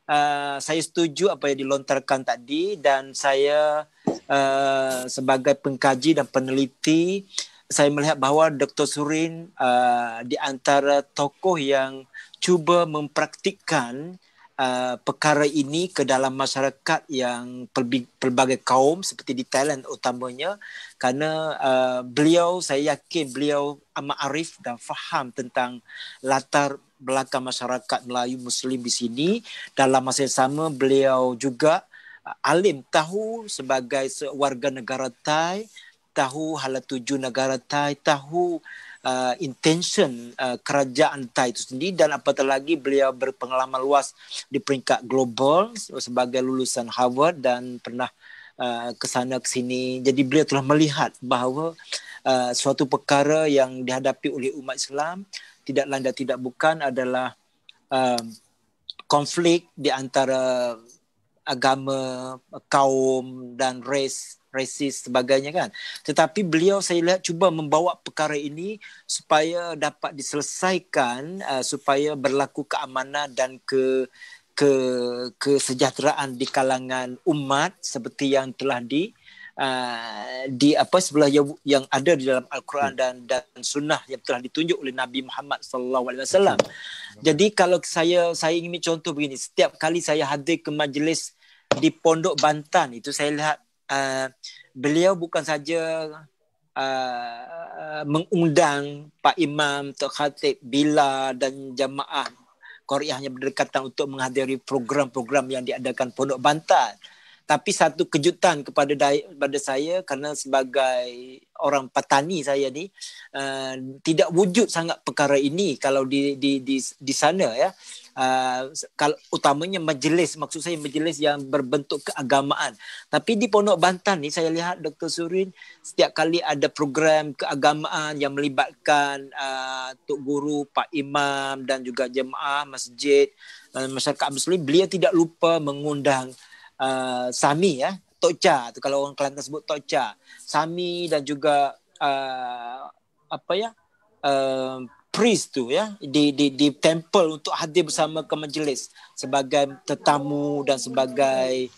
Uh, saya setuju apa yang dilontarkan tadi dan saya uh, sebagai pengkaji dan peneliti uh, saya melihat bahawa Dr. Surin uh, di antara tokoh yang cuba mempraktikkan uh, perkara ini ke dalam masyarakat yang pelbi- pelbagai kaum seperti di Thailand utamanya kerana uh, beliau saya yakin beliau amat arif dan faham tentang latar belakang masyarakat Melayu Muslim di sini dalam masa yang sama beliau juga uh, alim tahu sebagai warga negara Thai tahu hala tuju negara Thai, tahu uh, intention uh, kerajaan Thai itu sendiri dan apatah lagi beliau berpengalaman luas di peringkat global sebagai lulusan Harvard dan pernah uh, ke sana ke sini. Jadi beliau telah melihat bahawa uh, suatu perkara yang dihadapi oleh umat Islam tidak lain tidak bukan adalah uh, konflik di antara agama, kaum dan race resis sebagainya kan. Tetapi beliau saya lihat cuba membawa perkara ini supaya dapat diselesaikan uh, supaya berlaku keamanan dan ke ke kesejahteraan di kalangan umat seperti yang telah di uh, di apa sebelah yang, yang ada di dalam al-Quran hmm. dan dan sunnah yang telah ditunjuk oleh Nabi Muhammad sallallahu alaihi wasallam. Hmm. Jadi kalau saya saya ingin contoh begini, setiap kali saya hadir ke majlis di Pondok Bantan itu saya lihat Ah, beliau bukan saja uh, mengundang Pak Imam, Tok Khatib, Bila dan jamaah Koreah yang berdekatan untuk menghadiri program-program yang diadakan Pondok Bantan. Tapi satu kejutan kepada day- pada saya kerana sebagai orang petani saya ni uh, tidak wujud sangat perkara ini kalau di di di di sana ya. Ah, kalau utamanya majlis maksud saya majlis yang berbentuk keagamaan tapi di Pondok Bantan ni saya lihat Dr Surin setiap kali ada program keagamaan yang melibatkan uh, tok guru pak imam dan juga jemaah masjid dan masyarakat muslim beliau tidak lupa mengundang uh, sami ya tokca tu kalau orang Kelantan sebut tokca sami dan juga uh, apa ya priest tu ya di di di temple untuk hadir bersama ke majlis sebagai tetamu dan sebagai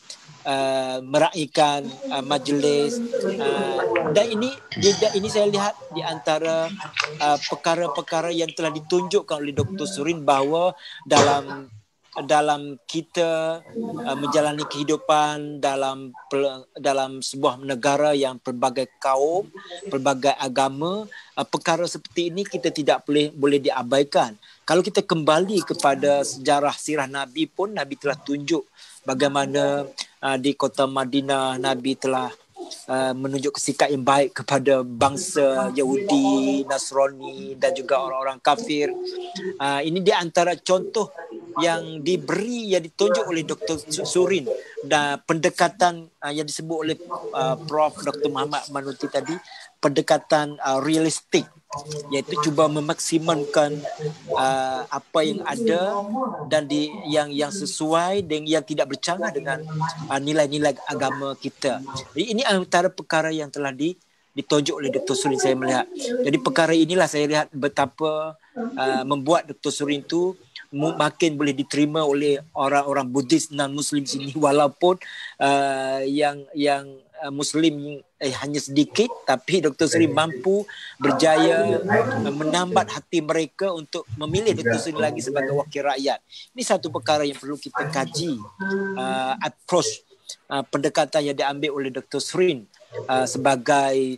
uh, meraikan uh, majlis uh, dan ini di, ini saya lihat di antara uh, perkara-perkara yang telah ditunjukkan oleh Dr. Surin bahawa dalam dalam kita uh, menjalani kehidupan dalam dalam sebuah negara yang pelbagai kaum, pelbagai agama, uh, perkara seperti ini kita tidak boleh boleh diabaikan. Kalau kita kembali kepada sejarah sirah Nabi pun Nabi telah tunjuk bagaimana uh, di kota Madinah Nabi telah uh, menunjukkan sikap yang baik kepada bangsa Yahudi, Nasrani dan juga orang-orang kafir. Uh, ini di antara contoh yang diberi yang ditunjuk oleh Dr. Surin dan pendekatan uh, yang disebut oleh uh, Prof. Dr. Muhammad Manuti tadi, pendekatan uh, realistik iaitu cuba memaksimalkan uh, apa yang ada dan di yang yang sesuai dengan yang tidak bercanggah dengan uh, nilai-nilai agama kita. Jadi ini antara perkara yang telah di ditunjuk oleh Dr. Surin saya melihat. Jadi perkara inilah saya lihat betapa uh, membuat Dr. Surin itu makin boleh diterima oleh orang-orang Buddhis dan muslim sini walaupun uh, yang yang uh, Muslim eh hanya sedikit tapi Dr. Seri eh. mampu berjaya eh, menambat hati mereka untuk memilih Dr. Ya. Seri lagi sebagai wakil rakyat. Ini satu perkara yang perlu kita kaji uh, approach uh, pendekatan yang diambil oleh Dr. Seri uh, sebagai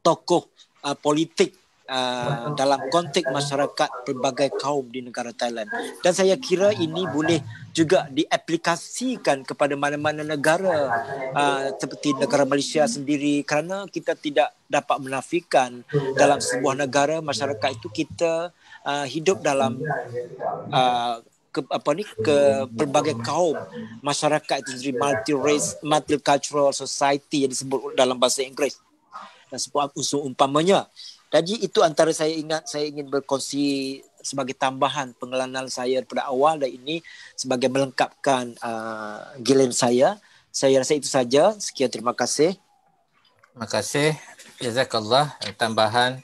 tokoh uh, politik uh, dalam konteks masyarakat pelbagai kaum di negara Thailand dan saya kira ini boleh juga diaplikasikan kepada mana-mana negara uh, seperti negara Malaysia sendiri kerana kita tidak dapat menafikan dalam sebuah negara masyarakat itu kita uh, hidup dalam uh, ke apa ni ke pelbagai kaum masyarakat itu sendiri multi race multi cultural society yang disebut dalam bahasa Inggeris dan sebuah unsur umpamanya jadi itu antara saya ingat saya ingin berkongsi sebagai tambahan pengenalan saya pada awal dan ini sebagai melengkapkan uh, gilir saya. Saya rasa itu saja. Sekian terima kasih. Terima kasih. Jazakallah. Tambahan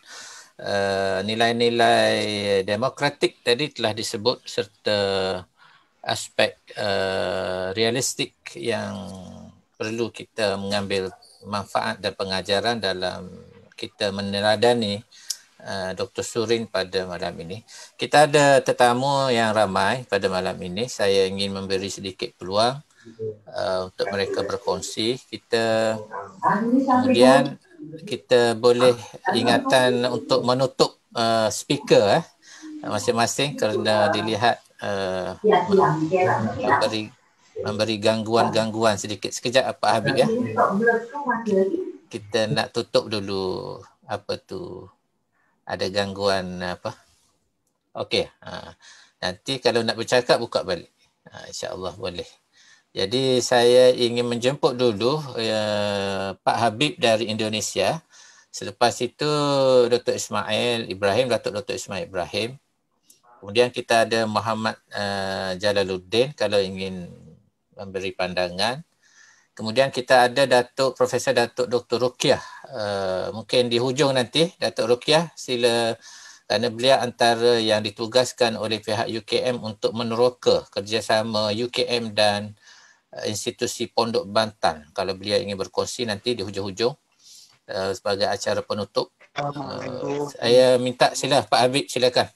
uh, nilai-nilai demokratik tadi telah disebut serta aspek uh, realistik yang perlu kita mengambil manfaat dan pengajaran dalam kita meneladani uh, eh, Dr. Surin pada malam ini. Kita ada tetamu yang ramai pada malam ini. Saya ingin memberi sedikit peluang uh, untuk mereka berkongsi. Kita kemudian kita boleh ingatan untuk menutup uh, speaker eh, masing-masing kerana dilihat uh, memberi gangguan-gangguan sedikit sekejap apa Habib ya kita nak tutup dulu apa tu ada gangguan apa okey ha. nanti kalau nak bercakap buka balik ha, insyaallah boleh jadi saya ingin menjemput dulu uh, Pak Habib dari Indonesia selepas itu Dr Ismail Ibrahim Datuk Dr Ismail Ibrahim kemudian kita ada Muhammad uh, Jalaluddin kalau ingin memberi pandangan Kemudian kita ada Datuk Profesor Datuk Dr. Rukiah. Uh, mungkin di hujung nanti Datuk Rukiah sila kerana beliau antara yang ditugaskan oleh pihak UKM untuk meneroka kerjasama UKM dan uh, institusi Pondok Bantan. Kalau beliau ingin berkongsi nanti di hujung-hujung uh, sebagai acara penutup. Uh, saya minta sila Pak Habib silakan.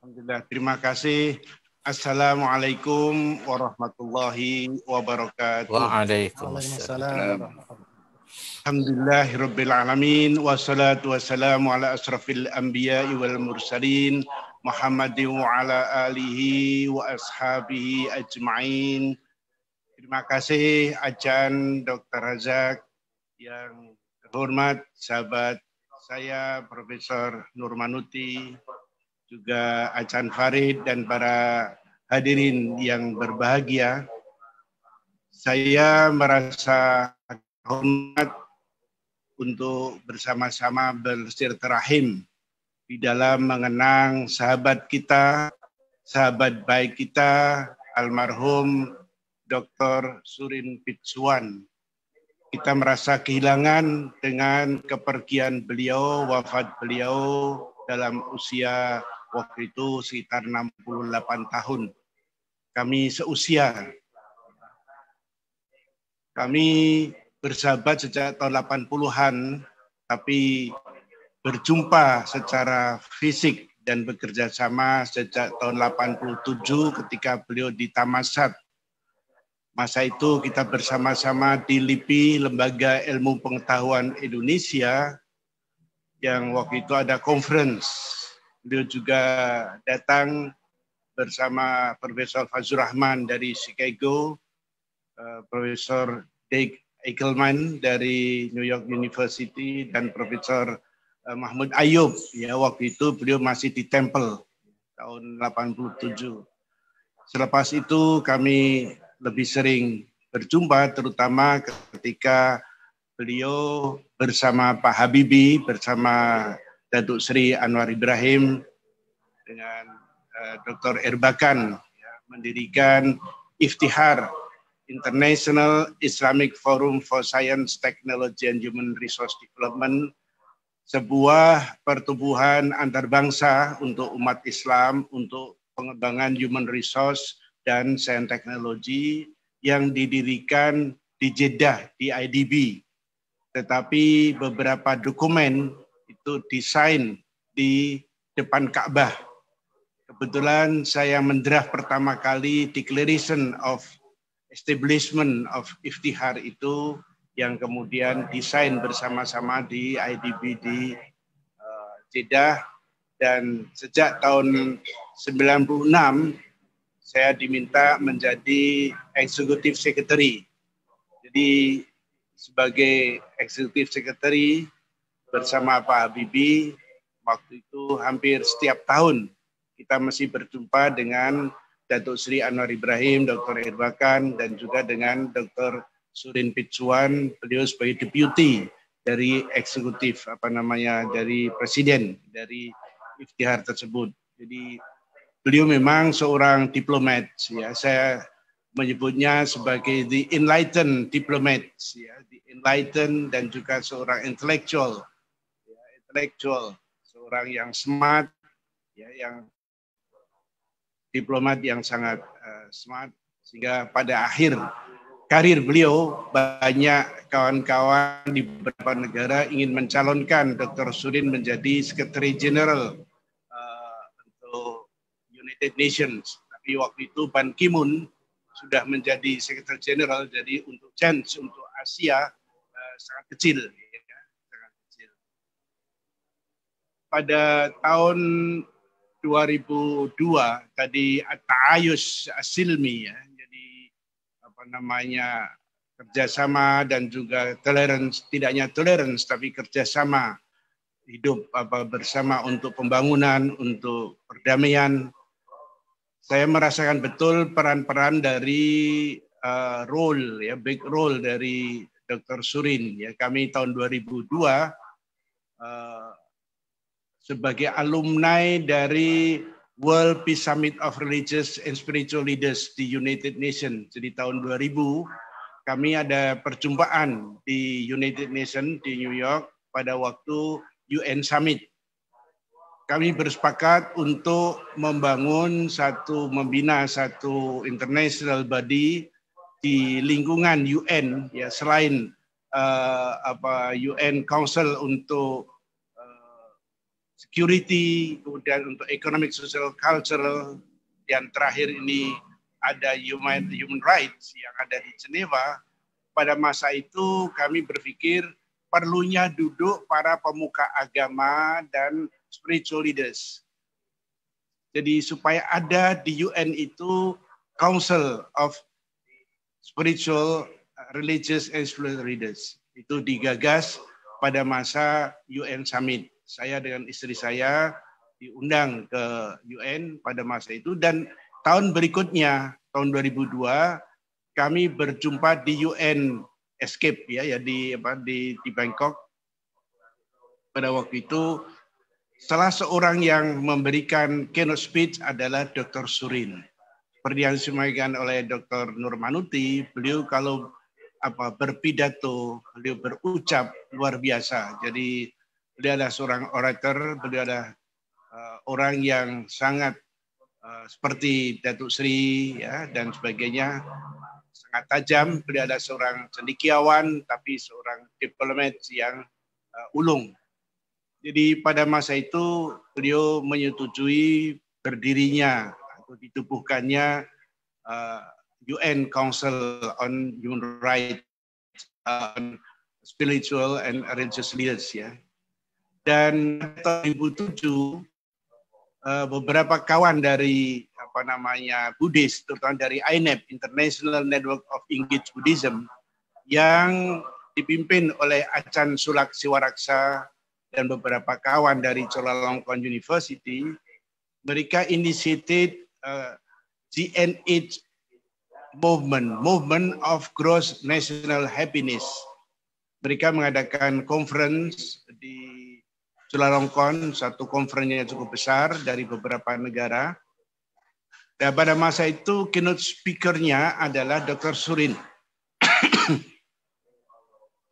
Alhamdulillah. Terima kasih Assalamualaikum warahmatullahi wabarakatuh. Waalaikumsalam. Alhamdulillahirabbil alamin wassalatu wassalamu ala asrafil anbiya'i wal mursalin Muhammadin wa ala alihi wa ashabihi ajmain. Terima kasih Ajan Dr. Razak yang terhormat sahabat saya Profesor Nurmanuti juga Achan Farid dan para hadirin yang berbahagia. Saya merasa hormat untuk bersama-sama bersilaturahim di dalam mengenang sahabat kita, sahabat baik kita, almarhum Dr. Surin Pitsuan. Kita merasa kehilangan dengan kepergian beliau, wafat beliau dalam usia waktu itu sekitar 68 tahun. Kami seusia. Kami bersahabat sejak tahun 80-an, tapi berjumpa secara fisik dan bekerja sama sejak tahun 87 ketika beliau di Tamasat. Masa itu kita bersama-sama di LIPI, Lembaga Ilmu Pengetahuan Indonesia, yang waktu itu ada conference Beliau juga datang bersama Profesor Fazur Rahman dari Chicago, uh, Profesor Dick Eichelman dari New York University, dan Profesor uh, Mahmud Ayub. Ya, waktu itu beliau masih di Temple tahun 87. Selepas itu kami lebih sering berjumpa terutama ketika beliau bersama Pak Habibie, bersama Datuk Sri Anwar Ibrahim dengan uh, eh, Dr. Erbakan ya, mendirikan Iftihar International Islamic Forum for Science, Technology and Human Resource Development sebuah pertumbuhan antarbangsa untuk umat Islam untuk pengembangan human resource dan sains teknologi yang didirikan di Jeddah di IDB. Tetapi beberapa dokumen itu desain di depan Ka'bah. Kebetulan saya mendraft pertama kali Declaration of Establishment of Iftihar itu yang kemudian desain bersama-sama di IDB di uh, Jeddah dan sejak tahun 96 saya diminta menjadi eksekutif secretary. Jadi sebagai eksekutif secretary bersama Pak Habibie waktu itu hampir setiap tahun kita masih berjumpa dengan Datuk Sri Anwar Ibrahim, Dr. Irwakan, dan juga dengan Dr. Surin Pitsuan, beliau sebagai deputy dari eksekutif apa namanya dari presiden dari iftihar tersebut. Jadi beliau memang seorang diplomat ya. Saya menyebutnya sebagai the enlightened diplomat ya, the enlightened dan juga seorang intellectual intelektual, seorang yang smart, ya, yang diplomat yang sangat uh, smart, sehingga pada akhir karir beliau banyak kawan-kawan di beberapa negara ingin mencalonkan Dr. Sudin menjadi Sekretari General uh, untuk United Nations. Tapi waktu itu Ban Ki-moon sudah menjadi Sekretari General, jadi untuk chance untuk Asia uh, sangat kecil. pada tahun 2002 tadi Taayus Silmi ya. Jadi apa namanya kerjasama dan juga tolerance tidak hanya tolerance tapi kerjasama hidup apa bersama untuk pembangunan untuk perdamaian saya merasakan betul peran-peran dari uh, role ya big role dari Dr. Surin ya kami tahun 2002 uh, sebagai alumni dari World Peace Summit of Religious and Spiritual Leaders di United Nations. Jadi tahun 2000 kami ada perjumpaan di United Nations di New York pada waktu UN Summit. Kami bersepakat untuk membangun satu, membina satu international body di lingkungan UN, ya selain uh, apa UN Council untuk security, kemudian untuk economic, social, cultural, dan terakhir ini ada human, human rights yang ada di Geneva, pada masa itu kami berpikir perlunya duduk para pemuka agama dan spiritual leaders. Jadi supaya ada di UN itu Council of Spiritual, uh, Religious and Spiritual Leaders. Itu digagas pada masa UN Summit saya dengan istri saya diundang ke UN pada masa itu dan tahun berikutnya tahun 2002 kami berjumpa di UN Escape ya ya di apa di di Bangkok pada waktu itu salah seorang yang memberikan keynote speech adalah Dr. Surin. Seperti yang disampaikan oleh Dr. Nurmanuti, beliau kalau apa berpidato, beliau berucap luar biasa. Jadi Beliau adalah seorang orator, beliau adalah uh, orang yang sangat uh, seperti Datuk Sri ya, dan sebagainya, sangat tajam. Beliau adalah seorang cendekiawan, tapi seorang diplomat yang uh, ulung. Jadi pada masa itu beliau menyetujui berdirinya atau ditubuhkannya uh, UN Council on Human Rights, on Spiritual and Religious Leaders ya dan tahun 2007 eh, beberapa kawan dari apa namanya Buddhis terutama dari INEP International Network of Engaged Buddhism yang dipimpin oleh Achan Sulak Siwaraksa dan beberapa kawan dari Chulalongkorn University mereka initiated GNH eh, movement movement of gross national happiness mereka mengadakan conference di Chulalongkorn, satu konferensi yang cukup besar dari beberapa negara. Dan pada masa itu keynote speakernya adalah Dr. Surin.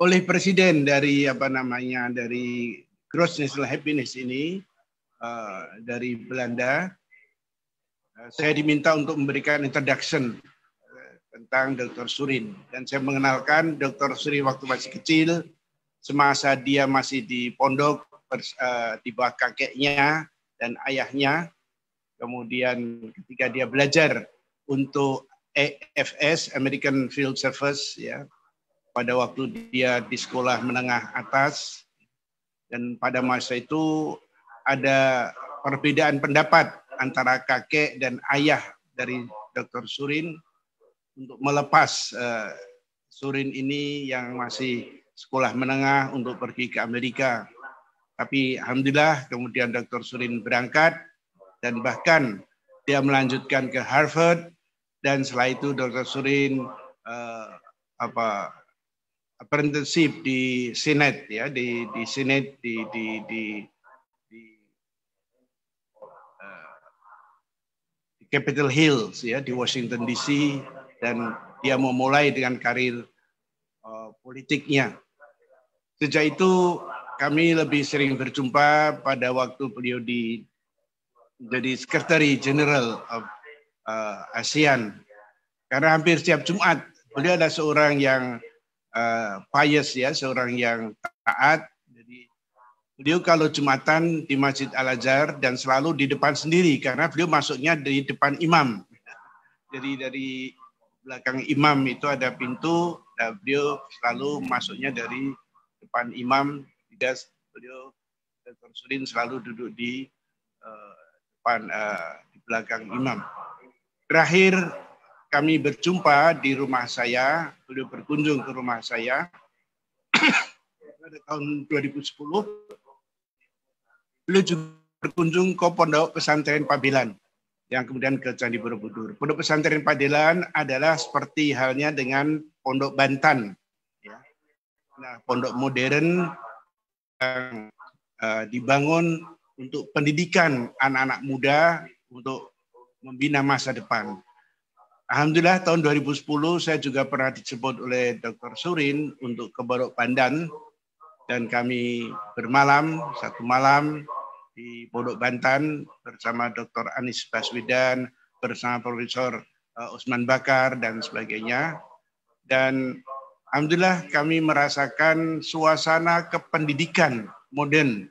Oleh presiden dari apa namanya dari Gross National Happiness ini uh, dari Belanda, eh, saya diminta untuk memberikan introduction eh, tentang Dr. Surin dan saya mengenalkan Dr. Surin waktu masih kecil, semasa dia masih di pondok uh, di bawah kakeknya dan ayahnya. Kemudian ketika dia belajar untuk AFS American Field Service ya pada waktu dia di sekolah menengah atas dan pada masa itu ada perbedaan pendapat antara kakek dan ayah dari Dr. Surin untuk melepas uh, Surin ini yang masih sekolah menengah untuk pergi ke Amerika. Tapi alhamdulillah kemudian Dr. Surin berangkat dan bahkan dia melanjutkan ke Harvard dan setelah itu Dr. Surin uh, apa apprenticeship di Senate ya di di Senate di di di, di, uh, Capitol Hill ya di Washington DC dan dia memulai dengan karir uh, politiknya. Sejak itu kami lebih sering berjumpa pada waktu beliau di jadi Sekretari General of uh, ASEAN. Karena hampir setiap Jumat beliau ada seorang yang uh, pious ya, seorang yang taat. Jadi beliau kalau Jumatan di Masjid Al Azhar dan selalu di depan sendiri karena beliau masuknya di depan imam. Jadi dari belakang imam itu ada pintu, dan beliau selalu masuknya dari depan imam Migas beliau konsulin selalu duduk di uh, depan uh, di belakang imam. Terakhir kami berjumpa di rumah saya, beliau berkunjung ke rumah saya pada tahun 2010. Beliau juga berkunjung ke Pondok Pesantren Pabilan yang kemudian ke Candi Borobudur. Pondok Pesantren Pabilan adalah seperti halnya dengan Pondok Bantan. Ya. Nah, pondok modern yang uh, dibangun untuk pendidikan anak-anak muda untuk membina masa depan. Alhamdulillah tahun 2010 saya juga pernah disebut oleh Dr. Surin untuk ke Borok Pandan dan kami bermalam satu malam di Pondok Bantan bersama Dr. Anies Baswedan, bersama Profesor eh, Usman Bakar dan sebagainya. Dan Alhamdulillah kami merasakan suasana kependidikan modern.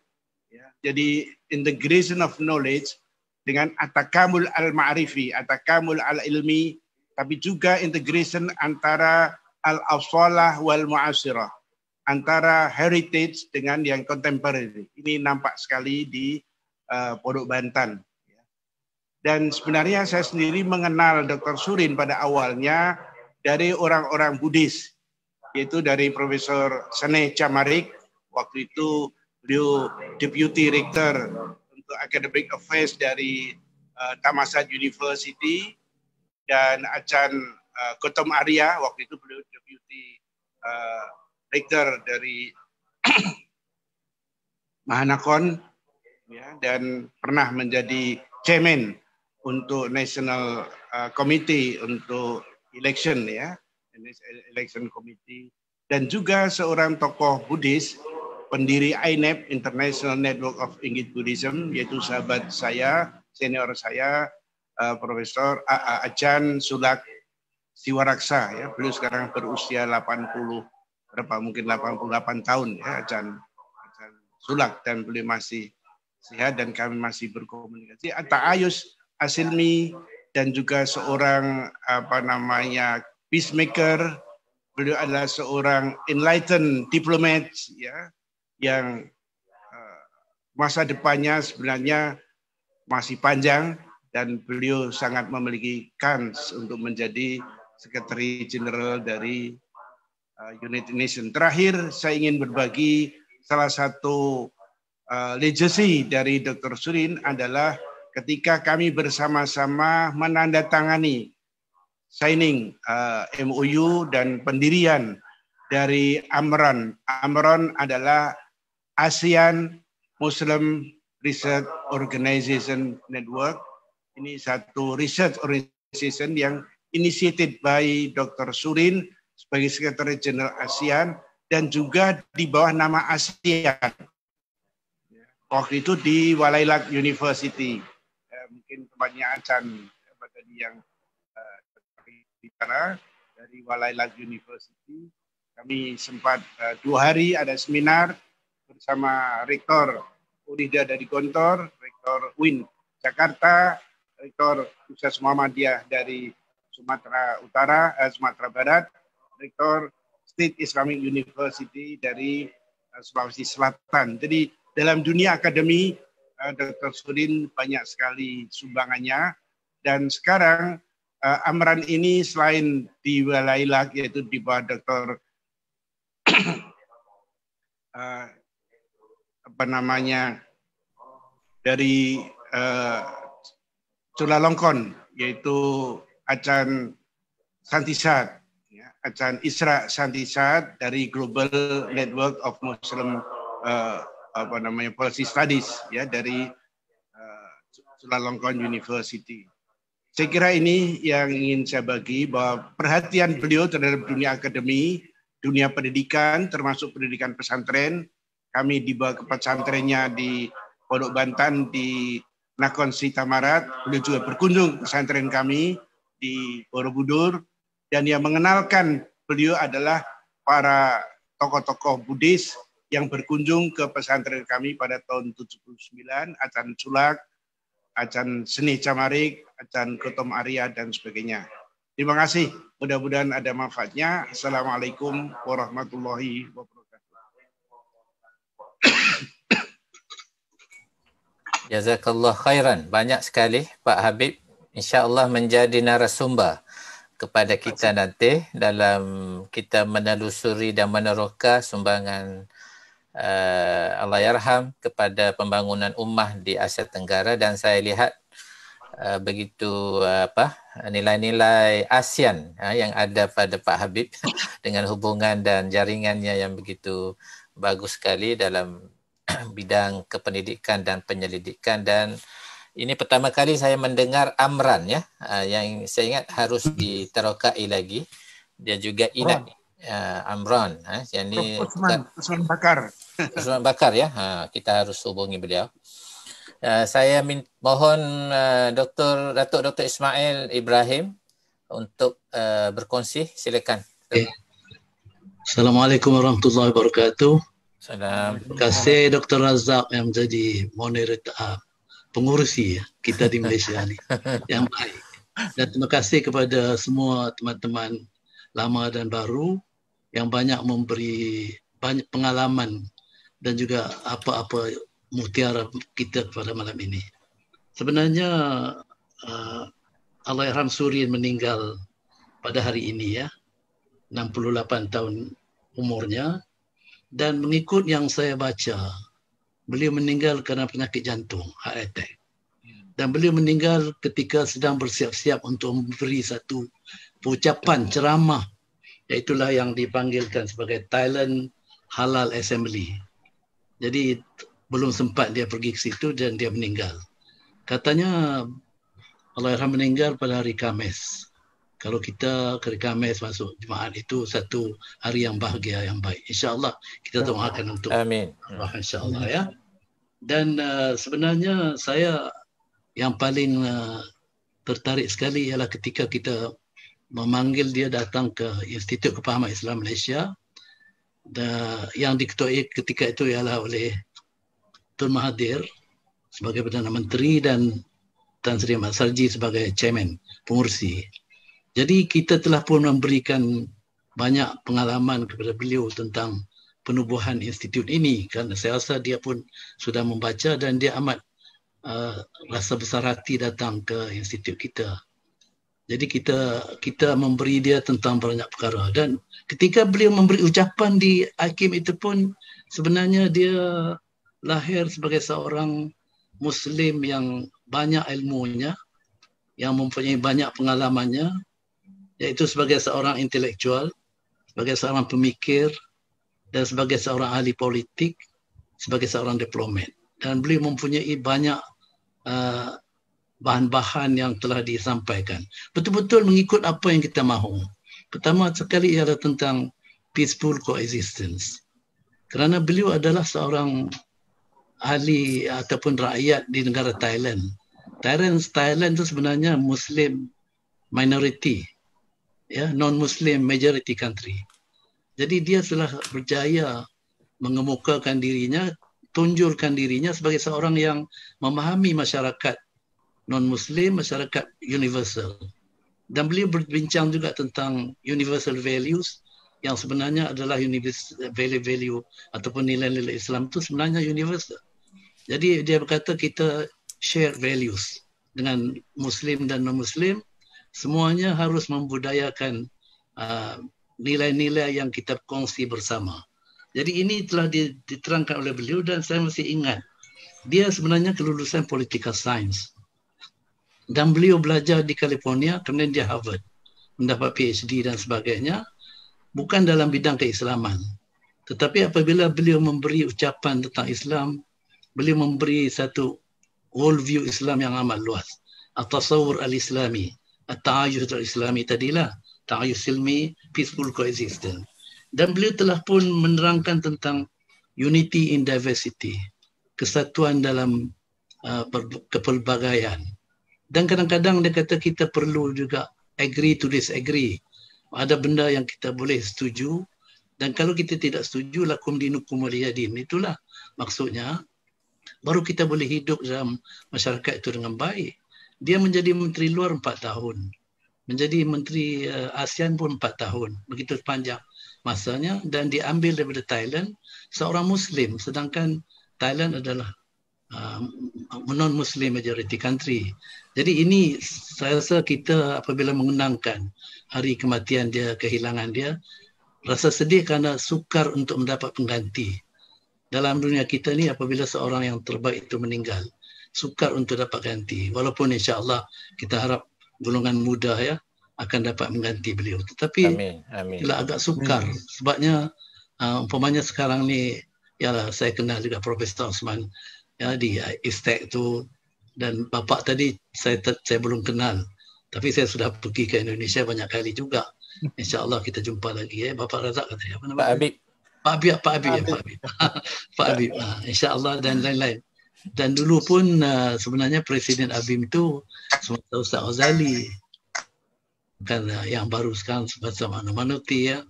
Ya. Jadi integration of knowledge dengan atakamul al-ma'rifi, atakamul al-ilmi, tapi juga integration antara al afsalah wal mu'asirah, antara heritage dengan yang contemporary. Ini nampak sekali di uh, Pondok Bantan. Ya. Dan sebenarnya saya sendiri mengenal Dr. Surin pada awalnya dari orang-orang Buddhis yaitu dari Profesor Sene Camarik waktu itu beliau Deputy Rector untuk Academic Affairs dari uh, eh, Tamasa University dan Achan uh, eh, Kotom Arya waktu itu beliau Deputy uh, Rector dari Mahanakon ya, dan pernah menjadi Chairman untuk National uh, Committee untuk Election ya Election Committee, dan juga seorang tokoh Buddhis, pendiri INEP, International Network of English Buddhism, yaitu sahabat saya, senior saya, uh, Profesor A.A. Ajan Sulak Siwaraksa. Ya. Beliau sekarang berusia 80, berapa mungkin 88 tahun ya Ajan, Ajan Sulak, dan beliau masih sehat dan kami masih berkomunikasi. Ayus Asilmi dan juga seorang apa namanya peacemaker, beliau adalah seorang enlightened diplomat ya yang uh, masa depannya sebenarnya masih panjang dan beliau sangat memiliki kans untuk menjadi sekretari general dari uh, United Nations. Terakhir saya ingin berbagi salah satu uh, legacy dari Dr. Surin adalah ketika kami bersama-sama menandatangani signing uh, MOU dan pendirian dari AMRAN. AMRAN adalah ASEAN Muslim Research Organization Network. Ini satu research organization yang initiated by Dr. Surin sebagai Sekretaris Jenderal ASEAN dan juga di bawah nama ASEAN. Waktu itu di Walailak University. Eh, mungkin tempatnya Acan, eh, yang Utara dari Walailak University. Kami sempat uh, dua hari ada seminar bersama Rektor Unida dari Gontor, Rektor Win Jakarta, Rektor Pusat Muhammadiyah dari Sumatera Utara, uh, Sumatera Barat, Rektor State Islamic University dari uh, Sulawesi Selatan. Jadi dalam dunia akademi, uh, Dr. Surin banyak sekali sumbangannya. Dan sekarang uh, Amran ini selain di Walailak yaitu di bawah Dr. uh, eh, apa namanya dari uh, eh, Culalongkon yaitu Acan Santisat ya, Acan Isra Santisat dari Global Network of Muslim uh, apa namanya Policy Studies ya dari uh, University saya kira ini yang ingin saya bagi bahwa perhatian beliau terhadap dunia akademi, dunia pendidikan, termasuk pendidikan pesantren. Kami dibawa ke pesantrennya di Pondok Bantan di Nakon Sitamarat. Beliau juga berkunjung ke pesantren kami di Borobudur. Dan yang mengenalkan beliau adalah para tokoh-tokoh Buddhis yang berkunjung ke pesantren kami pada tahun 79, Acan Sulak, Acan Seni Camarik, Acan Kutum Arya, dan sebagainya. Terima kasih. Mudah-mudahan ada manfaatnya. Assalamualaikum warahmatullahi wabarakatuh. Jazakallah khairan. Banyak sekali Pak Habib. InsyaAllah menjadi narasumber kepada kita nanti dalam kita menelusuri dan meneroka sumbangan uh, Allah yarham kepada pembangunan ummah di Asia Tenggara dan saya lihat uh, begitu uh, apa nilai-nilai ASEAN uh, yang ada pada Pak Habib dengan hubungan dan jaringannya yang begitu bagus sekali dalam bidang kependidikan dan penyelidikan dan ini pertama kali saya mendengar Amran ya yang saya ingat harus diterokai lagi dia juga ini Uh, Amran, eh? yang ini Usman, Usman Bakar. Osman Bakar ya. Ha, kita harus hubungi beliau. Uh, saya mohon uh, eh, Dr. Datuk Dr. Ismail Ibrahim untuk uh, berkongsi. Silakan. Okay. Eh, Assalamualaikum warahmatullahi wabarakatuh. Salam. Terima kasih Dr. Razak yang menjadi moderator uh, ah, pengurusi ya, kita di Malaysia ini yang baik. Dan terima kasih kepada semua teman-teman lama dan baru yang banyak memberi banyak pengalaman dan juga apa-apa mutiara kita pada malam ini. Sebenarnya uh, Allahyarham Suri meninggal pada hari ini ya 68 tahun umurnya dan mengikut yang saya baca beliau meninggal kerana penyakit jantung heart attack dan beliau meninggal ketika sedang bersiap-siap untuk memberi satu ucapan ceramah iaitulah yang dipanggilkan sebagai Thailand Halal Assembly jadi belum sempat dia pergi ke situ dan dia meninggal. Katanya Allahyarham meninggal pada hari Kamis. Kalau kita hari Kamis masuk jemaah itu satu hari yang bahagia yang baik. Insya-Allah kita doakan untuk Amin. Insya-Allah ya. Dan uh, sebenarnya saya yang paling uh, tertarik sekali ialah ketika kita memanggil dia datang ke Institut Kepahaman Islam Malaysia the, yang diketuai ketika itu ialah oleh Tun Mahathir sebagai Perdana Menteri dan Tan Sri Ahmad Sarji sebagai Chairman, pengurusi. Jadi kita telah pun memberikan banyak pengalaman kepada beliau tentang penubuhan institut ini kerana saya rasa dia pun sudah membaca dan dia amat uh, rasa besar hati datang ke institut kita. Jadi kita kita memberi dia tentang banyak perkara dan ketika beliau memberi ucapan di hakim itu pun sebenarnya dia lahir sebagai seorang muslim yang banyak ilmunya yang mempunyai banyak pengalamannya iaitu sebagai seorang intelektual sebagai seorang pemikir dan sebagai seorang ahli politik sebagai seorang diplomat dan beliau mempunyai banyak uh, bahan-bahan yang telah disampaikan betul-betul mengikut apa yang kita mahu pertama sekali ialah tentang peaceful coexistence kerana beliau adalah seorang ahli ataupun rakyat di negara Thailand Thailand Thailand itu sebenarnya muslim minority ya non muslim majority country jadi dia telah berjaya mengemukakan dirinya tunjurkan dirinya sebagai seorang yang memahami masyarakat non-Muslim, masyarakat universal. Dan beliau berbincang juga tentang universal values yang sebenarnya adalah value value ataupun nilai-nilai Islam itu sebenarnya universal. Jadi dia berkata kita share values dengan Muslim dan non-Muslim, semuanya harus membudayakan uh, nilai-nilai yang kita kongsi bersama. Jadi ini telah diterangkan oleh beliau dan saya masih ingat. Dia sebenarnya kelulusan political science dan beliau belajar di California kemudian dia Harvard mendapat PhD dan sebagainya bukan dalam bidang keislaman tetapi apabila beliau memberi ucapan tentang Islam beliau memberi satu world view Islam yang amat luas at-tasawur al-islami at-ta'ayyuh al-islami tadilah ta'ayyuh silmi peaceful coexistence dan beliau telah pun menerangkan tentang unity in diversity kesatuan dalam uh, keperbagaian dan kadang-kadang dia kata kita perlu juga agree to disagree ada benda yang kita boleh setuju dan kalau kita tidak setuju lakum dinukum waliyadin itulah maksudnya baru kita boleh hidup dalam masyarakat itu dengan baik dia menjadi menteri luar empat tahun menjadi menteri eh, ASEAN pun empat tahun begitu panjang masanya dan diambil daripada Thailand seorang muslim sedangkan Thailand adalah uh, non-Muslim majority country. Jadi ini saya rasa kita apabila mengenangkan hari kematian dia, kehilangan dia, rasa sedih kerana sukar untuk mendapat pengganti. Dalam dunia kita ni apabila seorang yang terbaik itu meninggal, sukar untuk dapat ganti. Walaupun insya Allah kita harap golongan muda ya akan dapat mengganti beliau. Tetapi Amin. Amin. agak sukar hmm. sebabnya uh, umpamanya sekarang ni ialah saya kenal juga Profesor Osman ya di istek tu dan bapak tadi saya saya belum kenal tapi saya sudah pergi ke Indonesia banyak kali juga hmm. insyaallah kita jumpa lagi ya bapak Razak kata apa nama Pak Abi Pak Abi Pak Abi ya Pak Abi Pak Abi ha, insyaallah dan lain-lain dan dulu pun uh, sebenarnya Presiden Abim tu semasa Ustaz Ozali kan uh, ha, yang baru sekarang semasa mana manuti ya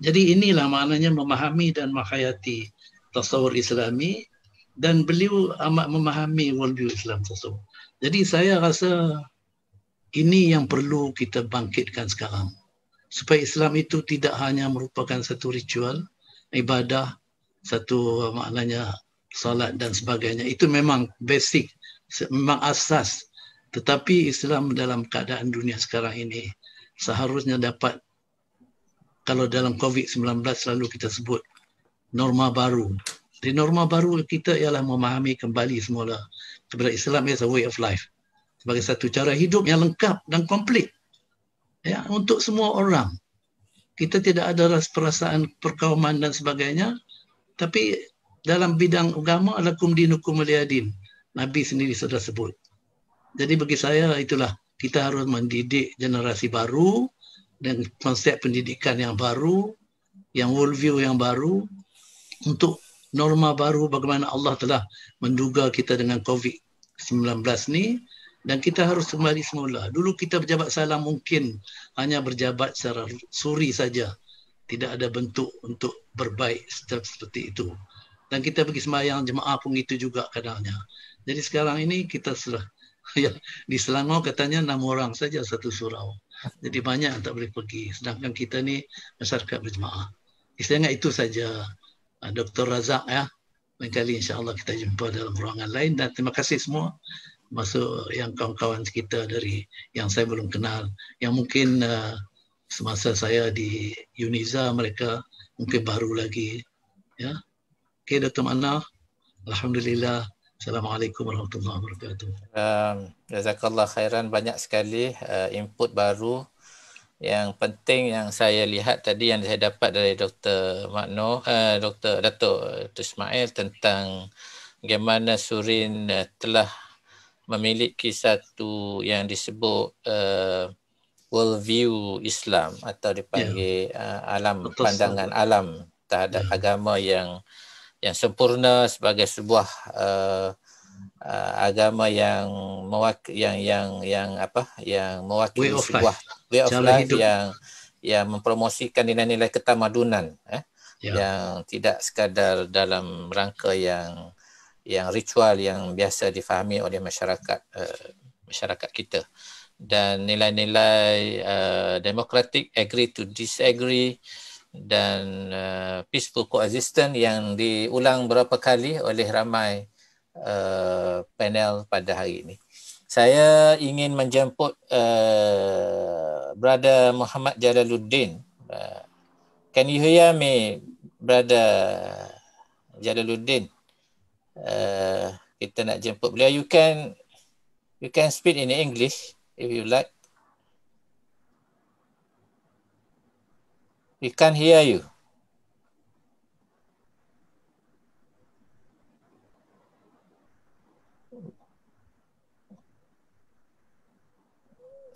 jadi inilah maknanya memahami dan menghayati tasawur Islami dan beliau amat memahami worldview Islam itu. Jadi saya rasa ini yang perlu kita bangkitkan sekarang. Supaya Islam itu tidak hanya merupakan satu ritual, ibadah, satu uh, maknanya salat dan sebagainya. Itu memang basic, memang asas. Tetapi Islam dalam keadaan dunia sekarang ini seharusnya dapat kalau dalam COVID-19 selalu kita sebut norma baru jadi norma baru kita ialah memahami kembali semula kepada Islam as a way of life. Sebagai satu cara hidup yang lengkap dan komplit. Ya, untuk semua orang. Kita tidak ada ras perasaan perkauman dan sebagainya. Tapi dalam bidang agama, lakum dinukum liadin. Nabi sendiri sudah sebut. Jadi bagi saya itulah kita harus mendidik generasi baru dan konsep pendidikan yang baru, yang worldview yang baru untuk norma baru bagaimana Allah telah menduga kita dengan COVID-19 ni dan kita harus kembali semula. Dulu kita berjabat salam mungkin hanya berjabat secara suri saja. Tidak ada bentuk untuk berbaik seperti itu. Dan kita pergi sembahyang jemaah pun itu juga kadangnya. Jadi sekarang ini kita sudah ya, di Selangor katanya enam orang saja satu surau. Jadi banyak yang tak boleh pergi. Sedangkan kita ni masyarakat berjemaah. Saya ingat itu saja. Ah, Dr. Razak ya. Lain kali insya-Allah kita jumpa dalam ruangan lain dan terima kasih semua masuk yang kawan-kawan kita dari yang saya belum kenal yang mungkin uh, semasa saya di Uniza mereka mungkin baru lagi ya. Okey Dr. mana? Alhamdulillah. Assalamualaikum warahmatullahi wabarakatuh. Um, jazakallah khairan banyak sekali ah, input baru yang penting yang saya lihat tadi yang saya dapat dari Dr. Makno, uh, eh, Dr. Datuk Dr. tentang bagaimana Surin uh, telah memiliki satu yang disebut uh, eh, world Islam atau dipanggil yeah. Ya. uh, alam Betul pandangan sahabat. alam terhadap yeah. agama yang yang sempurna sebagai sebuah uh, uh, agama yang mewak yang yang yang apa yang mewakili sebuah life way of cara life hidup. yang yang mempromosikan nilai-nilai ketamadunan eh ya. yang tidak sekadar dalam rangka yang yang ritual yang biasa difahami oleh masyarakat uh, masyarakat kita dan nilai-nilai uh, demokratik agree to disagree dan uh, peaceful coexistence yang diulang berapa kali oleh ramai uh, panel pada hari ini saya ingin menjemput uh, brother Muhammad Jalaluddin. Uh, can you hear me, brother Jalaluddin? Uh, kita nak jemput beliau. You can you can speak in English if you like. We can hear you.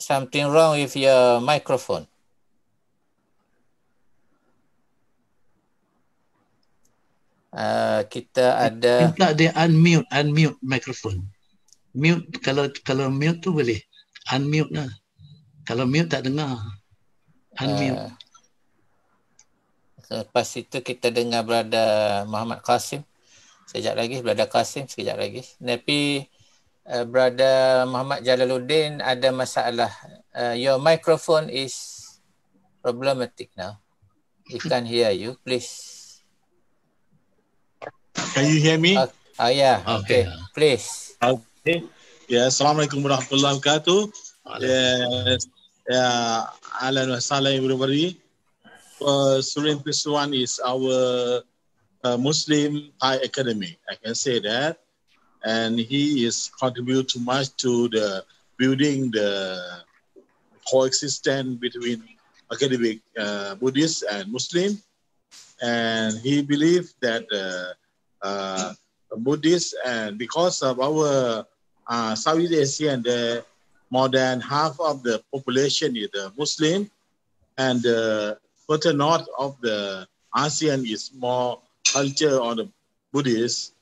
something wrong with your microphone. Uh, kita ada minta dia unmute unmute microphone mute kalau kalau mute tu boleh unmute lah kalau mute tak dengar unmute uh, lepas itu kita dengar berada Muhammad Qasim sekejap lagi berada Qasim sekejap lagi tapi uh, brother Muhammad Jalaluddin ada masalah. Uh, your microphone is problematic now. We can't hear you. Please. Can you hear me? Oh, uh, uh, ah, yeah. Okay. okay. Please. Okay. Yeah. Assalamualaikum warahmatullahi wabarakatuh. Yes. Ya, yeah. Alan wassalam everybody. Uh, Surin Pisuan is our uh, Muslim High Academy. I can say that. and he is contribute too much to the building the coexistence between academic uh, and Muslim, and he believed that uh, uh, Buddhists and because of our uh, Southeast Asian, the more than half of the population is uh, Muslim, and the uh, further north of the ASEAN is more culture on the Buddhist.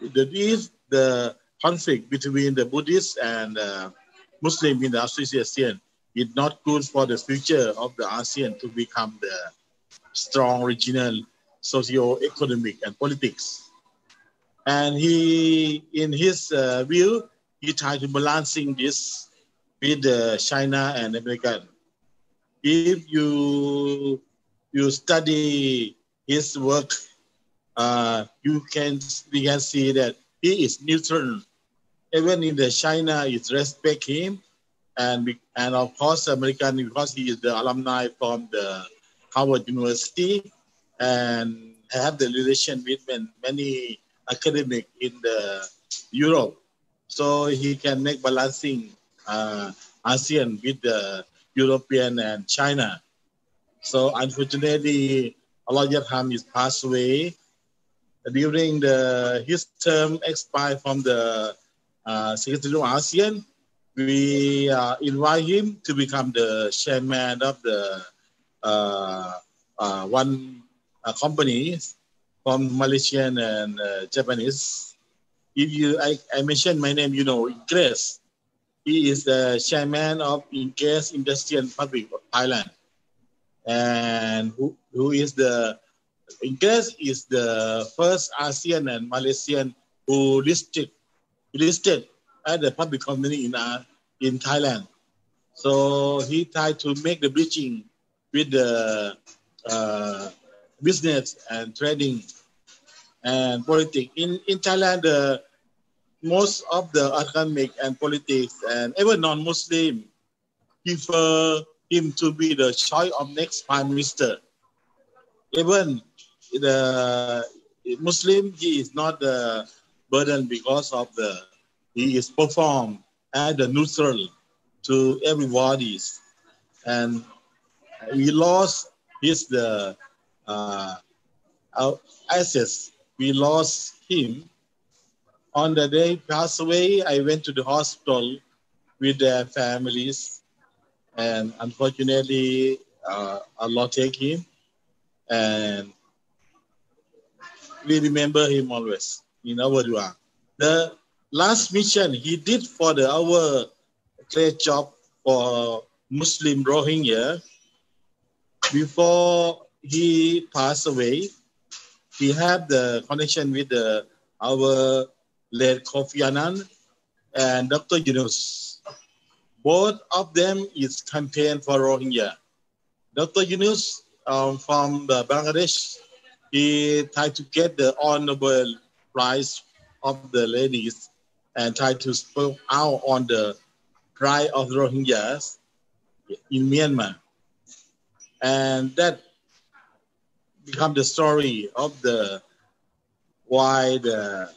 The, if the conflict between the Buddhists and uh, Muslim in the ASEAN is not good for the future of the ASEAN to become the strong regional socio-economic and politics. And he, in his uh, view, he tried to balancing this with uh, China and America. If you you study his work, uh, you can we can see that he is neutral. Even in the China, is respect him, and and of course American because he is the alumni from the Harvard University, and have the relation with many academic in the Europe. So he can make balancing uh, ASEAN with the European and China. So unfortunately, Aloyat Ham is passed away during the, his term expired from the uh, Secretary of ASEAN, we uh, invite him to become the chairman of the uh, uh, one uh, company from Malaysian and uh, Japanese. If you, I, I mentioned my name, you know, Grace. He is the chairman of Ingress Industry and Public of Thailand, and who, who is the Inggris is the first ASEAN and Malaysian who listed listed at the public company in uh, in Thailand. So he tried to make the bridging with the uh, business and trading and politics. In, in Thailand, uh, most of the economic and politics and even non-Muslim prefer him to be the choice of next prime minister. Even the Muslim, he is not the burden because of the, he is performed as a neutral to everybody. And we lost his the uh, access. We lost him. On the day he passed away, I went to the hospital with their families. And unfortunately, uh, Allah take him. And we remember him always in our dua. The last mission he did for the, our great job for Muslim Rohingya, before he passed away, he had the connection with the, our late Kofi Annan and Dr. Yunus. Both of them is campaign for Rohingya. Dr. Yunus um, from Bangladesh he tried to get the honorable prize of the ladies and tried to speak out on the cry of the Rohingyas in Myanmar. And that become the story of the why the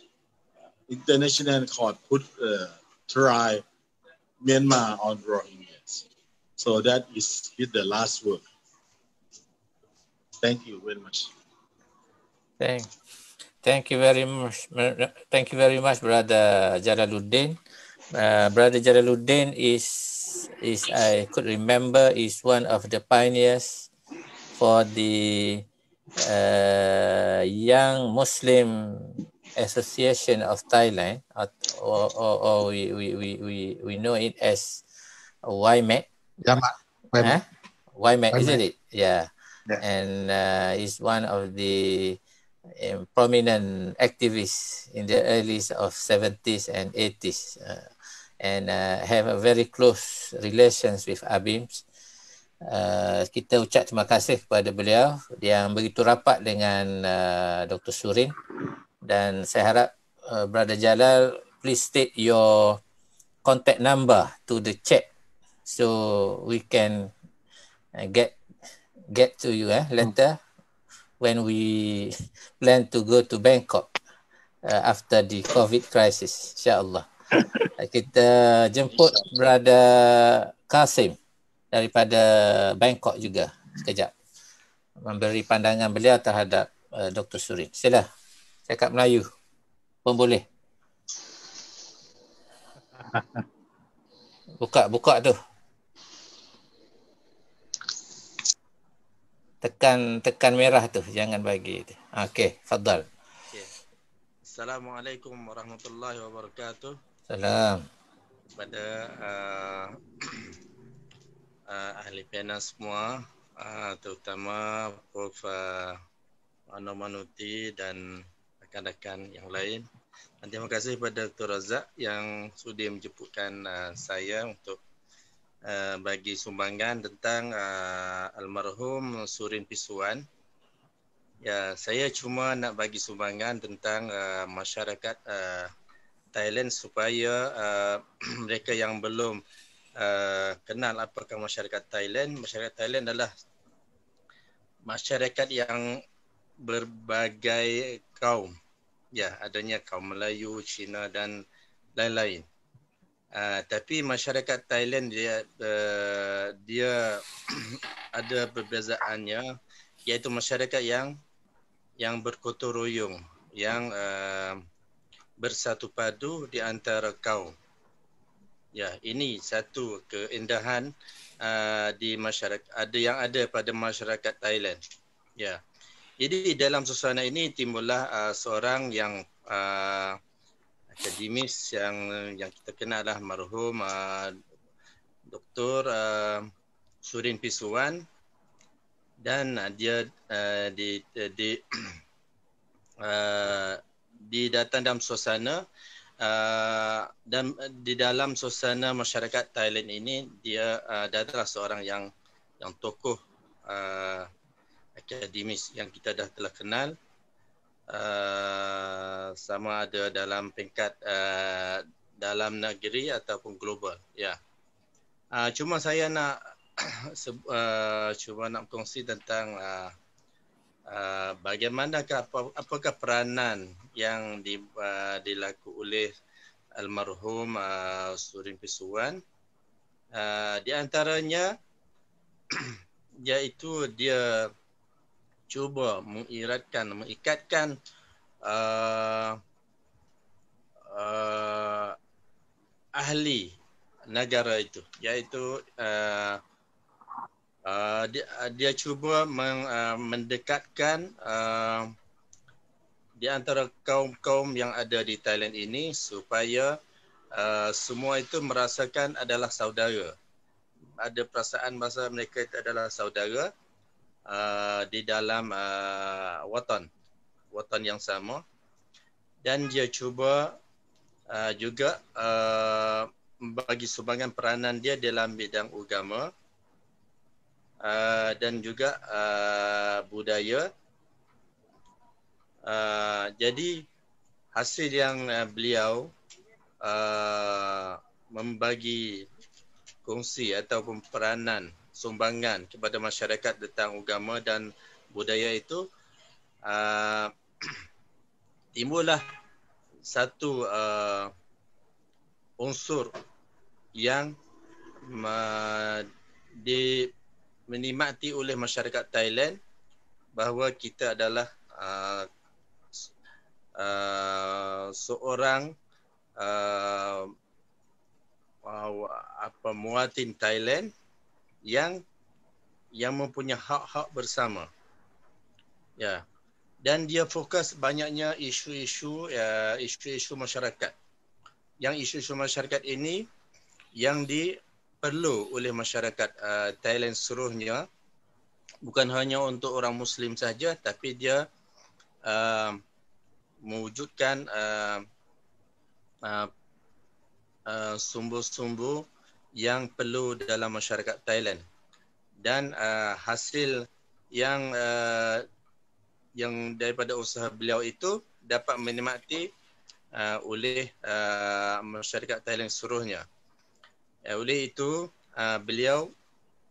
international court put uh, try Myanmar on Rohingyas. So that is the last word. Thank you very much. Thank, thank you very much. Thank you very much, Brother Jalaluddin. Uh, Brother Jalaluddin is is I could remember is one of the pioneers for the uh, Young Muslim Association of Thailand, or, or, or, we, we, we, we, we know it as YMAT. Yeah, YMAT. Huh? YMAT, isn't it? Yeah. yeah. And uh, is one of the a prominent activist in the early of 70s and 80s uh, and uh, have a very close relations with Abims. Uh, kita ucap terima kasih kepada beliau yang begitu rapat dengan uh, Dr. Surin dan saya harap uh, Brother Jalal please state your contact number to the chat so we can uh, get get to you eh, later. Hmm when we plan to go to Bangkok uh, after the COVID crisis. InsyaAllah. Kita jemput Brother Kasim daripada Bangkok juga sekejap. Memberi pandangan beliau terhadap uh, Dr. Surin. Sila. Cakap Melayu. Pun boleh. Buka, buka tu. tekan tekan merah tu jangan bagi tu. Okey, faddal. Okay. Assalamualaikum warahmatullahi wabarakatuh. Salam kepada uh, uh, ahli panel semua, uh, terutama Prof uh, Anomanuti dan rakan-rakan yang lain. Dan terima kasih kepada Dr. Razak yang sudi menjemputkan uh, saya untuk uh, bagi sumbangan tentang uh, almarhum Surin Pisuan. Ya, saya cuma nak bagi sumbangan tentang uh, masyarakat uh, Thailand supaya uh, mereka yang belum uh, kenal apakah masyarakat Thailand, masyarakat Thailand adalah masyarakat yang berbagai kaum. Ya, adanya kaum Melayu, Cina dan lain-lain. Ah, tapi masyarakat Thailand dia uh, dia ada perbezaannya iaitu masyarakat yang yang berkotor royong yang uh, bersatu padu di antara kaum. Ya, ini satu keindahan uh, di masyarakat ada yang ada pada masyarakat Thailand. Ya. Jadi dalam suasana ini timbullah uh, seorang yang uh, akademis yang yang kita kenal lah marhum uh, ah, Dr. Uh, ah, Surin Pisuan dan uh, dia uh, di uh, di uh, di datang dalam suasana uh, dan eh, di dalam suasana masyarakat Thailand ini dia uh, adalah seorang yang yang tokoh uh, akademis yang kita dah telah kenal Uh, sama ada dalam peringkat uh, dalam negeri ataupun global ya yeah. uh, cuma saya nak uh, cuma nak kongsi tentang uh, uh, bagaimana apa, apakah peranan yang di, uh, dilaku oleh almarhum uh, Surin Pisuan uh, di antaranya iaitu dia cuba mengiratkan mengikatkan uh, uh, ahli negara itu iaitu uh, uh, dia, uh, dia cuba meng, uh, mendekatkan uh, di antara kaum-kaum yang ada di Thailand ini supaya uh, semua itu merasakan adalah saudara ada perasaan bahasa mereka itu adalah saudara uh, di dalam uh, waton waton yang sama dan dia cuba uh, juga uh, bagi sumbangan peranan dia dalam bidang agama uh, dan juga uh, budaya uh, jadi hasil yang uh, beliau uh, membagi kongsi ataupun peranan sumbangan kepada masyarakat tentang agama dan budaya itu uh, timbullah satu uh, unsur yang uh, di menikmati oleh masyarakat Thailand bahawa kita adalah uh, uh, seorang uh, apa muatin Thailand yang yang mempunyai hak-hak bersama. Ya. Dan dia fokus banyaknya isu-isu ya isu-isu masyarakat. Yang isu-isu masyarakat ini yang di perlu oleh masyarakat uh, Thailand seluruhnya bukan hanya untuk orang muslim saja tapi dia uh, mewujudkan uh, uh, uh, sumbu-sumbu yang perlu dalam masyarakat Thailand dan uh, hasil yang uh, yang daripada usaha beliau itu dapat menikmati uh, oleh uh, masyarakat Thailand seluruhnya. Uh, oleh itu uh, beliau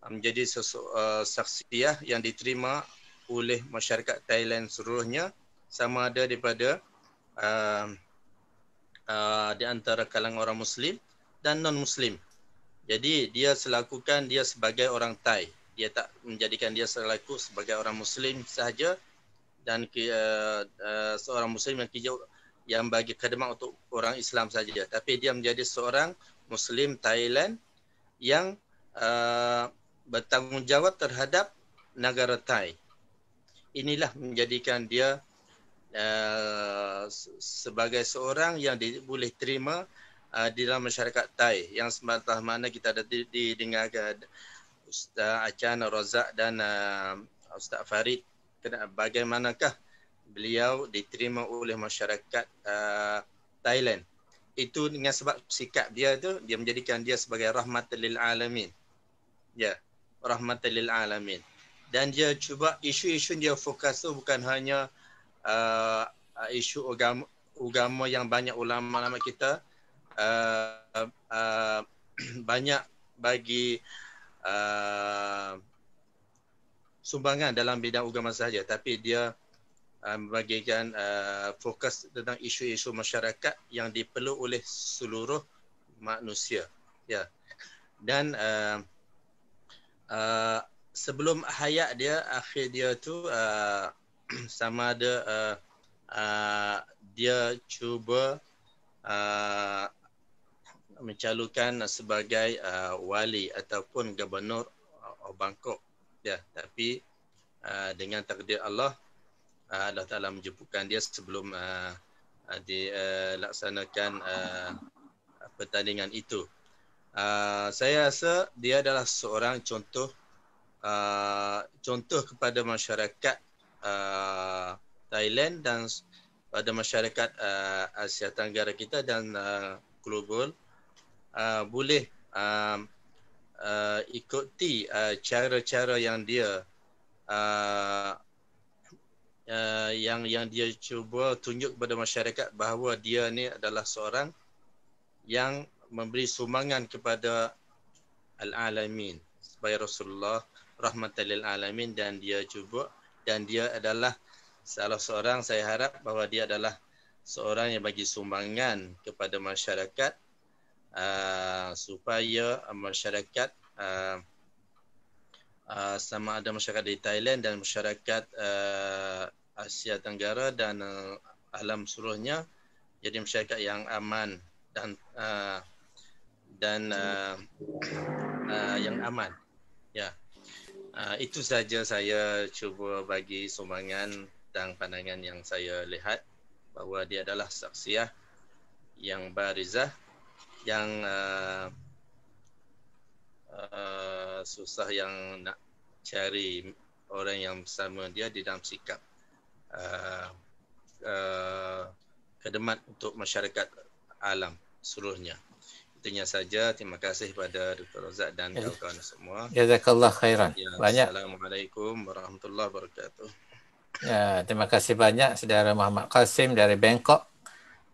uh, menjadi sesu- uh, saksiah yang diterima oleh masyarakat Thailand seluruhnya sama ada daripada uh, uh, di antara kalangan orang muslim dan non muslim. Jadi dia selakukan dia sebagai orang Thai. Dia tak menjadikan dia selaku sebagai orang Muslim sahaja dan ke, uh, uh, seorang Muslim yang kijau yang bagi khidmat untuk orang Islam saja. Tapi dia menjadi seorang Muslim Thailand yang uh, bertanggungjawab terhadap negara Thai. Inilah menjadikan dia uh, sebagai seorang yang di, boleh terima uh, di dalam masyarakat Thai yang sebatas mana kita ada didengar ke Ustaz Achan Razak dan uh, Ustaz Farid bagaimanakah beliau diterima oleh masyarakat uh, Thailand itu dengan sebab sikap dia tu dia menjadikan dia sebagai rahmatan lil alamin ya yeah. rahmatan lil alamin dan dia cuba isu-isu dia fokus tu bukan hanya uh, isu agama agama yang banyak ulama-ulama kita Uh, uh, banyak bagi uh, sumbangan dalam bidang agama saja, tapi dia uh, membagikan uh, uh, fokus tentang isu-isu masyarakat yang diperlu oleh seluruh manusia ya dan uh, uh, sebelum hayat dia akhir dia tu uh, sama ada uh, uh, dia cuba uh, mencalonkan sebagai uh, wali ataupun gubernur uh, Bangkok ya tapi uh, dengan takdir Allah uh, Allah Taala menjemputkan dia sebelum uh, uh, dilaksanakan uh, pertandingan itu uh, saya rasa dia adalah seorang contoh uh, contoh kepada masyarakat uh, Thailand dan pada masyarakat uh, Asia Tenggara kita dan uh, global uh, Uh, boleh uh, uh, ikuti uh, cara-cara yang dia uh, uh, yang yang dia cuba tunjuk kepada masyarakat bahawa dia ni adalah seorang yang memberi sumbangan kepada al-alamin sebagai Rasulullah rahmatan lil alamin dan dia cuba dan dia adalah salah seorang saya harap bahawa dia adalah seorang yang bagi sumbangan kepada masyarakat uh, supaya masyarakat uh, uh, sama ada masyarakat di Thailand dan masyarakat uh, Asia Tenggara dan uh, alam seluruhnya jadi masyarakat yang aman dan uh, dan uh, uh, yang aman. Ya. Yeah. Uh, itu saja saya cuba bagi sumbangan dan pandangan yang saya lihat bahawa dia adalah saksiah yang barizah yang uh, uh, susah yang nak cari orang yang sama dia di dalam sikap uh, uh, kedemat untuk masyarakat alam seluruhnya. Itunya saja. Terima kasih kepada Dr. Razak dan ya. kawan-kawan semua. Ya, Jazakallah khairan. Ya, banyak. Assalamualaikum warahmatullahi wabarakatuh. Ya, terima kasih banyak saudara Muhammad Qasim dari Bangkok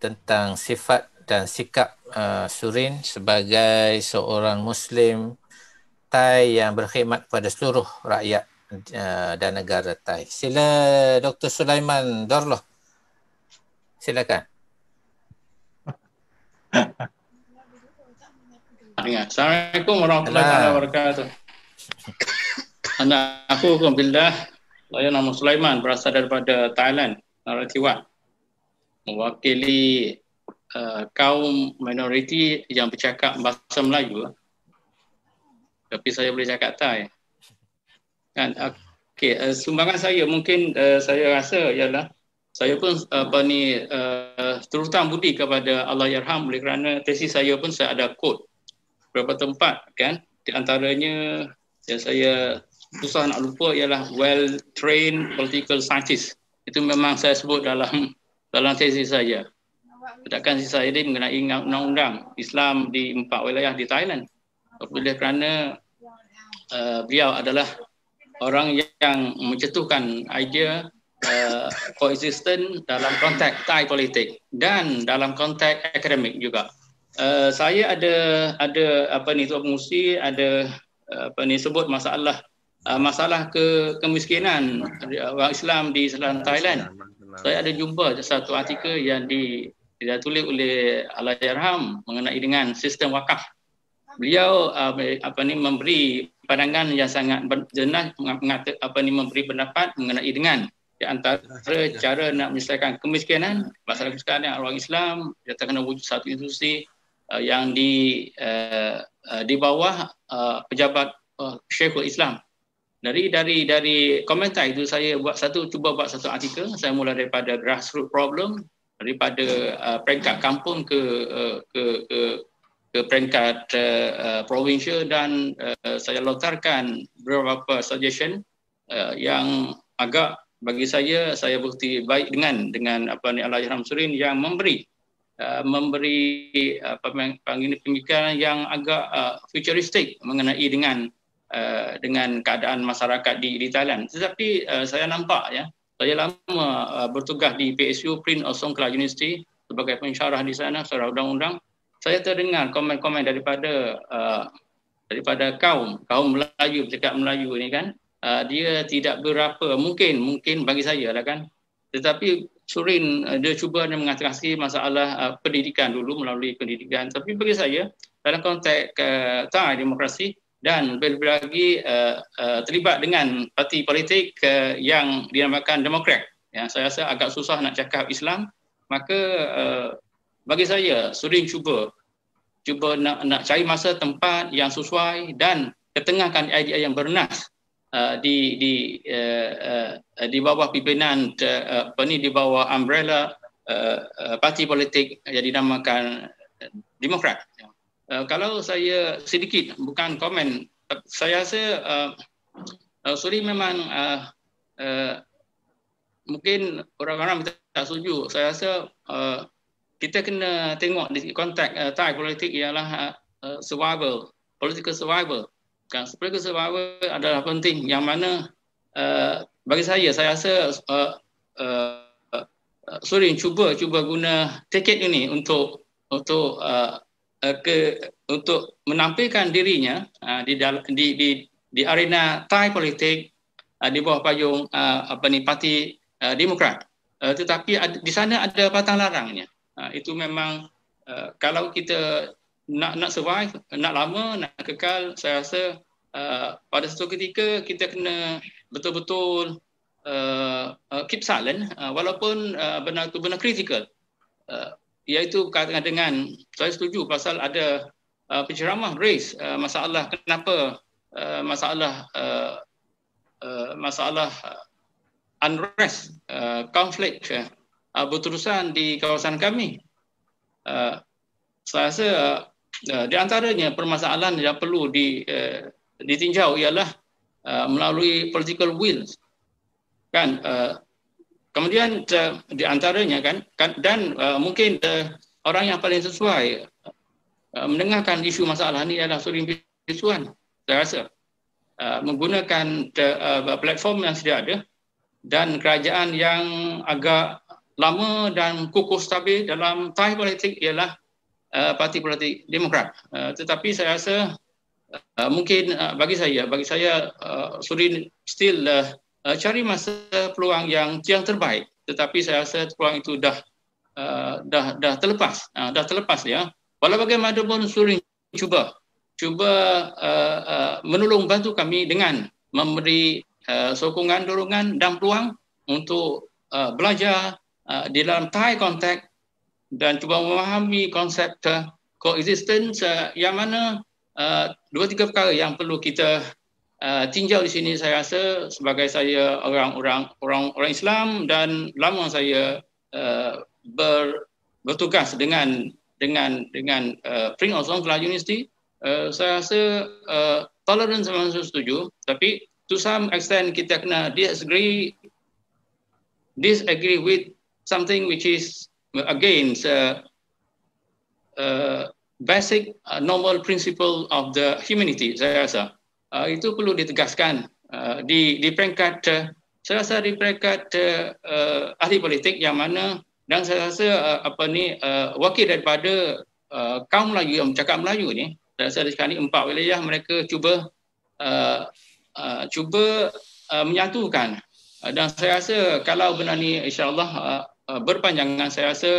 tentang sifat dan sikap uh, Surin sebagai seorang Muslim Thai yang berkhidmat kepada seluruh rakyat uh, dan negara Thai. Sila Dr. Sulaiman Dorloh. Silakan. Ya, Assalamualaikum warahmatullahi wabarakatuh. Anak aku Alhamdulillah. Saya nama Sulaiman berasal daripada Thailand, Narathiwak. Mewakili uh, kaum minoriti yang bercakap bahasa Melayu tapi saya boleh cakap Thai kan okey uh, sumbangan saya mungkin uh, saya rasa ialah saya pun uh, apa ni uh, terutam budi kepada Allahyarham oleh kerana tesis saya pun saya ada kod beberapa tempat kan di antaranya yang saya susah nak lupa ialah well trained political scientist itu memang saya sebut dalam dalam tesis saya tindakan sisa ini mengenai undang-undang Islam di empat wilayah di Thailand. Oleh kerana uh, beliau adalah orang yang mencetuskan idea uh, coexistent dalam konteks Thai politik dan dalam konteks akademik juga. Uh, saya ada ada apa ni tuan pengusi ada uh, apa ni sebut masalah uh, masalah ke kemiskinan orang Islam di selatan Thailand. Saya ada jumpa satu artikel yang di tulis oleh Alayarham mengenai dengan sistem wakaf. Beliau uh, apa ni memberi pandangan yang sangat jenah mengata apa ni memberi pendapat mengenai dengan di antara cara nak menyelesaikan kemiskinan masalah kemiskinan yang orang Islam dia terkena wujud satu institusi uh, yang di uh, uh, di bawah uh, pejabat uh, Syekhul Islam dari dari dari komentar itu saya buat satu cuba buat satu artikel saya mula daripada grassroots problem daripada uh, peringkat kampung ke uh, ke ke ke peringkat uh, uh, dan uh, saya lontarkan beberapa suggestion uh, yang agak bagi saya saya bukti baik dengan dengan apa ni Allah Yarhamsurin yang memberi uh, memberi apa uh, panggil pemikiran yang agak uh, futuristik mengenai dengan uh, dengan keadaan masyarakat di di Thailand tetapi uh, saya nampak ya uh, saya lama uh, bertugas di PSU Print of Songkla University sebagai pensyarah di sana secara undang-undang. Saya terdengar komen-komen daripada uh, daripada kaum kaum Melayu bercakap Melayu ini kan uh, dia tidak berapa mungkin mungkin bagi saya lah kan tetapi Surin uh, dia cuba dia mengatasi masalah uh, pendidikan dulu melalui pendidikan tapi bagi saya dalam konteks uh, tangan demokrasi dan lebih-lebih lagi uh, uh, terlibat dengan parti politik uh, yang dinamakan demokrat. Ya, saya rasa agak susah nak cakap Islam, maka uh, bagi saya sering cuba cuba nak, nak cari masa tempat yang sesuai dan ketengahkan idea yang bernas uh, di di uh, uh, di bawah pimpinan uh, apa di bawah umbrella uh, uh, parti politik yang dinamakan demokrat. Uh, kalau saya sedikit bukan komen saya rasa uh, uh, suri memang uh, uh, mungkin orang-orang tak setuju saya rasa uh, kita kena tengok di konteks uh, Thai politik ialah uh, uh, survival political survival kan political survival adalah penting yang mana uh, bagi saya saya rasa uh, uh, uh suri cuba cuba guna tiket ini untuk untuk uh, Eh, ke untuk menampilkan dirinya uh, di, di di di arena Thai politik uh, di bawah payung uh, apa ni parti uh, demokrat uh, tetapi ad- di sana ada patang larangnya uh, itu memang uh, kalau kita nak nak survive nak lama nak kekal saya rasa uh, pada satu ketika kita kena betul-betul uh, keep silent uh, walaupun uh, benar itu benar kritikal uh, iaitu berkaitan dengan saya setuju pasal ada uh, penceramah raise uh, masalah kenapa uh, masalah uh, uh, masalah unrest konflik uh, uh, uh, berterusan di kawasan kami uh, saya rasa uh, uh, di antaranya permasalahan yang perlu di uh, ditinjau ialah uh, melalui political will kan uh, Kemudian uh, di antaranya kan, kan dan uh, mungkin uh, orang yang paling sesuai uh, mendengarkan isu masalah ini adalah Suri Bisuan. Saya rasa uh, menggunakan uh, platform yang sedia ada dan kerajaan yang agak lama dan kukuh stabil dalam tarikh politik ialah uh, parti politik demokrat. Uh, tetapi saya rasa uh, mungkin uh, bagi saya bagi saya uh, Surin still uh, uh, cari masa peluang yang yang terbaik tetapi saya rasa peluang itu dah uh, dah dah terlepas uh, dah terlepas ya walau bagaimanapun suruh cuba cuba uh, uh, menolong bantu kami dengan memberi uh, sokongan dorongan dan peluang untuk uh, belajar uh, di dalam Thai context dan cuba memahami konsep uh, coexistence uh, yang mana uh, dua tiga perkara yang perlu kita Ah, tinjau di sini saya rasa sebagai saya orang-orang orang-orang Islam dan lama saya uh, ber, bertugas dengan dengan dengan uh, Prince of Songs University uh, saya rasa uh, tolerance sama saya setuju tapi to some extent kita kena disagree disagree with something which is against uh, uh, basic uh, normal principle of the humanity saya rasa uh, itu perlu ditegaskan uh, di di peringkat uh, saya rasa di peringkat uh, uh, ahli politik yang mana dan saya rasa uh, apa ni uh, wakil daripada uh, kaum Melayu yang cakap Melayu ni saya rasa di sekarang empat wilayah mereka cuba uh, uh, cuba uh, menyatukan uh, dan saya rasa kalau benar ni insyaallah uh, uh, berpanjangan saya rasa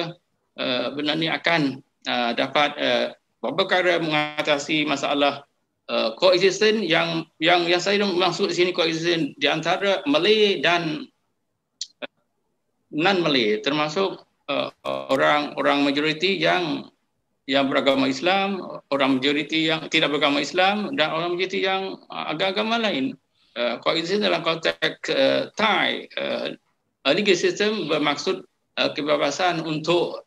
uh, benar ni akan uh, dapat uh, berkara mengatasi masalah Koexisten uh, yang yang yang saya maksud di sini koexisten di antara Malay dan uh, non Malay termasuk uh, orang orang majoriti yang yang beragama Islam, orang majoriti yang tidak beragama Islam dan orang majoriti yang agama-agama lain. Uh, coexistence dalam konteks uh, Thai uh, legal system bermaksud uh, kebebasan untuk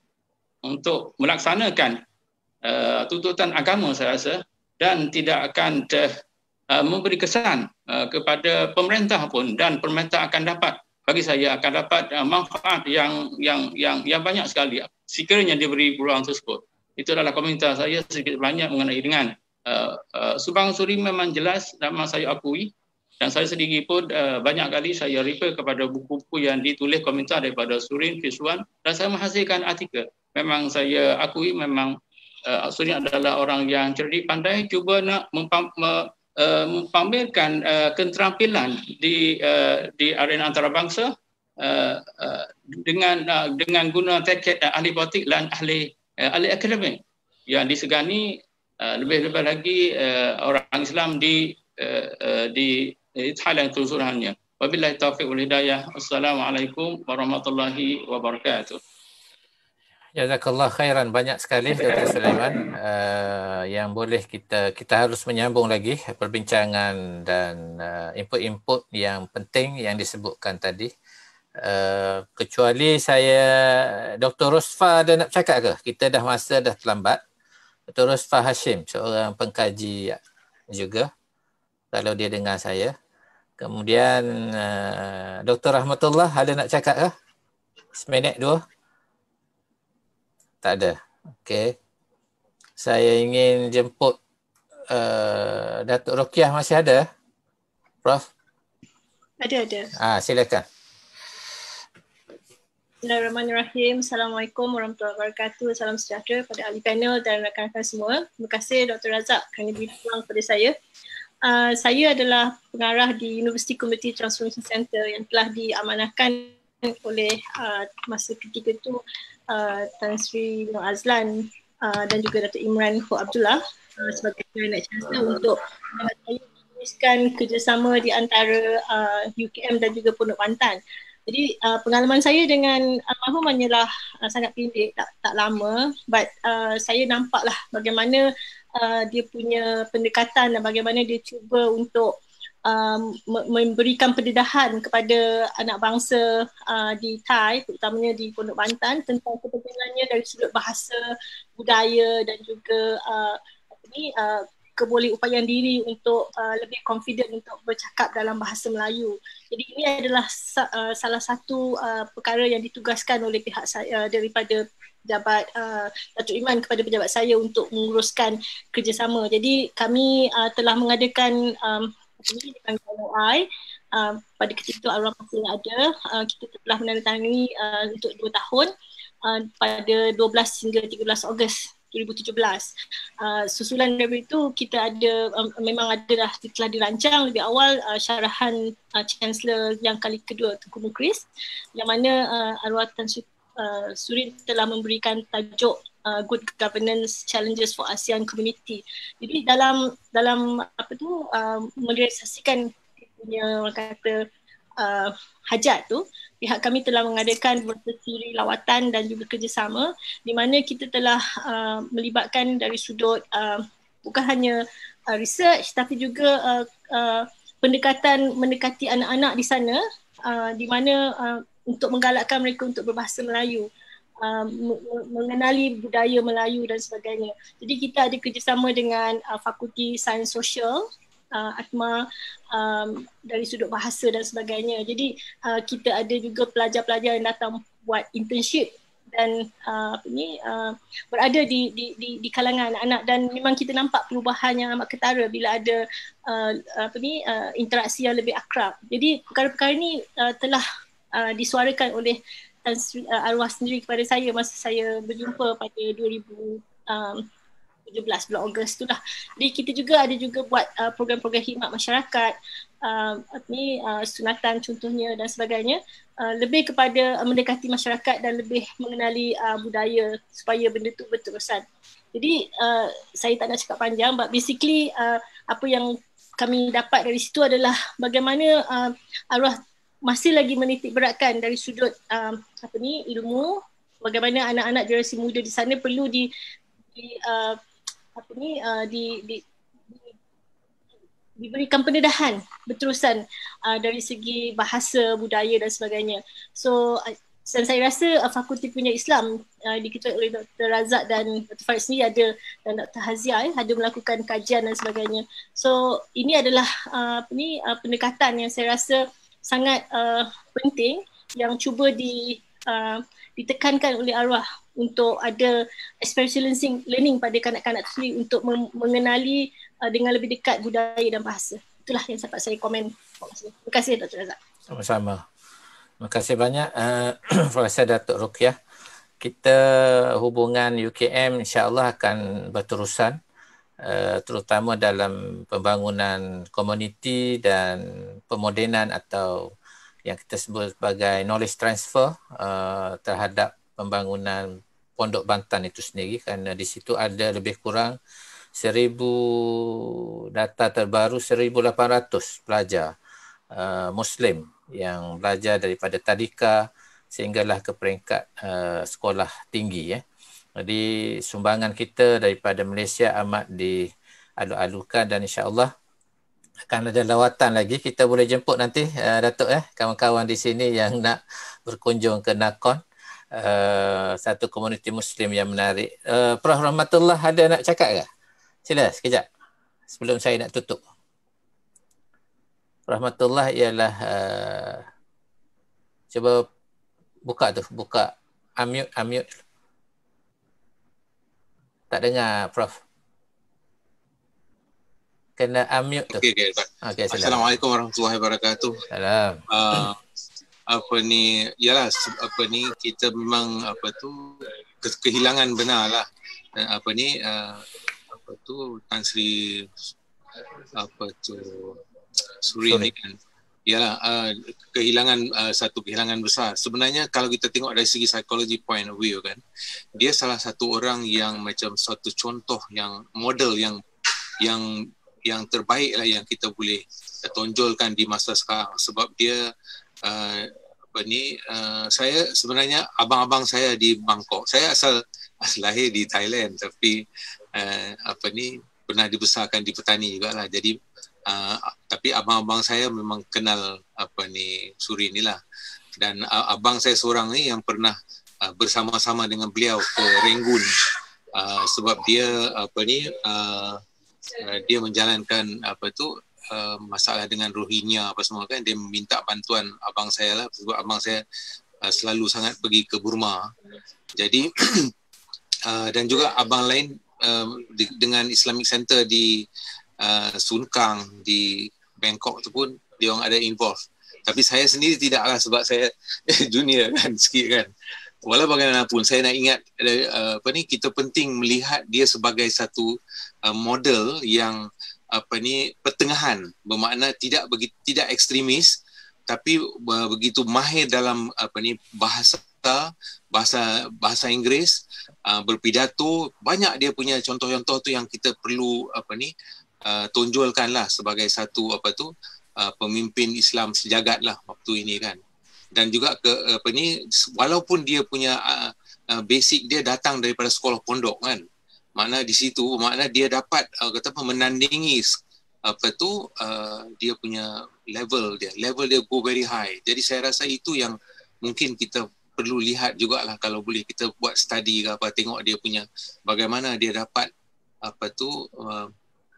untuk melaksanakan uh, tuntutan agama saya rasa dan tidak akan uh, memberi kesan uh, kepada pemerintah pun dan pemerintah akan dapat bagi saya akan dapat uh, manfaat yang yang yang yang banyak sekali sekiranya diberi peluang tersebut. Itu adalah komentar saya sedikit banyak mengenai dengan uh, uh, Subang Suri memang jelas nama saya akui dan saya sendiri pun uh, banyak kali saya refer kepada buku-buku yang ditulis komentar daripada Surin Fiswan dan saya menghasilkan artikel. Memang saya akui memang uh, maksudnya adalah orang yang cerdik pandai cuba nak eh, mempamerkan uh, keterampilan di di arena antarabangsa dengan dengan guna tiket ahli politik dan ahli ahli akademik yang disegani lebih-lebih lagi orang Islam di di di Thailand keseluruhannya. Wabillahi taufiq wal hidayah. Assalamualaikum warahmatullahi wabarakatuh. Ya, Jazakallah khairan banyak sekali Dr. Sulaiman uh, yang boleh kita kita harus menyambung lagi perbincangan dan uh, input-input yang penting yang disebutkan tadi. Uh, kecuali saya Dr. Rosfa ada nak cakap ke? Kita dah masa dah terlambat. Dr. Rosfa Hashim seorang pengkaji juga kalau dia dengar saya. Kemudian uh, Dr. Rahmatullah ada nak cakap ke? Seminit dua. Tak ada. Okey. Saya ingin jemput uh, Datuk Rokiah masih ada? Prof? Ada, ada. Ah, silakan. Bismillahirrahmanirrahim. Assalamualaikum warahmatullahi wabarakatuh. Salam sejahtera kepada ahli panel dan rakan-rakan semua. Terima kasih Dr. Razak kerana beri peluang kepada saya. Uh, saya adalah pengarah di University Community Transformation Center yang telah diamanahkan oleh uh, masa ketika itu Uh, Tan Sri Nur Azlan uh, dan juga Dato Imran Ho Abdullah uh, sebagai Planet Chancellor untuk menuliskan kerjasama di antara uh, UKM dan juga Pondok Pantan. Jadi uh, pengalaman saya dengan almarhum uh, hanyalah uh, sangat pendek tak tak lama but uh, saya nampaklah bagaimana uh, dia punya pendekatan dan bagaimana dia cuba untuk um, memberikan pendedahan kepada anak bangsa uh, di Thai terutamanya di Pondok Bantan tentang kepentingannya dari sudut bahasa, budaya dan juga uh, ini, uh, keboleh upayaan diri untuk uh, lebih confident untuk bercakap dalam bahasa Melayu. Jadi ini adalah sa- uh, salah satu uh, perkara yang ditugaskan oleh pihak saya uh, daripada Jabat uh, Datuk Iman kepada pejabat saya untuk menguruskan kerjasama. Jadi kami uh, telah mengadakan um, kami dengan MOI um, ah, pada ketika itu arwah masih ada uh, kita telah menandatangani uh, untuk 2 tahun uh, pada 12 hingga 13 Ogos 2017. Uh, susulan dari itu kita ada um, memang adalah telah dirancang lebih awal uh, syarahan uh, Chancellor yang kali kedua Tengku Mukris yang mana uh, arwah Tan Sri uh, Surin telah memberikan tajuk uh, good governance challenges for ASEAN community. Jadi dalam dalam apa tu um, merealisasikan punya orang kata uh, hajat tu, pihak kami telah mengadakan berseturi lawatan dan juga kerjasama di mana kita telah uh, melibatkan dari sudut uh, bukan hanya uh, research tapi juga uh, uh, pendekatan mendekati anak-anak di sana uh, di mana uh, untuk menggalakkan mereka untuk berbahasa Melayu. Um, mengenali budaya Melayu dan sebagainya. Jadi kita ada kerjasama dengan uh, Fakulti Sains Sosial uh, Atma um, dari sudut bahasa dan sebagainya. Jadi uh, kita ada juga pelajar-pelajar yang datang buat internship dan uh, apa ni uh, berada di di di di kalangan anak-anak dan memang kita nampak perubahan yang amat ketara bila ada uh, apa ni uh, interaksi yang lebih akrab. Jadi perkara-perkara ini uh, telah uh, disuarakan oleh kesan uh, arwah sendiri kepada saya masa saya berjumpa pada 2000 um, 17 bulan Ogos tu lah. Jadi kita juga ada juga buat uh, program-program khidmat masyarakat uh, ni uh, sunatan contohnya dan sebagainya uh, lebih kepada uh, mendekati masyarakat dan lebih mengenali uh, budaya supaya benda tu berterusan. Jadi uh, saya tak nak cakap panjang but basically uh, apa yang kami dapat dari situ adalah bagaimana uh, arwah masih lagi menitik beratkan dari sudut um, apa ni ilmu bagaimana anak-anak generasi muda di sana perlu di, di uh, apa ni uh, di, di, di diberikan pendedahan berterusan uh, dari segi bahasa budaya dan sebagainya. So uh, dan saya rasa uh, fakulti punya Islam uh, diketuai oleh Dr. Razak dan Dr. Farid sendiri ada dan Dr. Hazia eh, ada melakukan kajian dan sebagainya. So ini adalah uh, apa ni uh, pendekatan yang saya rasa sangat uh, penting yang cuba di uh, ditekankan oleh arwah untuk ada experiential learning pada kanak-kanak sendiri untuk mengenali uh, dengan lebih dekat budaya dan bahasa. Itulah yang sempat saya komen. Terima kasih Dr. Razak. Sama-sama. Terima kasih banyak uh, Profesor Datuk Rukyah. Kita hubungan UKM insya-Allah akan berterusan. Eh, terutama dalam pembangunan komuniti dan pemodenan atau yang kita sebut sebagai knowledge transfer uh, terhadap pembangunan Pondok Bantan itu sendiri kerana di situ ada lebih kurang seribu data terbaru seribu lapan ratus pelajar uh, muslim yang belajar daripada tadika sehinggalah ke peringkat uh, sekolah tinggi ya eh. Jadi sumbangan kita daripada Malaysia amat dialu-alukan dan insyaAllah akan ada lawatan lagi. Kita boleh jemput nanti uh, Datuk eh, kawan-kawan di sini yang nak berkunjung ke Nakon. Uh, satu komuniti Muslim yang menarik. Uh, Prof. Rahmatullah ada nak cakap ke? Sila sekejap sebelum saya nak tutup. Rahmatullah ialah uh, cuba buka tu, buka unmute, unmute. Tak dengar Prof. Kena unmute tu. Okey, okay, okay, Assalamualaikum warahmatullahi wabarakatuh. Salam. Uh, apa ni, yalah apa ni kita memang apa tu ke- kehilangan benar lah. Dan apa ni, uh, apa tu Tan Sri apa tu Suri, Suri. ni kan ialah uh, ah, kehilangan uh, satu kehilangan besar. Sebenarnya kalau kita tengok dari segi psikologi point of view kan, dia salah satu orang yang macam satu contoh yang model yang yang yang terbaik lah yang kita boleh tonjolkan di masa sekarang sebab dia uh, apa ni uh, saya sebenarnya abang-abang saya di Bangkok. Saya asal asal lahir di Thailand tapi uh, apa ni pernah dibesarkan di petani juga lah. Jadi Ah, tapi abang-abang saya memang kenal apa ni Suri lah, dan uh, abang saya seorang ni yang pernah uh, bersama-sama dengan beliau ke Rengun uh, ah, sebab dia apa ni uh, uh, dia menjalankan apa tu uh, masalah dengan Rohingya apa semua kan dia minta bantuan abang saya lah sebab abang saya uh, selalu sangat pergi ke Burma jadi uh, dan juga abang lain uh, di, dengan Islamic Center di Uh, Sun Kang di Bangkok tu pun dia orang ada involved. Tapi saya sendiri tidaklah sebab saya junior kan sikit kan. Walau bagaimanapun saya nak ingat uh, apa ni kita penting melihat dia sebagai satu uh, model yang apa ni pertengahan bermakna tidak begitu tidak ekstremis tapi uh, begitu mahir dalam apa ni bahasa bahasa bahasa Inggeris uh, berpidato banyak dia punya contoh-contoh tu yang kita perlu apa ni uh, tonjolkanlah sebagai satu apa tu uh, pemimpin Islam sejagat lah waktu ini kan dan juga ke apa ni walaupun dia punya uh, uh, basic dia datang daripada sekolah pondok kan makna di situ makna dia dapat uh, kata apa menandingi apa tu uh, dia punya level dia level dia go very high jadi saya rasa itu yang mungkin kita perlu lihat jugalah kalau boleh kita buat study ke apa tengok dia punya bagaimana dia dapat apa tu uh,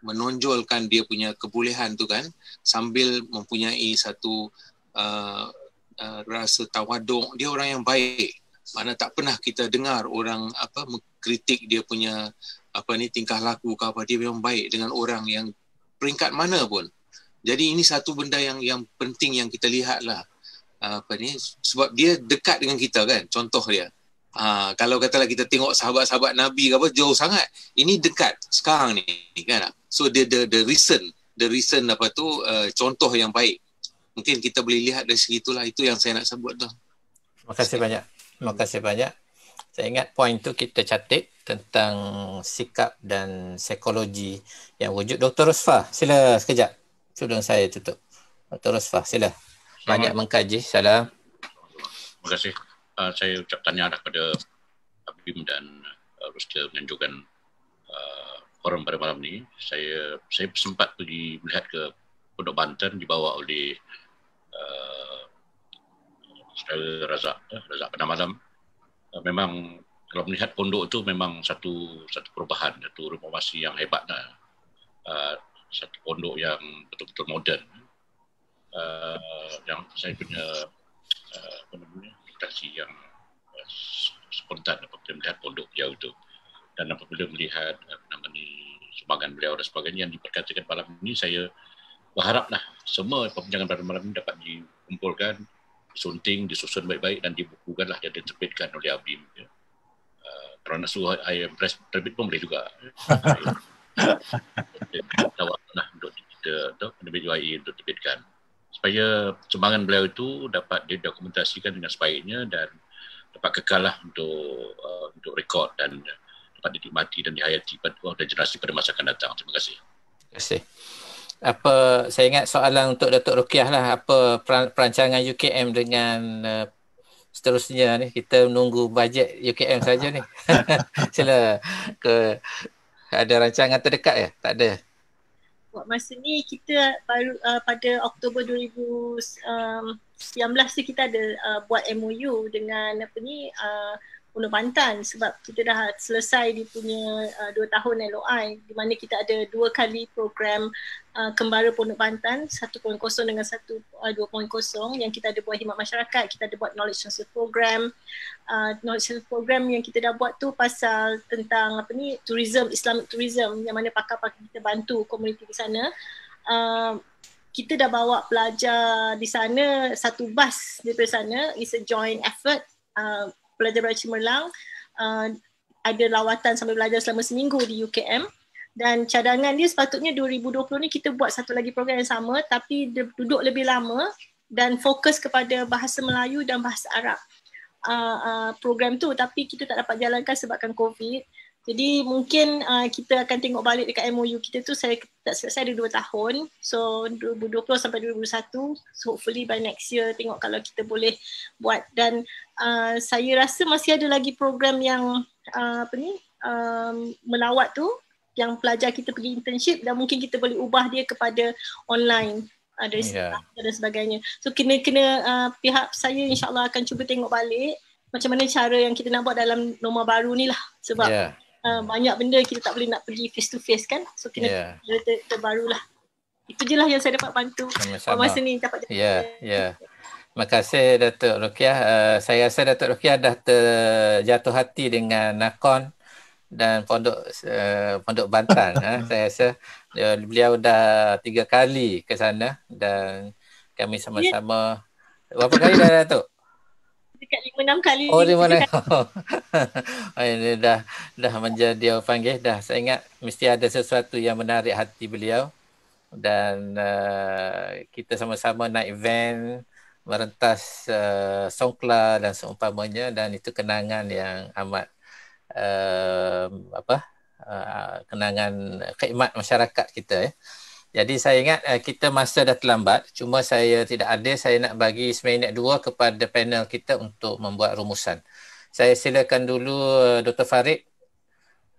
menonjolkan dia punya kebolehan tu kan sambil mempunyai satu uh, uh, rasa tawaduk dia orang yang baik mana tak pernah kita dengar orang apa mengkritik dia punya apa ni tingkah laku ke apa dia memang baik dengan orang yang peringkat mana pun jadi ini satu benda yang yang penting yang kita lihatlah apa ni sebab dia dekat dengan kita kan contoh dia Uh, kalau katalah kita tengok sahabat-sahabat Nabi ke apa, jauh sangat. Ini dekat sekarang ni. Kan? So, the, the, the recent, the recent apa tu, uh, contoh yang baik. Mungkin kita boleh lihat dari segitulah. Itu yang saya nak sebut tu. Terima kasih banyak. Terima kasih banyak. Saya ingat poin tu kita catik tentang sikap dan psikologi yang wujud. Dr. Rosfah, sila sekejap. Sebelum saya tutup. Dr. Rosfah, sila. Banyak Selamat. mengkaji. Salam. Terima kasih uh, saya ucap tanya lah kepada Abim dan uh, ah, Rusia menganjurkan uh, forum pada malam ni. Saya saya sempat pergi melihat ke Pondok Banten dibawa oleh uh, saudara Razak, uh, Razak pada malam. Uh, memang kalau melihat pondok itu memang satu satu perubahan, satu reformasi yang hebat. Uh, satu pondok yang betul-betul moden. Uh, yang saya punya uh, apa namanya, adaptasi yang uh, spontan apabila melihat pondok jauh itu dan apabila melihat apa eh, nama ni sumbangan beliau dan sebagainya yang diperkatakan malam ini saya berharaplah semua perbincangan pada malam ini dapat dikumpulkan disunting disusun baik-baik dan dibukukanlah dan diterbitkan oleh Abim ya. Uh, kerana suruh ayam press terbit pun boleh juga tawaklah untuk kita untuk lebih untuk terbitkan supaya sumbangan beliau itu dapat didokumentasikan dengan sebaiknya dan dapat kekal lah untuk uh, untuk rekod dan dapat dinikmati dan dihayati pada dan generasi pada masa akan datang. Terima kasih. Terima kasih. Apa saya ingat soalan untuk Datuk Rukiah lah apa perancangan UKM dengan uh, seterusnya ni kita menunggu bajet UKM saja ni. Sila ke ada rancangan terdekat ya? Tak ada buat masa ni kita baru uh, pada Oktober 2019 um, tu kita ada uh, buat MOU dengan apa ni uh, Pulau Pantan sebab kita dah selesai dia punya uh, dua tahun LOI di mana kita ada dua kali program uh, kembara Pondok Pantan 1.0 dengan 1, uh, 2.0 yang kita ada buat khidmat masyarakat, kita ada buat knowledge transfer program. Uh, knowledge transfer program yang kita dah buat tu pasal tentang apa ni tourism, Islamic tourism yang mana pakar-pakar kita bantu komuniti di sana. Uh, kita dah bawa pelajar di sana satu bas daripada sana, is a joint effort. Uh, belajar belajar cemerlang uh, ada lawatan sambil belajar selama seminggu di UKM dan cadangan dia sepatutnya 2020 ni kita buat satu lagi program yang sama tapi duduk lebih lama dan fokus kepada bahasa Melayu dan bahasa Arab uh, uh, program tu tapi kita tak dapat jalankan sebabkan COVID jadi mungkin uh, kita akan tengok balik dekat MOU kita tu saya tak selesai ada dua tahun. So 2020 sampai 2021. So hopefully by next year tengok kalau kita boleh buat. Dan uh, saya rasa masih ada lagi program yang uh, apa ni, um, melawat tu yang pelajar kita pergi internship dan mungkin kita boleh ubah dia kepada online uh, dari yeah. Ya. dan sebagainya. So kena-kena uh, pihak saya insyaAllah akan cuba tengok balik macam mana cara yang kita nak buat dalam norma baru ni lah sebab yeah. Ah, banyak benda kita tak boleh nak pergi face to face kan so kena yeah. ter- terbarulah itu je lah yang saya dapat bantu Sama-sama. masa ni dapat ya ya yeah. Terima kasih Datuk Rukiah. Uh, saya rasa Datuk Rukiah dah terjatuh hati dengan Nakon dan Pondok uh, Pondok Bantan. uh, saya rasa uh, beliau dah tiga kali ke sana dan kami sama-sama. Yeah. Berapa kali dah Datuk? dekat 5 6 kali. Oh, lima enam kali. Ini dah dah menjadi dia panggil dah. Saya ingat mesti ada sesuatu yang menarik hati beliau dan uh, kita sama-sama naik van merentas uh, Songkla dan seumpamanya dan itu kenangan yang amat uh, apa uh, kenangan khidmat masyarakat kita eh. Jadi saya ingat uh, kita masa dah terlambat. Cuma saya tidak ada. Saya nak bagi seminit dua kepada panel kita untuk membuat rumusan. Saya silakan dulu uh, eh, Dr. Farid.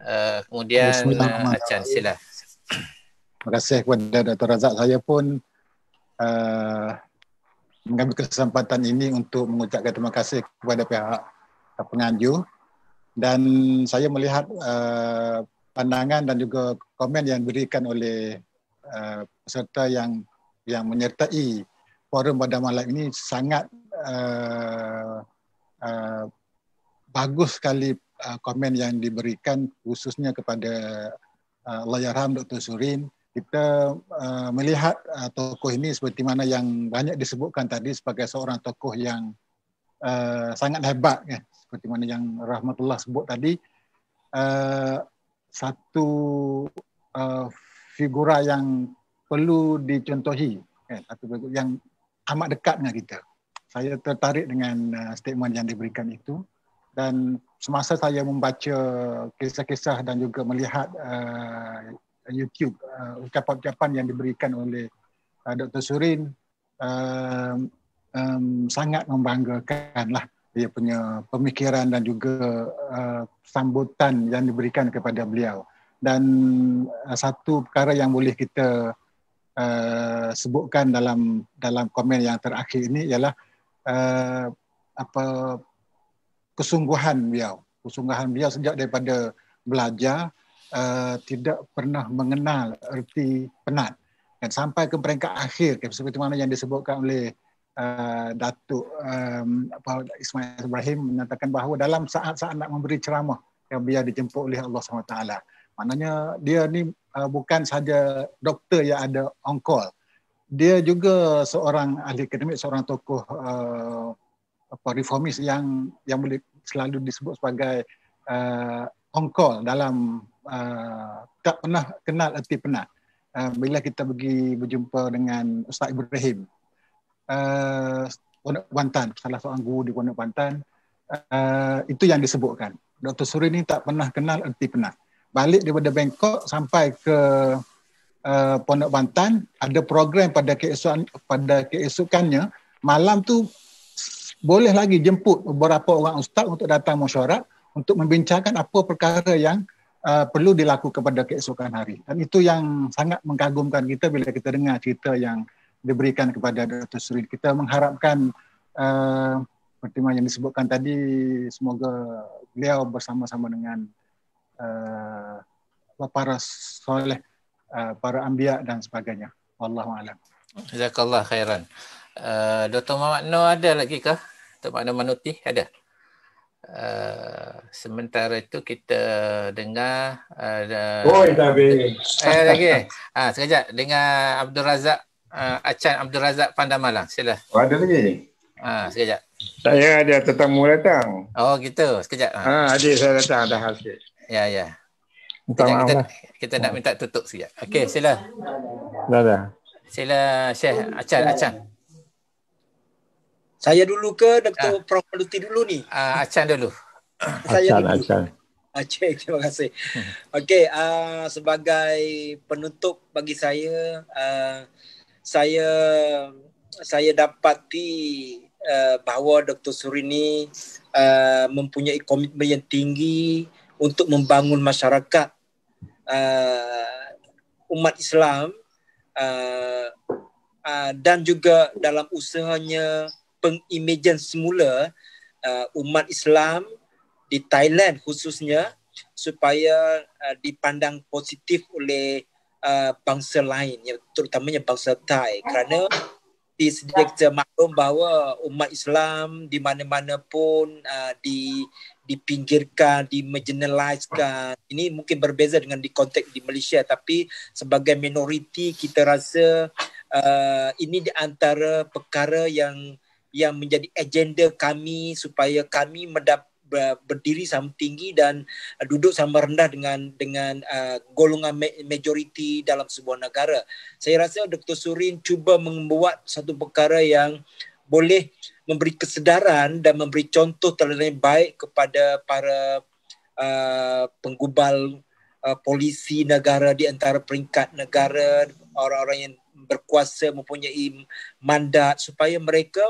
Uh, kemudian uh, Achan, sila. Terima kasih kepada Dr. Razak. Saya pun uh, mengambil kesempatan ini untuk mengucapkan terima kasih kepada pihak penganjur dan saya melihat uh, pandangan dan juga komen yang diberikan oleh Uh, peserta yang yang menyertai forum pada malam ini sangat uh, uh, bagus sekali uh, komen yang diberikan khususnya kepada uh, Layarham Dr. Surin. Kita uh, melihat uh, tokoh ini seperti mana yang banyak disebutkan tadi sebagai seorang tokoh yang uh, sangat hebat. Ya. Seperti mana yang Rahmatullah sebut tadi, uh, satu uh, figura yang perlu dicontohi kan eh, atau yang amat dekat dengan kita. Saya tertarik dengan uh, statement yang diberikan itu dan semasa saya membaca kisah-kisah dan juga melihat uh, YouTube uh, ucapan-ucapan yang diberikan oleh uh, Dr. Surin um, um, sangat membanggakan lah dia punya pemikiran dan juga uh, sambutan yang diberikan kepada beliau dan uh, satu perkara yang boleh kita uh, sebutkan dalam dalam komen yang terakhir ini ialah uh, apa kesungguhan beliau kesungguhan beliau sejak daripada belajar uh, tidak pernah mengenal erti penat dan sampai ke peringkat akhir seperti mana yang disebutkan oleh Uh, Datuk um, Ismail Ibrahim menyatakan bahawa dalam saat-saat nak memberi ceramah yang biar dijemput oleh Allah SWT. Maknanya dia ni uh, bukan saja doktor yang ada on call. Dia juga seorang ahli akademik, seorang tokoh uh, apa reformis yang yang boleh selalu disebut sebagai uh, on call dalam uh, tak pernah kenal erti pernah. Uh, bila kita pergi berjumpa dengan Ustaz Ibrahim uh, Wantan, salah seorang guru di Wantan, uh, itu yang disebutkan. Dr. Suri ini tak pernah kenal erti pernah balik daripada Bangkok sampai ke uh, Pondok Bantan ada program pada keesokan pada keesokannya malam tu boleh lagi jemput beberapa orang ustaz untuk datang mesyuarat untuk membincangkan apa perkara yang uh, perlu dilakukan pada keesokan hari dan itu yang sangat mengagumkan kita bila kita dengar cerita yang diberikan kepada Dr. Suri. Kita mengharapkan uh, pertimbangan yang disebutkan tadi semoga beliau bersama-sama dengan uh, para soleh, uh, para ambia dan sebagainya. Wallahu a'lam. Jazakallah khairan. Uh, ah, Dr. Muhammad No ada lagi kah? Dr. Muhammad Noor Manuti ada? Uh, sementara itu kita dengar ada uh, Oh, dah habis. Eh, lagi. Ha, sekejap. Dengar Abdul Razak. Uh, Achan Abdul Razak Pandamalang. Sila. Oh, ada lagi. Ha, sekejap. Saya ada tetamu datang. Oh, gitu. Sekejap. Ha, ha adik saya datang dah hasil. Ya, ya. kita, Kita, kita nak minta tutup sekejap. Okey, hmm. sila. Dah, dah. Sila, Syekh. Acan, Acan. Saya dulu ke Dr. Ah. Prof. Luti dulu ni? Ah, Acan dulu. Saya Acan, dulu. Acan. Acik, terima kasih. Okey, uh, sebagai penutup bagi saya, uh, saya saya dapati uh, bahawa Dr. Suri ni uh, mempunyai komitmen yang tinggi untuk membangun masyarakat uh, umat Islam uh, uh, dan juga dalam usahanya pengimajen semula uh, umat Islam di Thailand khususnya supaya uh, dipandang positif oleh uh, bangsa lain terutamanya bangsa Thai kerana di sejak maklum bahawa umat Islam di mana-mana pun uh, di dipinggirkan, dimarginalisekan. Ini mungkin berbeza dengan di konteks di Malaysia tapi sebagai minoriti kita rasa uh, ini di antara perkara yang yang menjadi agenda kami supaya kami mendap, berdiri sama tinggi dan duduk sama rendah dengan dengan uh, golongan majoriti dalam sebuah negara. Saya rasa Dr. Surin cuba membuat satu perkara yang boleh memberi kesedaran dan memberi contoh teladan baik kepada para uh, penggubal uh, polisi negara di antara peringkat negara orang-orang yang berkuasa mempunyai mandat supaya mereka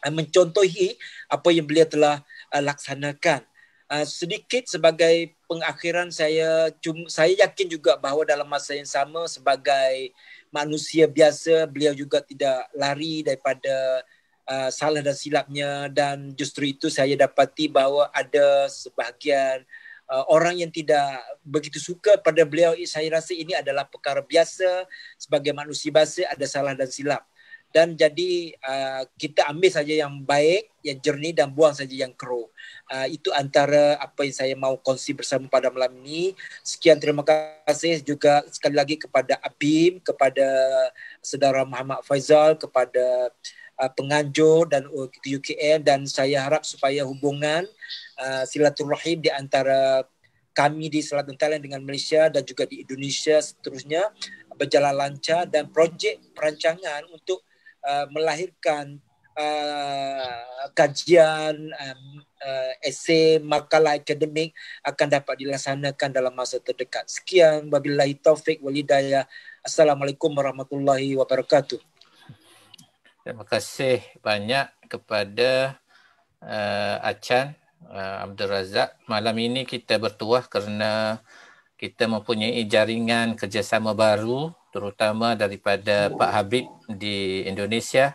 uh, mencontohi apa yang beliau telah uh, laksanakan uh, sedikit sebagai pengakhiran saya cuma, saya yakin juga bahawa dalam masa yang sama sebagai manusia biasa beliau juga tidak lari daripada uh, salah dan silapnya dan justru itu saya dapati bahawa ada sebahagian uh, orang yang tidak begitu suka pada beliau saya rasa ini adalah perkara biasa sebagai manusia biasa ada salah dan silap dan jadi uh, kita ambil saja yang baik yang jernih dan buang saja yang keruh Ah, itu antara apa yang saya mau kongsi bersama pada malam ini. Sekian terima kasih juga sekali lagi kepada Abim, kepada saudara Muhammad Faizal, kepada uh, penganjur dan UKM dan saya harap supaya hubungan uh, silaturahim di antara kami di Selatan Thailand dengan Malaysia dan juga di Indonesia seterusnya berjalan lancar dan projek perancangan untuk uh, melahirkan uh, kajian um, uh, esay makalah akademik akan dapat dilaksanakan dalam masa terdekat. Sekian wabillahi taufik walidayah. Assalamualaikum warahmatullahi wabarakatuh. Terima kasih banyak kepada uh, Achan uh, Abdul Razak. Malam ini kita bertuah kerana kita mempunyai jaringan kerjasama baru terutama daripada Pak Habib di Indonesia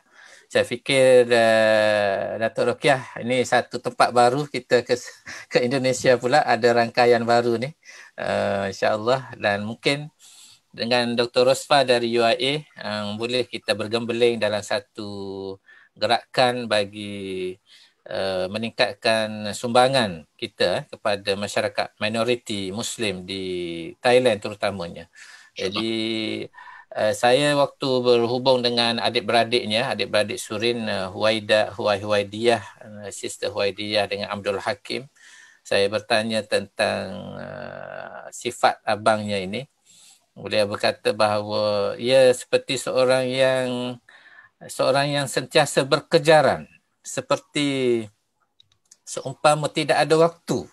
saya fikir uh, Datuk Rokiah ini satu tempat baru kita ke ke Indonesia pula ada rangkaian baru ni uh, insyaallah dan mungkin dengan Dr. Rosfa dari UIA um, eh, boleh kita bergembeling dalam satu gerakan bagi Uh, meningkatkan sumbangan kita eh, kepada masyarakat minoriti Muslim di Thailand terutamanya. Jadi Eh, saya waktu berhubung dengan adik-beradiknya, adik-beradik Surin uh, Huwaida, Huwai Huwaidiyah, uh, Sister Huwaidiyah dengan Abdul Hakim, saya bertanya tentang uh, sifat abangnya ini. Beliau berkata bahawa ia seperti seorang yang seorang yang sentiasa berkejaran, seperti seumpama tidak ada waktu.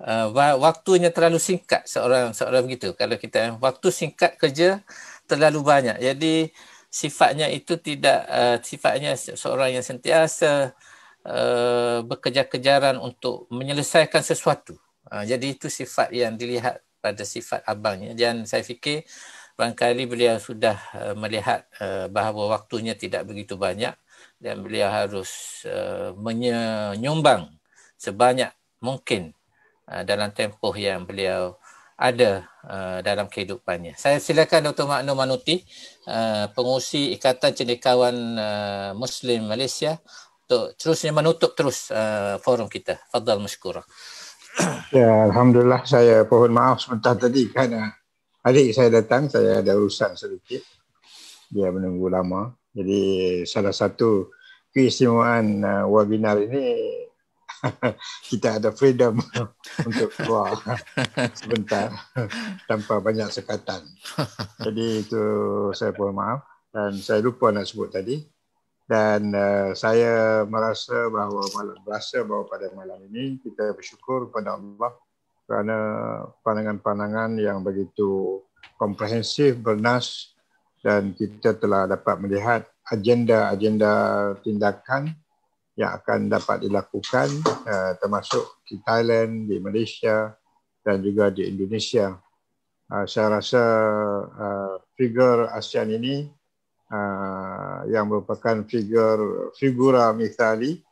Uh, waktunya terlalu singkat seorang seorang begitu kalau kita waktu singkat kerja terlalu banyak. Jadi sifatnya itu tidak uh, sifatnya seorang yang sentiasa uh, eh, bekerja-kejaran untuk menyelesaikan sesuatu. Uh, jadi itu sifat yang dilihat pada sifat abangnya dan saya fikir barangkali beliau sudah uh, melihat uh, bahawa waktunya tidak begitu banyak dan beliau harus uh, menyumbang sebanyak mungkin uh, dalam tempoh yang beliau uh, ada uh, dalam kehidupannya. Saya silakan Dr. Maknu Manuti, uh, pengurusi Ikatan Cendekiawan uh, Muslim Malaysia untuk terusnya menutup terus uh, forum kita. Fadal Mashkura. Ya, Alhamdulillah saya mohon maaf sebentar tadi kerana adik saya datang, saya ada urusan sedikit. Dia menunggu lama. Jadi salah satu keistimewaan uh, webinar ini kita ada freedom untuk keluar sebentar tanpa banyak sekatan. Jadi itu saya mohon maaf dan saya lupa nak sebut tadi dan uh, saya merasa bahawa malam rasa bahawa pada malam ini kita bersyukur kepada Allah kerana pandangan-pandangan yang begitu komprehensif bernas dan kita telah dapat melihat agenda-agenda tindakan yang akan dapat dilakukan uh, termasuk di Thailand, di Malaysia dan juga di Indonesia. Uh, saya rasa uh, eh, figur ASEAN ini uh, yang merupakan figur figura mitali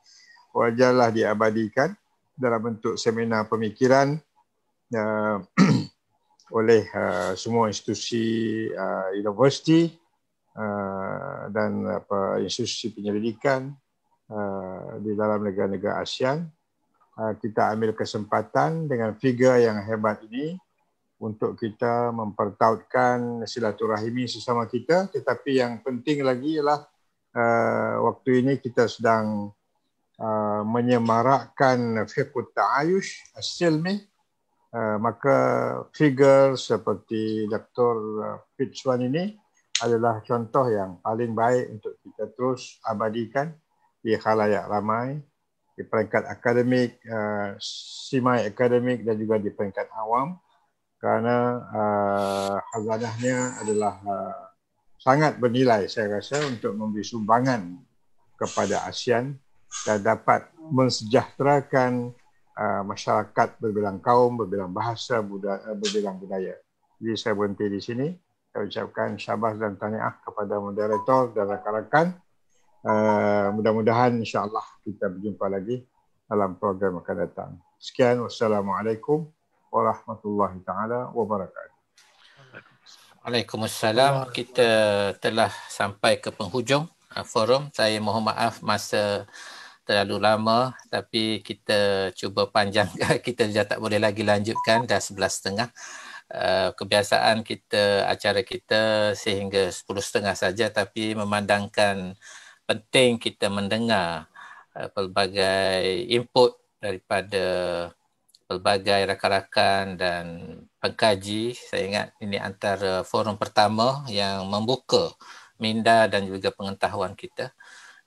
wajarlah diabadikan dalam bentuk seminar pemikiran uh, oleh uh, semua institusi uh, universiti uh, dan apa institusi penyelidikan Uh, di dalam negara-negara ASEAN. Uh, kita ambil kesempatan dengan figure yang hebat ini untuk kita mempertautkan silaturahimi sesama kita. Tetapi yang penting lagi ialah uh, waktu ini kita sedang menyemarakkan Fekut Ta'ayush As-Silmi. Maka figure seperti Dr. Fitzwan ini adalah contoh yang paling baik untuk kita terus abadikan di khalayak ramai di peringkat akademik uh, semi akademik dan juga di peringkat awam kerana uh, hazanahnya adalah uh, sangat bernilai saya rasa untuk memberi sumbangan kepada ASEAN dan dapat mensejahterakan uh, masyarakat berbilang kaum, berbilang bahasa, budaya, uh, berbilang budaya. Jadi saya berhenti di sini. Saya ucapkan syabas dan tahniah kepada moderator dan rakan-rakan. Eh, mudah-mudahan insyaAllah kita berjumpa lagi dalam program akan datang. Sekian. Wassalamualaikum warahmatullahi ta'ala wabarakatuh. Waalaikumsalam. Kita telah sampai ke penghujung eh, forum. Saya mohon maaf masa terlalu lama tapi kita cuba panjang kita dah tak boleh lagi lanjutkan dah sebelas setengah eh, kebiasaan kita acara kita sehingga sepuluh setengah saja tapi memandangkan penting kita mendengar eh, pelbagai input daripada pelbagai rakan-rakan dan pengkaji. Saya ingat ini antara forum pertama yang membuka minda dan juga pengetahuan kita.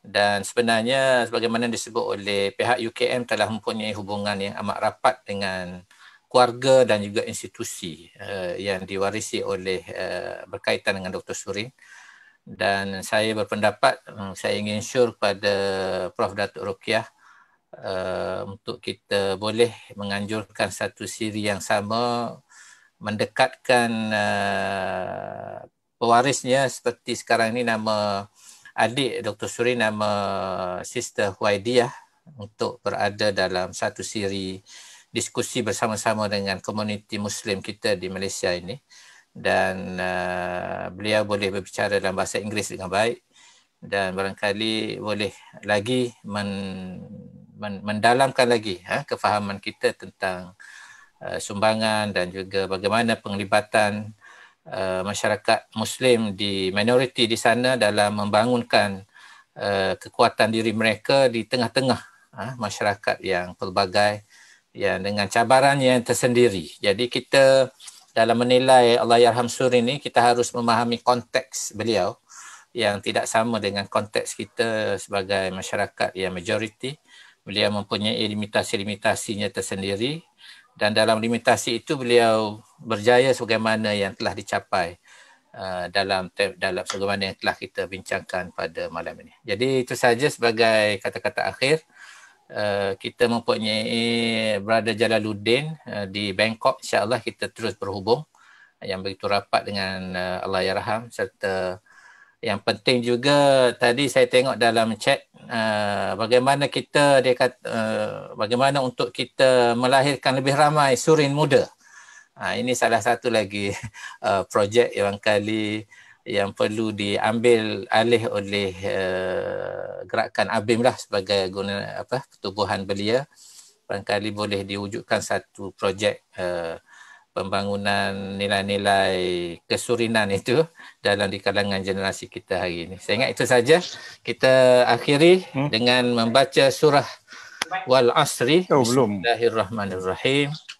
Dan sebenarnya sebagaimana disebut oleh pihak UKM telah mempunyai hubungan yang amat rapat dengan keluarga dan juga institusi uh, yang diwarisi oleh uh, berkaitan dengan Dr. Surin dan saya berpendapat hmm, saya ingin sure kepada Prof Datuk Rukiah uh, untuk kita boleh menganjurkan satu siri yang sama mendekatkan uh, pewarisnya seperti sekarang ini nama adik Dr Suri nama Sister Huaidiah untuk berada dalam satu siri diskusi bersama-sama dengan komuniti muslim kita di Malaysia ini dan uh, beliau boleh berbicara dalam bahasa Inggeris dengan baik dan barangkali boleh lagi men, men, mendalamkan lagi ha, kefahaman kita tentang uh, sumbangan dan juga bagaimana penglibatan uh, masyarakat Muslim di minoriti di sana dalam membangunkan uh, kekuatan diri mereka di tengah-tengah uh, masyarakat yang pelbagai yang dengan cabaran yang tersendiri. Jadi kita dalam menilai Allahyarham Suri ini kita harus memahami konteks beliau yang tidak sama dengan konteks kita sebagai masyarakat yang majoriti. Beliau mempunyai limitasi-limitasinya tersendiri dan dalam limitasi itu beliau berjaya sebagaimana yang telah dicapai Uh, dalam dalam sebagaimana yang telah kita bincangkan pada malam ini. Jadi itu saja sebagai kata-kata akhir. Eh, kita mempunyai Brother Jalaluddin uh, di Bangkok insyaallah kita terus berhubung eh, yang begitu rapat dengan uh, Allah Ya Rahim serta yang penting juga tadi saya tengok dalam chat uh, bagaimana kita dia kata uh, bagaimana untuk kita melahirkan lebih ramai surin muda. Uh, ini salah satu lagi uh, projek yang kali yang perlu diambil alih oleh uh, gerakan ABIM lah sebagai guna apa pertubuhan belia barangkali boleh diwujudkan satu projek uh, pembangunan nilai-nilai kesurinan itu dalam di kalangan generasi kita hari ini. Saya ingat itu saja. Kita akhiri hmm? dengan membaca surah Wal Asri. Oh, Bismillahirrahmanirrahim. Belum.